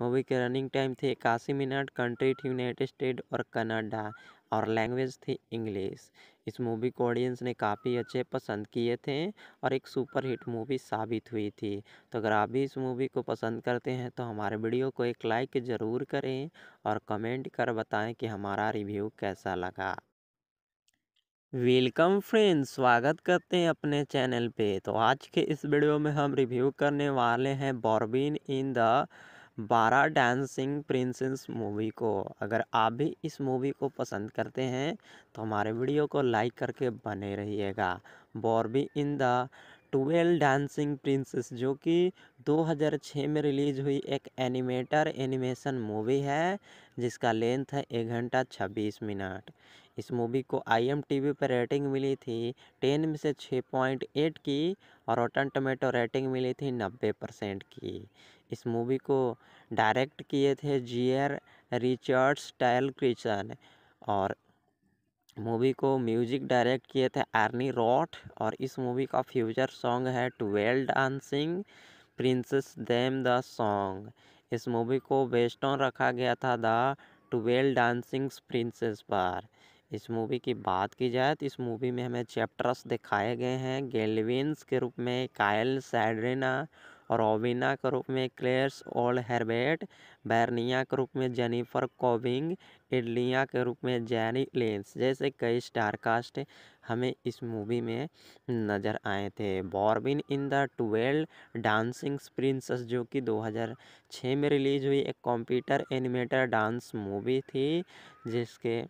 Speaker 1: मूवी के रनिंग टाइम थे इक्यासी मिनट कंट्री थी यूनाइटेड स्टेट और कनाडा और लैंग्वेज थी इंग्लिश इस मूवी को ऑडियंस ने काफ़ी अच्छे पसंद किए थे और एक सुपरहिट मूवी साबित हुई थी तो अगर आप भी इस मूवी को पसंद करते हैं तो हमारे वीडियो को एक लाइक ज़रूर करें और कमेंट कर बताएं कि हमारा रिव्यू कैसा लगा वेलकम फ्रेंड्स स्वागत करते हैं अपने चैनल पे तो आज के इस वीडियो में हम रिव्यू करने वाले हैं बॉर्बिन इन द बारा डांसिंग प्रिंसेस मूवी को अगर आप भी इस मूवी को पसंद करते हैं तो हमारे वीडियो को लाइक करके बने रहिएगा Barbie in the twelve dancing princess जो कि 2006 में रिलीज हुई एक एनिमेटर एनिमेशन मूवी है जिसका लेंथ है एक घंटा 26 मिनट इस मूवी को आई एम टी वी पर रेटिंग मिली थी टेन में से छः पॉइंट एट की और रोटन टमेटो रेटिंग मिली थी नब्बे परसेंट की इस मूवी को डायरेक्ट किए थे जियर रिचर्ड्स टाइल क्रिचन और मूवी को म्यूजिक डायरेक्ट किए थे आर्नी रॉट और इस मूवी का फ्यूचर सॉन्ग है twelve dancing princess them the song इस मूवी को बेस्ट रखा गया था द ट्वेल्व डांसिंग प्रिंसेस पर इस मूवी की बात की जाए तो इस मूवी में हमें चैप्टर्स दिखाए गए हैं गेलविन्स के रूप में कायल सैड्रिना रोविना के रूप में क्लेयर्स ओल्ड हेरबेट बैरनिया के रूप में जेनिफर कोविंग इडलिया के रूप में जैनी लेंस जैसे कई स्टार कास्ट हमें इस मूवी में नज़र आए थे Barbie in the twelve dancing princess जो कि 2006 में रिलीज हुई एक कंप्यूटर एनिमेटर डांस मूवी थी जिसके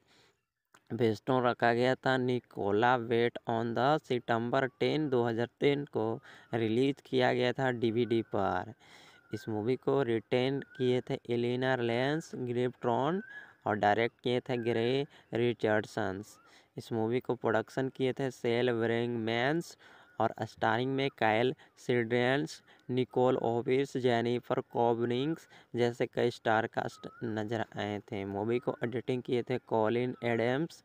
Speaker 1: बेस्टों रखा गया था Nicola wait on the September हज़ार टेन को रिलीज़ किया गया था डीवीडी पर इस मूवी को रिटेन किए थे एलिना लेंस ग्रिप्ट्रॉन और डायरेक्ट किए थे ग्रे रिचर्डसन्स इस मूवी को प्रोडक्शन किए थे सेल मैंस और स्टारिंग में कैल सिड्रेंस निकोल ओविस जेनिफर कॉबनिंग्स जैसे कई स्टार कास्ट नजर आए थे मूवी को एडिटिंग किए थे कॉलिन एडम्स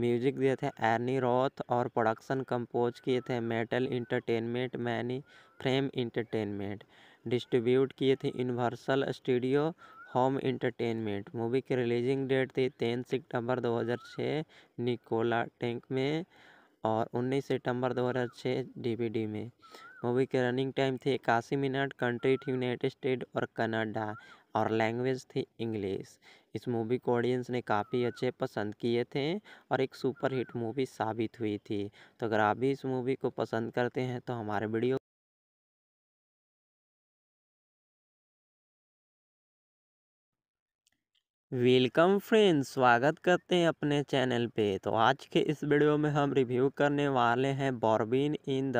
Speaker 1: म्यूजिक दिए थे एर्नी रॉथ और प्रोडक्शन कंपोज किए थे Mattel entertainment many frame entertainment distribute किए थे universal studio home entertainment movie की रिलीजिंग डेट थी तीन सितंबर 2006 निकोला टेंक में और 19 सितंबर 2006 डीवीडी में मूवी के रनिंग टाइम थी इक्यासी मिनट कंट्री थी यूनाइटेड स्टेट और कनाडा और लैंग्वेज थी इंग्लिश इस मूवी को ऑडियंस ने काफ़ी अच्छे पसंद किए थे और एक सुपरहिट मूवी साबित हुई थी तो अगर आप भी इस मूवी को पसंद करते हैं तो हमारे वीडियो वेलकम फ्रेंड्स स्वागत करते हैं अपने चैनल पे तो आज के इस वीडियो में हम रिव्यू करने वाले हैं बॉर्बिन इन द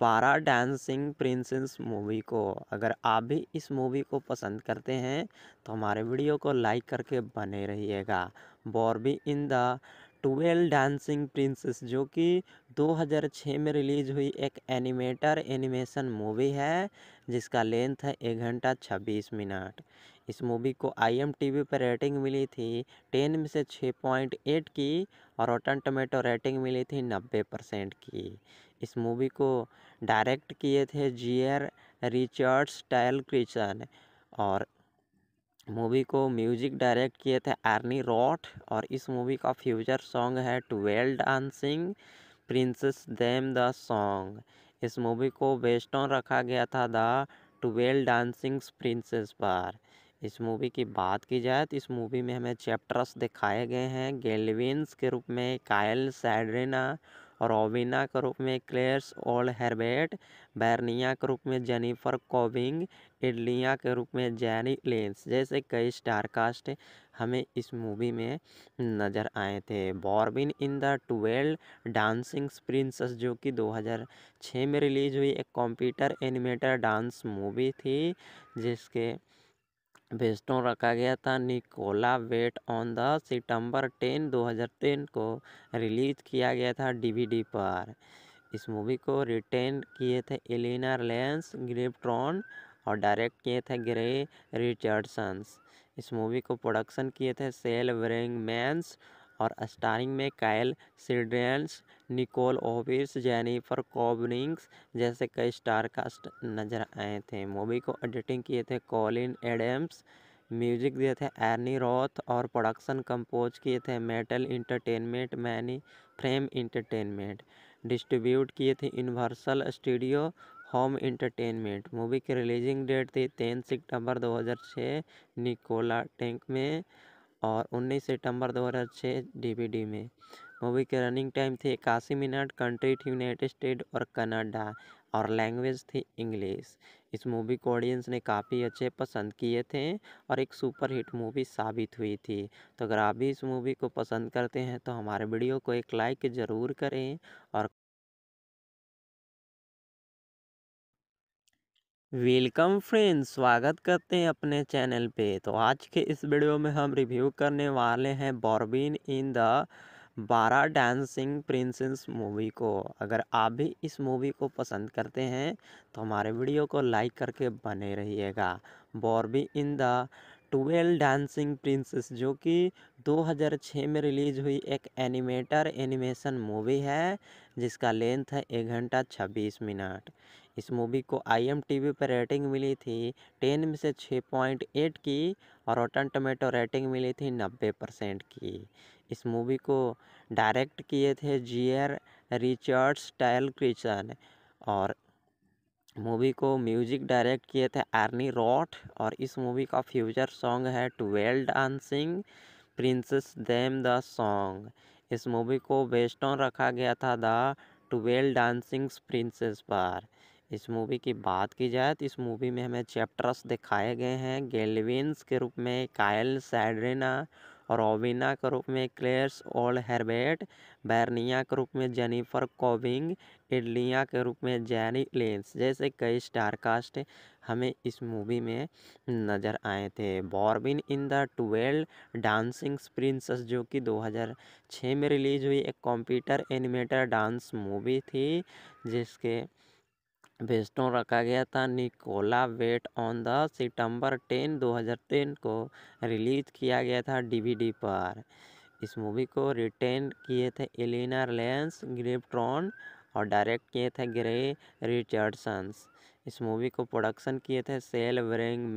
Speaker 1: बारा डांसिंग प्रिंसेस मूवी को अगर आप भी इस मूवी को पसंद करते हैं तो हमारे वीडियो को लाइक करके बने रहिएगा Barbie in the twelve dancing princess जो कि 2006 में रिलीज़ हुई एक एनिमेटर एनिमेशन मूवी है जिसका लेंथ है एक घंटा 26 मिनट इस मूवी को आईएमटीवी पर रेटिंग मिली थी टेन में से छः पॉइंट एट की और रोटन टमेटो रेटिंग मिली थी नब्बे परसेंट की इस मूवी को डायरेक्ट किए थे जियर रिचर्ड्स टैल क्रिचन और मूवी को म्यूजिक डायरेक्ट किए थे आर्नी रॉट और इस मूवी का फ्यूचर सॉन्ग है twelve dancing princess them the song इस मूवी को बेस्ट ऑन रखा गया था द ट्वेल्व डांसिंग प्रिंसेस पर इस मूवी की बात की जाए तो इस मूवी में हमें चैप्टर्स दिखाए गए हैं गेलविन्स के रूप में कायल सैड्रिना रोविना के रूप में क्लेयर्स ओल्ड हेरबेट बैरनिया के रूप में जेनिफर कोविंग इडलिया के रूप में जैनी लेंस जैसे कई स्टार कास्ट हमें इस मूवी में नज़र आए थे Barbie in the twelve dancing princess जो कि 2006 में रिलीज़ हुई एक कंप्यूटर एनिमेटर डांस मूवी थी जिसके बेस्टों रखा गया था Nicola wait on the September ten 2010 को रिलीज़ किया गया था डीवीडी पर इस मूवी को रिटेन किए थे एलिना लेंस ग्रिप्ट्रॉन और डायरेक्ट किए थे ग्रे रिचर्डसन्स इस मूवी को प्रोडक्शन किए थे सेल मैंस और स्टारिंग में कायल सिड्रेंस निकोल ओविस जेनिफर कॉबनिंग्स जैसे कई स्टार कास्ट नजर आए थे मूवी को एडिटिंग किए थे कॉलिन एडम्स म्यूजिक दिए थे एर्नी रॉथ और प्रोडक्शन कंपोज किए थे Mattel entertainment many frame entertainment distribute किए थे universal studio home entertainment movie की रिलीजिंग डेट थी तीन सितंबर 2006 निकोला टैंक में और 19 सितंबर 2006 डीवीडी में मूवी के रनिंग टाइम थे इक्यासी मिनट कंट्री थी यूनाइटेड स्टेट और कनाडा और लैंग्वेज थी इंग्लिश इस मूवी को ऑडियंस ने काफ़ी अच्छे पसंद किए थे और एक सुपरहिट मूवी साबित हुई थी तो अगर आप भी इस मूवी को पसंद करते हैं तो हमारे वीडियो को एक लाइक ज़रूर करें और वेलकम फ्रेंड्स स्वागत करते हैं अपने चैनल पे तो आज के इस वीडियो में हम रिव्यू करने वाले हैं बॉर्बिन इन द बारा डांसिंग प्रिंसेस मूवी को अगर आप भी इस मूवी को पसंद करते हैं तो हमारे वीडियो को लाइक करके बने रहिएगा Barbie in the twelve dancing princess जो कि 2006 में रिलीज़ हुई एक एनिमेटर एनिमेशन मूवी है जिसका लेंथ है एक घंटा 26 मिनट इस मूवी को आईएमटीवी पर रेटिंग मिली थी टेन में से छः पॉइंट एट की और रोटन टमेटो रेटिंग मिली थी नब्बे परसेंट की इस मूवी को डायरेक्ट किए थे जियर रिचर्ड्स टैल क्रिचन और मूवी को म्यूजिक डायरेक्ट किए थे आर्नी रॉट और इस मूवी का फ्यूचर सॉन्ग है twelve dancing princess them the song इस मूवी को बेस्ट ऑन रखा गया था द ट्वेल्व डांसिंग प्रिंसेस पर इस मूवी की बात की जाए तो इस मूवी में हमें चैप्टर्स दिखाए गए हैं गेलविन्स के रूप में कायल और रोविना के रूप में क्लेयर्स ओल्ड हेरबेट बैरनिया के रूप में जेनिफर कोविंग इडलिया के रूप में जैनी लेंस जैसे कई स्टार कास्ट हमें इस मूवी में नज़र आए थे Barbie in the twelve dancing princess जो कि 2006 में रिलीज़ हुई एक कंप्यूटर एनिमेटर डांस मूवी थी जिसके बेस्टो रखा गया था Nicola wait on the September 10 2010 को रिलीज़ किया गया था डीवीडी पर इस मूवी को रिटेन किए थे एलिना लेंस ग्रिप्ट्रॉन और डायरेक्ट किए थे ग्रे रिचर्डसन्स इस मूवी को प्रोडक्शन किए थे सेल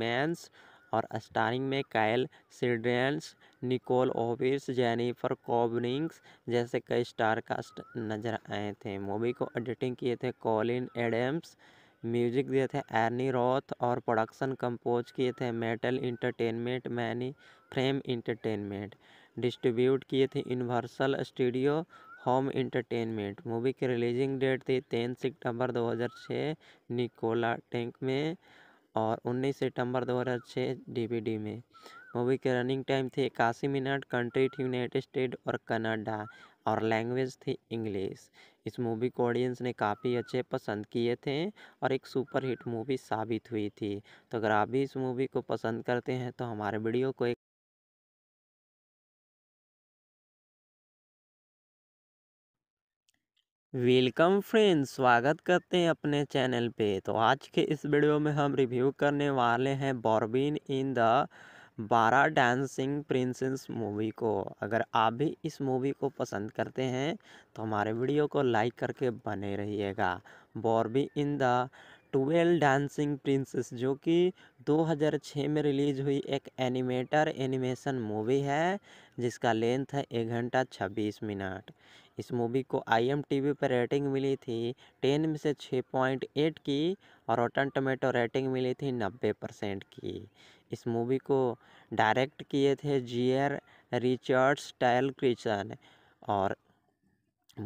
Speaker 1: मैंस और स्टारिंग में कायल सिड्रेंस निकोल ओविस जेनिफर कॉबनिंग्स जैसे कई स्टारकास्ट नजर आए थे मूवी को एडिटिंग किए थे कॉलिन एडम्स म्यूजिक दिए थे एर्नी रॉथ और प्रोडक्शन कंपोज किए थे Mattel entertainment many frame entertainment distribute किए थे universal studio home entertainment movie की रिलीजिंग डेट थी तीन सितंबर 2006 निकोला टैंक में और 19 सितंबर 2006 डीवीडी में मूवी के रनिंग टाइम थी इक्यासी मिनट कंट्री थी यूनाइटेड स्टेट और कनाडा और लैंग्वेज थी इंग्लिश इस मूवी को ऑडियंस ने काफ़ी अच्छे पसंद किए थे और एक सुपरहिट मूवी साबित हुई थी तो अगर आप भी इस मूवी को पसंद करते हैं तो हमारे वीडियो को एक वेलकम फ्रेंड्स स्वागत करते हैं अपने चैनल पे तो आज के इस वीडियो में हम रिव्यू करने वाले हैं बॉर्बिन इन द बारा डांसिंग प्रिंसेस मूवी को अगर आप भी इस मूवी को पसंद करते हैं तो हमारे वीडियो को लाइक करके बने रहिएगा Barbie in the twelve dancing princess जो कि 2006 में रिलीज हुई एक एनिमेटर एनिमेशन मूवी है जिसका लेंथ है एक घंटा 26 मिनट इस मूवी को आई एम टी वी पर रेटिंग मिली थी टेन में से छः पॉइंट एट की और रोटन टमेटो रेटिंग मिली थी नब्बे परसेंट की इस मूवी को डायरेक्ट किए थे जियर रिचर्ड्स टायल क्रिचन और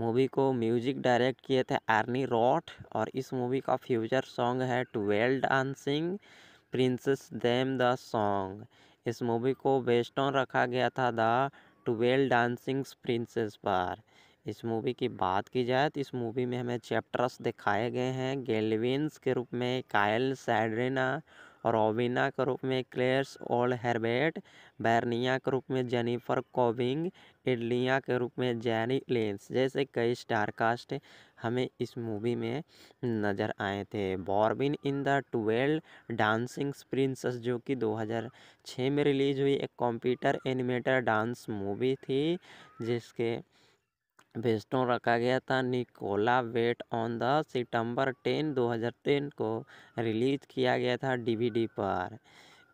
Speaker 1: मूवी को म्यूजिक डायरेक्ट किए थे आर्नी रॉट और इस मूवी का फ्यूचर सॉन्ग है twelve dancing princess them the song इस मूवी को बेस्ट ऑन रखा गया था द ट्वेल्व डांसिंग प्रिंसेस पर इस मूवी की बात की जाए तो इस मूवी में हमें चैप्टर्स दिखाए गए हैं गेलविन्स के रूप में कायल सैड्रिना रॉबिना के रूप में क्लेयर्स ओल्ड हेरबेट बैरनिया के रूप में जेनिफर कोविंग इडलिया के रूप में जैनी लेंस जैसे कई स्टार कास्ट हमें इस मूवी में नज़र आए थे Barbie in the twelve dancing princess जो कि 2006 में रिलीज हुई एक कंप्यूटर एनिमेटर डांस मूवी थी जिसके बेस्टो रखा गया था Nicola wait on the September हज़ार 2010 को रिलीज़ किया गया था डीवीडी पर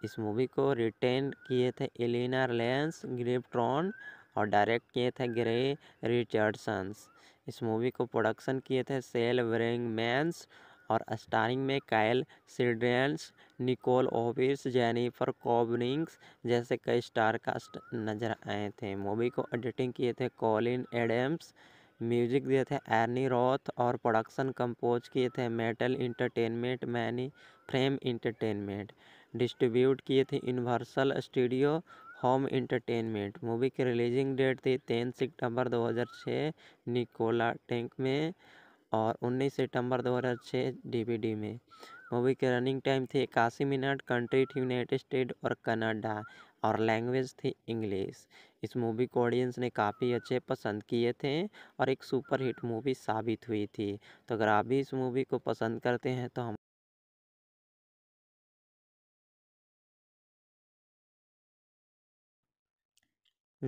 Speaker 1: इस मूवी को रिटेन किए थे एलिना लेंस ग्रिप्ट्रॉन और डायरेक्ट किए थे ग्रे रिचर्डसन्स इस मूवी को प्रोडक्शन किए थे सेल मैंस और स्टारिंग में कायल सीड्रेंस निकोल ओविस जेनिफर कॉबनिंग्स जैसे कई स्टार कास्ट नजर आए थे मूवी को एडिटिंग किए थे कॉलिन एडम्स म्यूजिक दिए थे एर्नी रॉथ और प्रोडक्शन कंपोज किए थे Mattel entertainment many frame entertainment distribute किए थे universal studio home entertainment movie की रिलीजिंग डेट थी टेन सितंबर 2006 निकोला टैंक में और 19 सितंबर 2006 डीवीडी में मूवी के रनिंग टाइम थे इक्यासी मिनट कंट्री थी यूनाइटेड स्टेट और कनाडा और लैंग्वेज थी इंग्लिश इस मूवी को ऑडियंस ने काफ़ी अच्छे पसंद किए थे और एक सुपरहिट मूवी साबित हुई थी तो अगर आप भी इस मूवी को पसंद करते हैं तो हम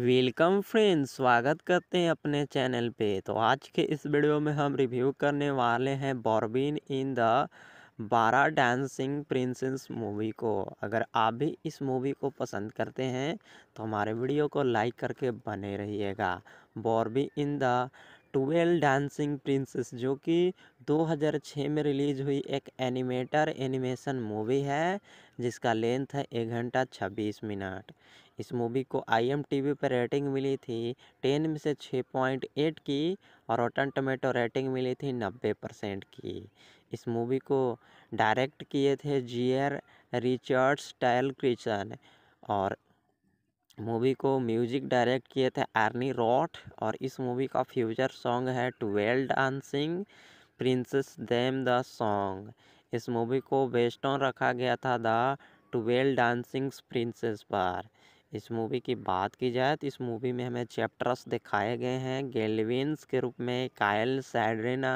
Speaker 1: वेलकम फ्रेंड्स स्वागत करते हैं अपने चैनल पे तो आज के इस वीडियो में हम रिव्यू करने वाले हैं बॉर्बिन इन द बारा डांसिंग प्रिंसेस मूवी को अगर आप भी इस मूवी को पसंद करते हैं तो हमारे वीडियो को लाइक करके बने रहिएगा Barbie in the twelve dancing princess जो कि 2006 में रिलीज हुई एक एनिमेटर एनिमेशन मूवी है जिसका लेंथ है एक घंटा 26 मिनट इस मूवी को आई एम टी वी पर रेटिंग मिली थी टेन में से छः पॉइंट एट की और रोटन टमेटो रेटिंग मिली थी नब्बे परसेंट की इस मूवी को डायरेक्ट किए थे जियर रिचर्ड्स टायल क्रिचन और मूवी को म्यूजिक डायरेक्ट किए थे आर्नी रॉट और इस मूवी का फ्यूचर सॉन्ग है twelve dancing princess them the song इस मूवी को बेस्ट रखा गया था द ट्वेल्व डांसिंग प्रिंसेस पर इस मूवी की बात की जाए तो इस मूवी में हमें चैप्टर्स दिखाए गए हैं गेलविन्स के रूप में कायल सैड्रिना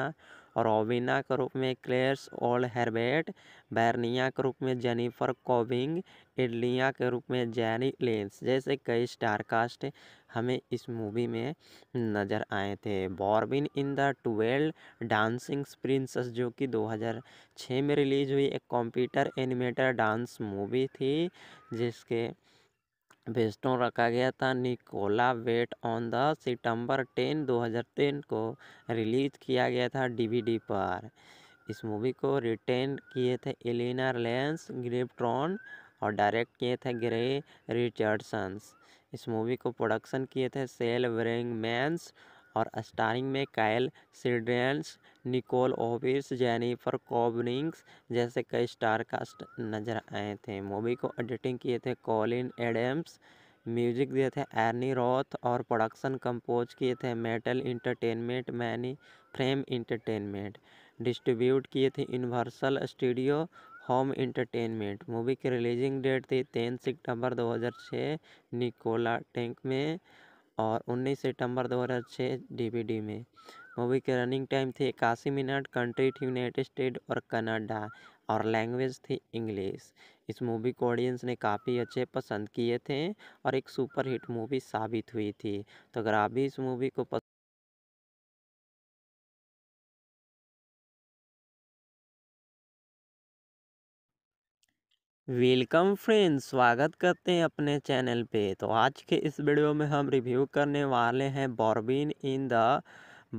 Speaker 1: और ओविना के रूप में क्लेयर्स ओल्ड हेरबेट बैरनिया के रूप में जेनिफर कोविंग इडलिया के रूप में जैनी लेंस जैसे कई स्टार कास्ट हमें इस मूवी में नज़र आए थे Barbie in the twelve dancing princess जो कि 2006 में रिलीज हुई एक कंप्यूटर एनिमेटर डांस मूवी थी जिसके बेस्टों रखा गया था Nicola wait on the September हज़ार 2010 को रिलीज़ किया गया था डीवीडी पर इस मूवी को रिटेन किए थे एलिना लेंस ग्रिप्ट्रॉन और डायरेक्ट किए थे ग्रे रिचर्डसन्स इस मूवी को प्रोडक्शन किए थे सेल मैंस और स्टारिंग में कैल सीड्रेंस निकोल ओविस जेनिफर कॉबनिंग्स जैसे कई स्टार कास्ट नजर आए थे मूवी को एडिटिंग किए थे कॉलिन एडम्स म्यूजिक दिए थे एर्नी रॉथ और प्रोडक्शन कंपोज किए थे Mattel entertainment many frame entertainment distribute किए थे universal studio home entertainment movie की रिलीजिंग डेट थी तीन सितंबर 2006 निकोला टैंक में और 19 सितंबर 2006 डीवीडी में मूवी के रनिंग टाइम थे इक्यासी मिनट कंट्री थी यूनाइटेड स्टेट और कनाडा और लैंग्वेज थी इंग्लिश इस मूवी को ऑडियंस ने काफ़ी अच्छे पसंद किए थे और एक सुपरहिट मूवी साबित हुई थी तो अगर आप भी इस मूवी को वेलकम फ्रेंड्स स्वागत करते हैं अपने चैनल पे तो आज के इस वीडियो में हम रिव्यू करने वाले हैं बॉर्बिन इन द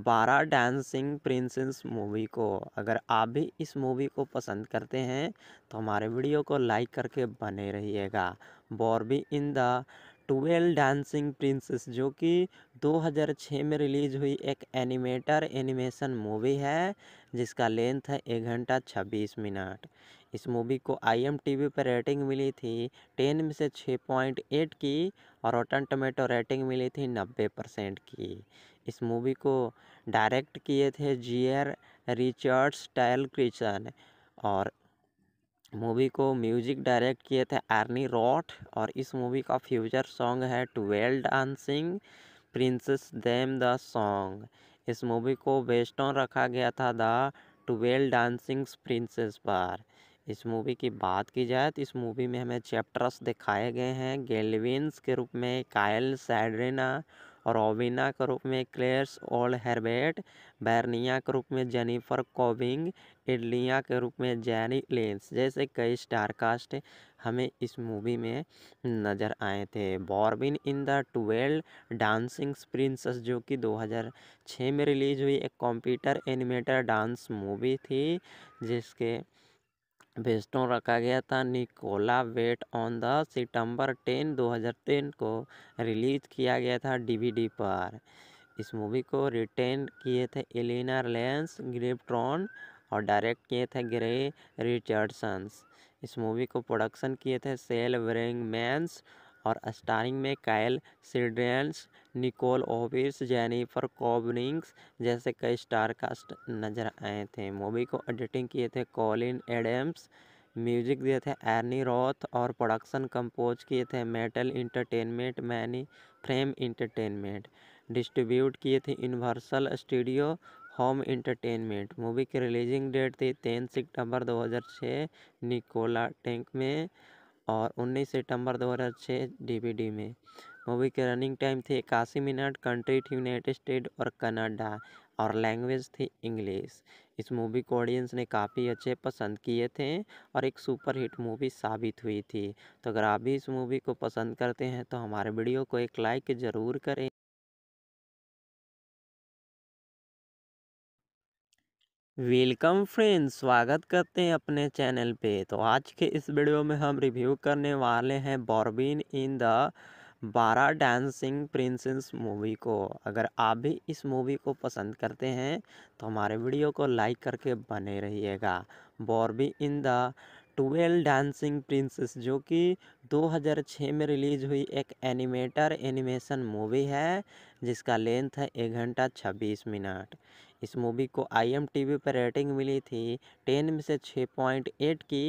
Speaker 1: बारा डांसिंग प्रिंसेस मूवी को अगर आप भी इस मूवी को पसंद करते हैं तो हमारे वीडियो को लाइक करके बने रहिएगा Barbie in the twelve dancing princess जो कि 2006 में रिलीज हुई एक एनिमेटर एनिमेशन मूवी है जिसका लेंथ है एक घंटा 26 मिनट इस मूवी को आई एम टी वी पर रेटिंग मिली थी टेन में से छः पॉइंट एट की और रोटन टमेटो रेटिंग मिली थी नब्बे परसेंट की इस मूवी को डायरेक्ट किए थे जियर रिचर्ड रिचर्ड्स क्रिचन और मूवी को म्यूजिक डायरेक्ट किए थे आर्नी रॉट और इस मूवी का फ्यूचर सॉन्ग है twelve dancing princess them the song इस मूवी को वेस्टर्न रखा गया था द ट्वेल्व डांसिंग प्रिंसेस पर इस मूवी की बात की जाए तो इस मूवी में हमें चैप्टर्स दिखाए गए हैं गेलविन्स के रूप में कायल सैड्रिना रोविना के रूप में क्लेयर्स ओल्ड हेरबेट बैरनिया के रूप में जेनिफर कोविंग इडलिया के रूप में जैनी लेंस जैसे कई स्टार कास्ट हमें इस मूवी में नज़र आए थे Barbie in the twelve dancing princess जो कि 2006 में रिलीज हुई एक कंप्यूटर एनिमेटर डांस मूवी थी जिसके बेस्टो रखा गया था Nicola wait on the September हज़ार टेन को रिलीज़ किया गया था डीवीडी पर इस मूवी को रिटेन किए थे एलिना लेंस ग्रिप्ट्रॉन और डायरेक्ट किए थे ग्रे रिचर्डसन्स इस मूवी को प्रोडक्शन किए थे सेल मैंस और स्टारिंग में कैल सिड्रेंस निकोल ओविस जेनिफर कॉबनिंग्स जैसे कई स्टार कास्ट नजर आए थे मूवी को एडिटिंग किए थे कॉलिन एडम्स म्यूजिक दिए थे एर्नी रॉथ और प्रोडक्शन कंपोज किए थे Mattel entertainment many frame entertainment distribute किए थे universal studio home entertainment movie की रिलीजिंग डेट थी तीन सितंबर 2006 निकोला टेंक में और 19 सितंबर 2006 डीवीडी में मूवी के रनिंग टाइम थे इक्यासी मिनट कंट्री थी यूनाइटेड स्टेट और कनाडा और लैंग्वेज थी इंग्लिश इस मूवी को ऑडियंस ने काफ़ी अच्छे पसंद किए थे और एक सुपरहिट मूवी साबित हुई थी तो अगर आप भी इस मूवी को पसंद करते हैं तो हमारे वीडियो को एक लाइक ज़रूर करें वेलकम फ्रेंड्स स्वागत करते हैं अपने चैनल पे तो आज के इस वीडियो में हम रिव्यू करने वाले हैं बॉर्बिन इन द बारा डांसिंग प्रिंसेस मूवी को अगर आप भी इस मूवी को पसंद करते हैं तो हमारे वीडियो को लाइक करके बने रहिएगा Barbie in the twelve dancing princess जो कि 2006 में रिलीज़ हुई एक एनिमेटर एनिमेशन मूवी है जिसका लेंथ है एक घंटा 26 मिनट इस मूवी को आई एम टी वी पर रेटिंग मिली थी टेन में से छः पॉइंट एट की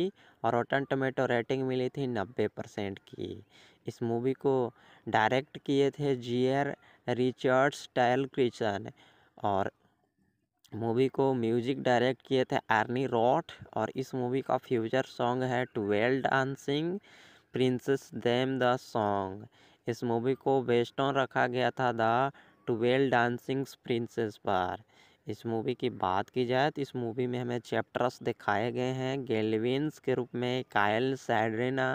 Speaker 1: और रोटन टोमेटो रेटिंग मिली थी नब्बे परसेंट की इस मूवी को डायरेक्ट किए थे जीयर रिचर्ड्स टायल क्रिचन और मूवी को म्यूजिक डायरेक्ट किए थे आर्नी रॉट और इस मूवी का फ्यूचर सॉन्ग है twelve dancing princess them the song इस मूवी को बेस्ट ऑन रखा गया था द ट्वेल्व डांसिंग्स प्रिंसेस पर इस मूवी की बात की जाए तो इस मूवी में हमें चैप्टर्स दिखाए गए हैं गेलविन्स के रूप में कायल सैड्रिना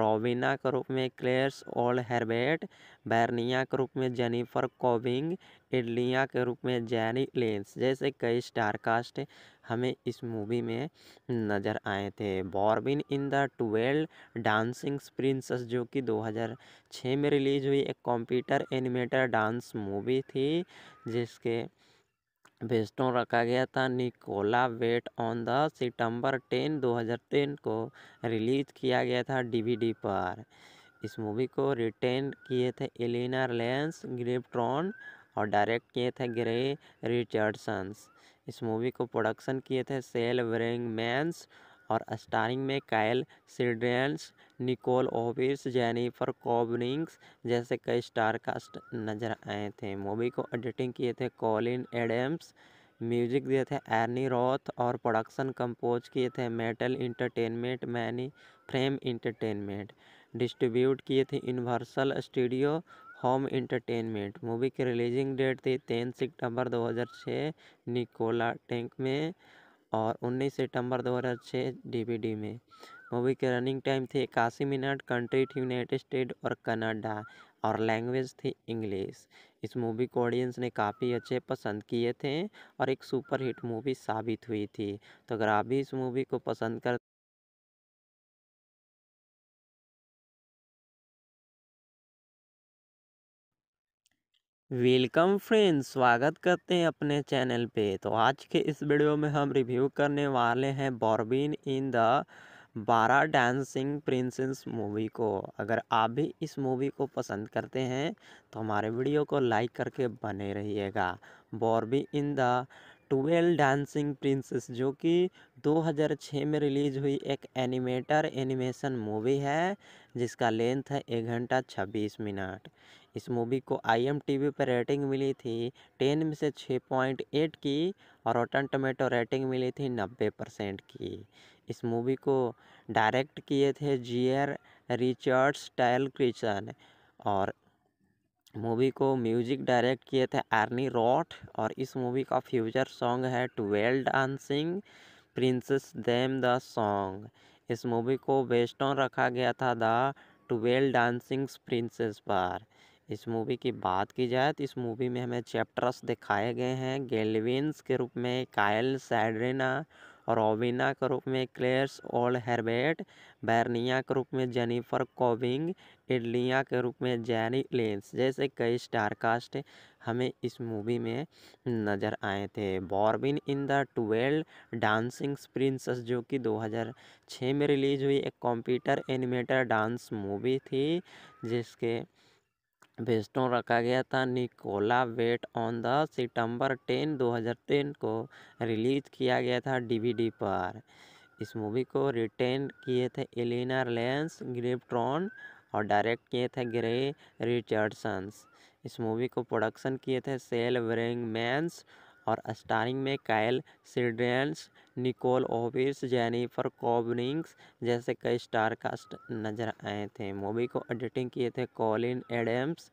Speaker 1: रोविना के रूप में क्लेयर्स ओल्ड हेरबेट बैरनिया के रूप में जेनिफर कोविंग इडलिया के रूप में जैनी लेंस जैसे कई स्टार कास्ट हमें इस मूवी में नज़र आए थे Barbie in the twelve dancing princess जो कि 2006 में रिलीज हुई एक कंप्यूटर एनिमेटर डांस मूवी थी जिसके बेस्टों रखा गया था Nicola wait on the September हज़ार 2010 को रिलीज़ किया गया था डीवीडी पर इस मूवी को रिटेन किए थे एलिना लेंस ग्रिप्ट्रॉन और डायरेक्ट किए थे ग्रे रिचर्डसन्स इस मूवी को प्रोडक्शन किए थे सेल मैंस और स्टारिंग में कायल सिड्रेंस निकोल ओविस जेनिफर कॉबनिंग्स जैसे कई स्टारकास्ट नजर आए थे मूवी को एडिटिंग किए थे कॉलिन एडम्स म्यूजिक दिए थे एर्नी रॉथ और प्रोडक्शन कंपोज किए थे Mattel entertainment many frame entertainment distribute किए थे universal studio home entertainment movie की रिलीजिंग डेट थी तीन सितंबर 2006 निकोला टैंक में और 19 सितंबर 2006 डीवीडी में मूवी के रनिंग टाइम थे इक्यासी मिनट कंट्री थी यूनाइटेड स्टेट और कनाडा और लैंग्वेज थी इंग्लिश इस मूवी को ऑडियंस ने काफ़ी अच्छे पसंद किए थे और एक सुपरहिट मूवी साबित हुई थी तो अगर आप भी इस मूवी को पसंद कर वेलकम फ्रेंड्स स्वागत करते हैं अपने चैनल पे तो आज के इस वीडियो में हम रिव्यू करने वाले हैं बॉर्बिन इन द बारह डांसिंग प्रिंसेस मूवी को अगर आप भी इस मूवी को पसंद करते हैं तो हमारे वीडियो को लाइक करके बने रहिएगा Barbie in the twelve dancing princess जो कि 2006 में रिलीज़ हुई एक एनिमेटर एनिमेशन मूवी है जिसका लेंथ है एक घंटा 26 मिनट इस मूवी को आईएमटीबी पर रेटिंग मिली थी 10 में से 6.8 की और रोटन टोमेटो रेटिंग मिली थी 90 परसेंट की इस मूवी को डायरेक्ट किए थे जियर रिचर्ड्स टैल क्रिचन और मूवी को म्यूजिक डायरेक्ट किए थे आर्नी रॉट और इस मूवी का फ्यूचर सॉन्ग है twelve dancing princess them the song इस मूवी को बेस्ट ऑन रखा गया था द ट्वेल डांसिंग प्रिंसेस पर इस मूवी की बात की जाए तो इस मूवी में हमें चैप्टर्स दिखाए गए हैं गेलविन्स के रूप में कायल सैड्रिना रोविना के रूप में क्लेयर्स ओल्ड हेरबेट बैरनिया के रूप में जेनिफर कोविंग इडलिया के रूप में जैनी लेंस जैसे कई स्टार कास्ट हमें इस मूवी में नज़र आए थे Barbie in the twelve dancing princess जो कि 2006 में रिलीज़ हुई एक कंप्यूटर एनिमेटर डांस मूवी थी जिसके बेस्टों रखा गया था Nicola wait on the September 10 2010 को रिलीज़ किया गया था डीवीडी पर इस मूवी को रिटेन किए थे एलिना लेंस ग्रिप्ट्रॉन और डायरेक्ट किए थे ग्रे रिचर्डसन्स इस मूवी को प्रोडक्शन किए थे सेल मैंस और स्टारिंग में कैल सिड्रेंस निकोल ओविस जेनिफर कॉबनिंग्स जैसे कई स्टारकास्ट नजर आए थे मूवी को एडिटिंग किए थे कॉलिन एडम्स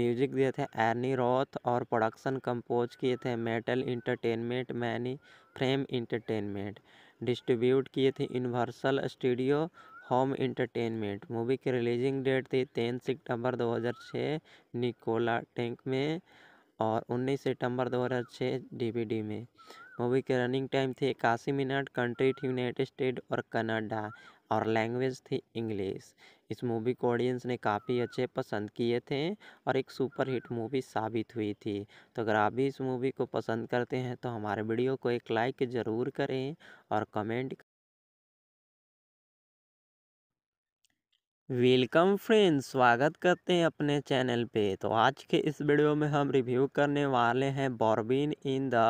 Speaker 1: म्यूजिक दिए थे एर्नी रॉथ और प्रोडक्शन कंपोज किए थे Mattel entertainment many frame entertainment distribute किए थे universal studio home entertainment movie की रिलीजिंग डेट थी तीन सितंबर 2006 निकोला टैंक में और 19 सितंबर 2006 डीवीडी में मूवी के रनिंग टाइम थी इक्यासी मिनट कंट्री थी यूनाइटेड स्टेट और कनाडा और लैंग्वेज थी इंग्लिश इस मूवी को ऑडियंस ने काफ़ी अच्छे पसंद किए थे और एक सुपरहिट मूवी साबित हुई थी तो अगर आप भी इस मूवी को पसंद करते हैं तो हमारे वीडियो को एक लाइक ज़रूर करें और कमेंट वेलकम फ्रेंड्स स्वागत करते हैं अपने चैनल पे तो आज के इस वीडियो में हम रिव्यू करने वाले हैं बॉर्बिन इन द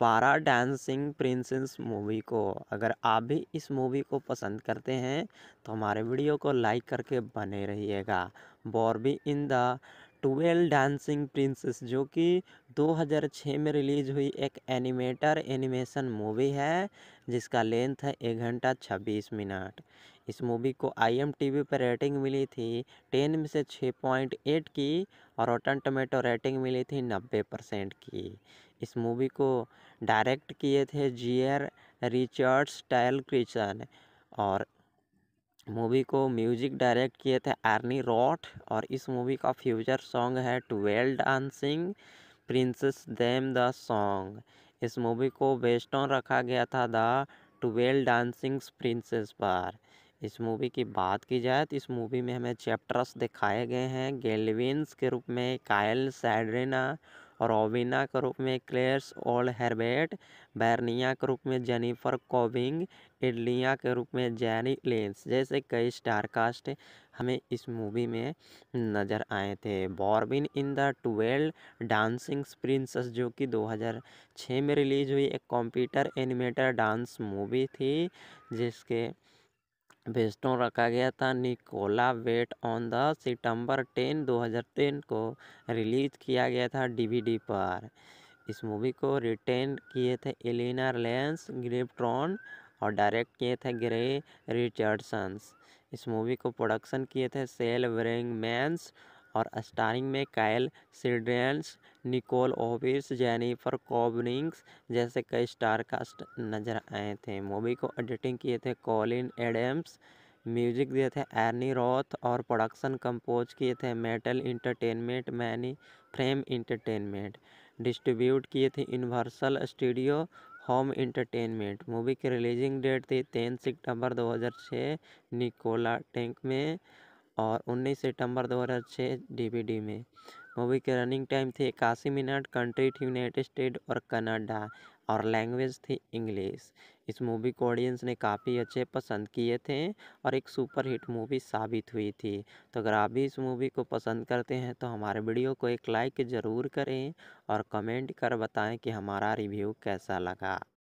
Speaker 1: बारा डांसिंग प्रिंसेस मूवी को अगर आप भी इस मूवी को पसंद करते हैं तो हमारे वीडियो को लाइक करके बने रहिएगा Barbie in the twelve dancing princess जो कि 2006 में रिलीज हुई एक एनिमेटर एनिमेशन मूवी है जिसका लेंथ है एक घंटा 26 मिनट इस मूवी को आई एम टी वी पर रेटिंग मिली थी टेन में से छः पॉइंट एट की और रोटन टमेटो रेटिंग मिली थी नब्बे परसेंट की इस मूवी को डायरेक्ट किए थे जियर रिचर्ड्स टैल क्रिचन और मूवी को म्यूजिक डायरेक्ट किए थे आर्नी रॉट और इस मूवी का फ्यूचर सॉन्ग है twelve dancing princess them the song इस मूवी को बेस्ट ऑन रखा गया था द ट्वेल्व डांसिंग प्रिंसेस पर इस मूवी की बात की जाए तो इस मूवी में हमें चैप्टर्स दिखाए गए हैं गेलविन्स के रूप में कायल और रोविना के रूप में क्लेयर्स ओल्ड हेरबेट बैरनिया के रूप में जेनिफर कोविंग इडलिया के रूप में जैनी लेंस जैसे कई स्टार कास्ट हमें इस मूवी में नज़र आए थे Barbie in the twelve dancing princess जो कि 2006 में रिलीज हुई एक कंप्यूटर एनिमेटर डांस मूवी थी जिसके बेस्टो रखा गया था Nicola wait on the September हज़ार टेन को रिलीज़ किया गया था डीवीडी पर इस मूवी को रिटेन किए थे एलिना लेंस ग्रिप्ट्रॉन और डायरेक्ट किए थे ग्रे रिचर्डसन्स इस मूवी को प्रोडक्शन किए थे सेल मैंस और स्टारिंग में कैल सिड्रेंस निकोल ओविस जेनिफर कॉबनिंग्स जैसे कई स्टार कास्ट नजर आए थे मूवी को एडिटिंग किए थे कॉलिन एडम्स म्यूजिक दिए थे एर्नी रॉथ और प्रोडक्शन कंपोज किए थे Mattel entertainment many frame entertainment distribute किए थे universal studio home entertainment movie की रिलीजिंग डेट थी तेन सितंबर 2006 निकोला टैंक में और 19 सितंबर 2006 डीवीडी में मूवी के रनिंग टाइम थे इक्यासी मिनट कंट्री थी यूनाइटेड स्टेट और कनाडा और लैंग्वेज थी इंग्लिश इस मूवी को ऑडियंस ने काफ़ी अच्छे पसंद किए थे और एक सुपरहिट मूवी साबित हुई थी तो अगर आप भी इस मूवी को पसंद करते हैं तो हमारे वीडियो को एक लाइक ज़रूर करें और कमेंट कर बताएं कि हमारा रिव्यू कैसा लगा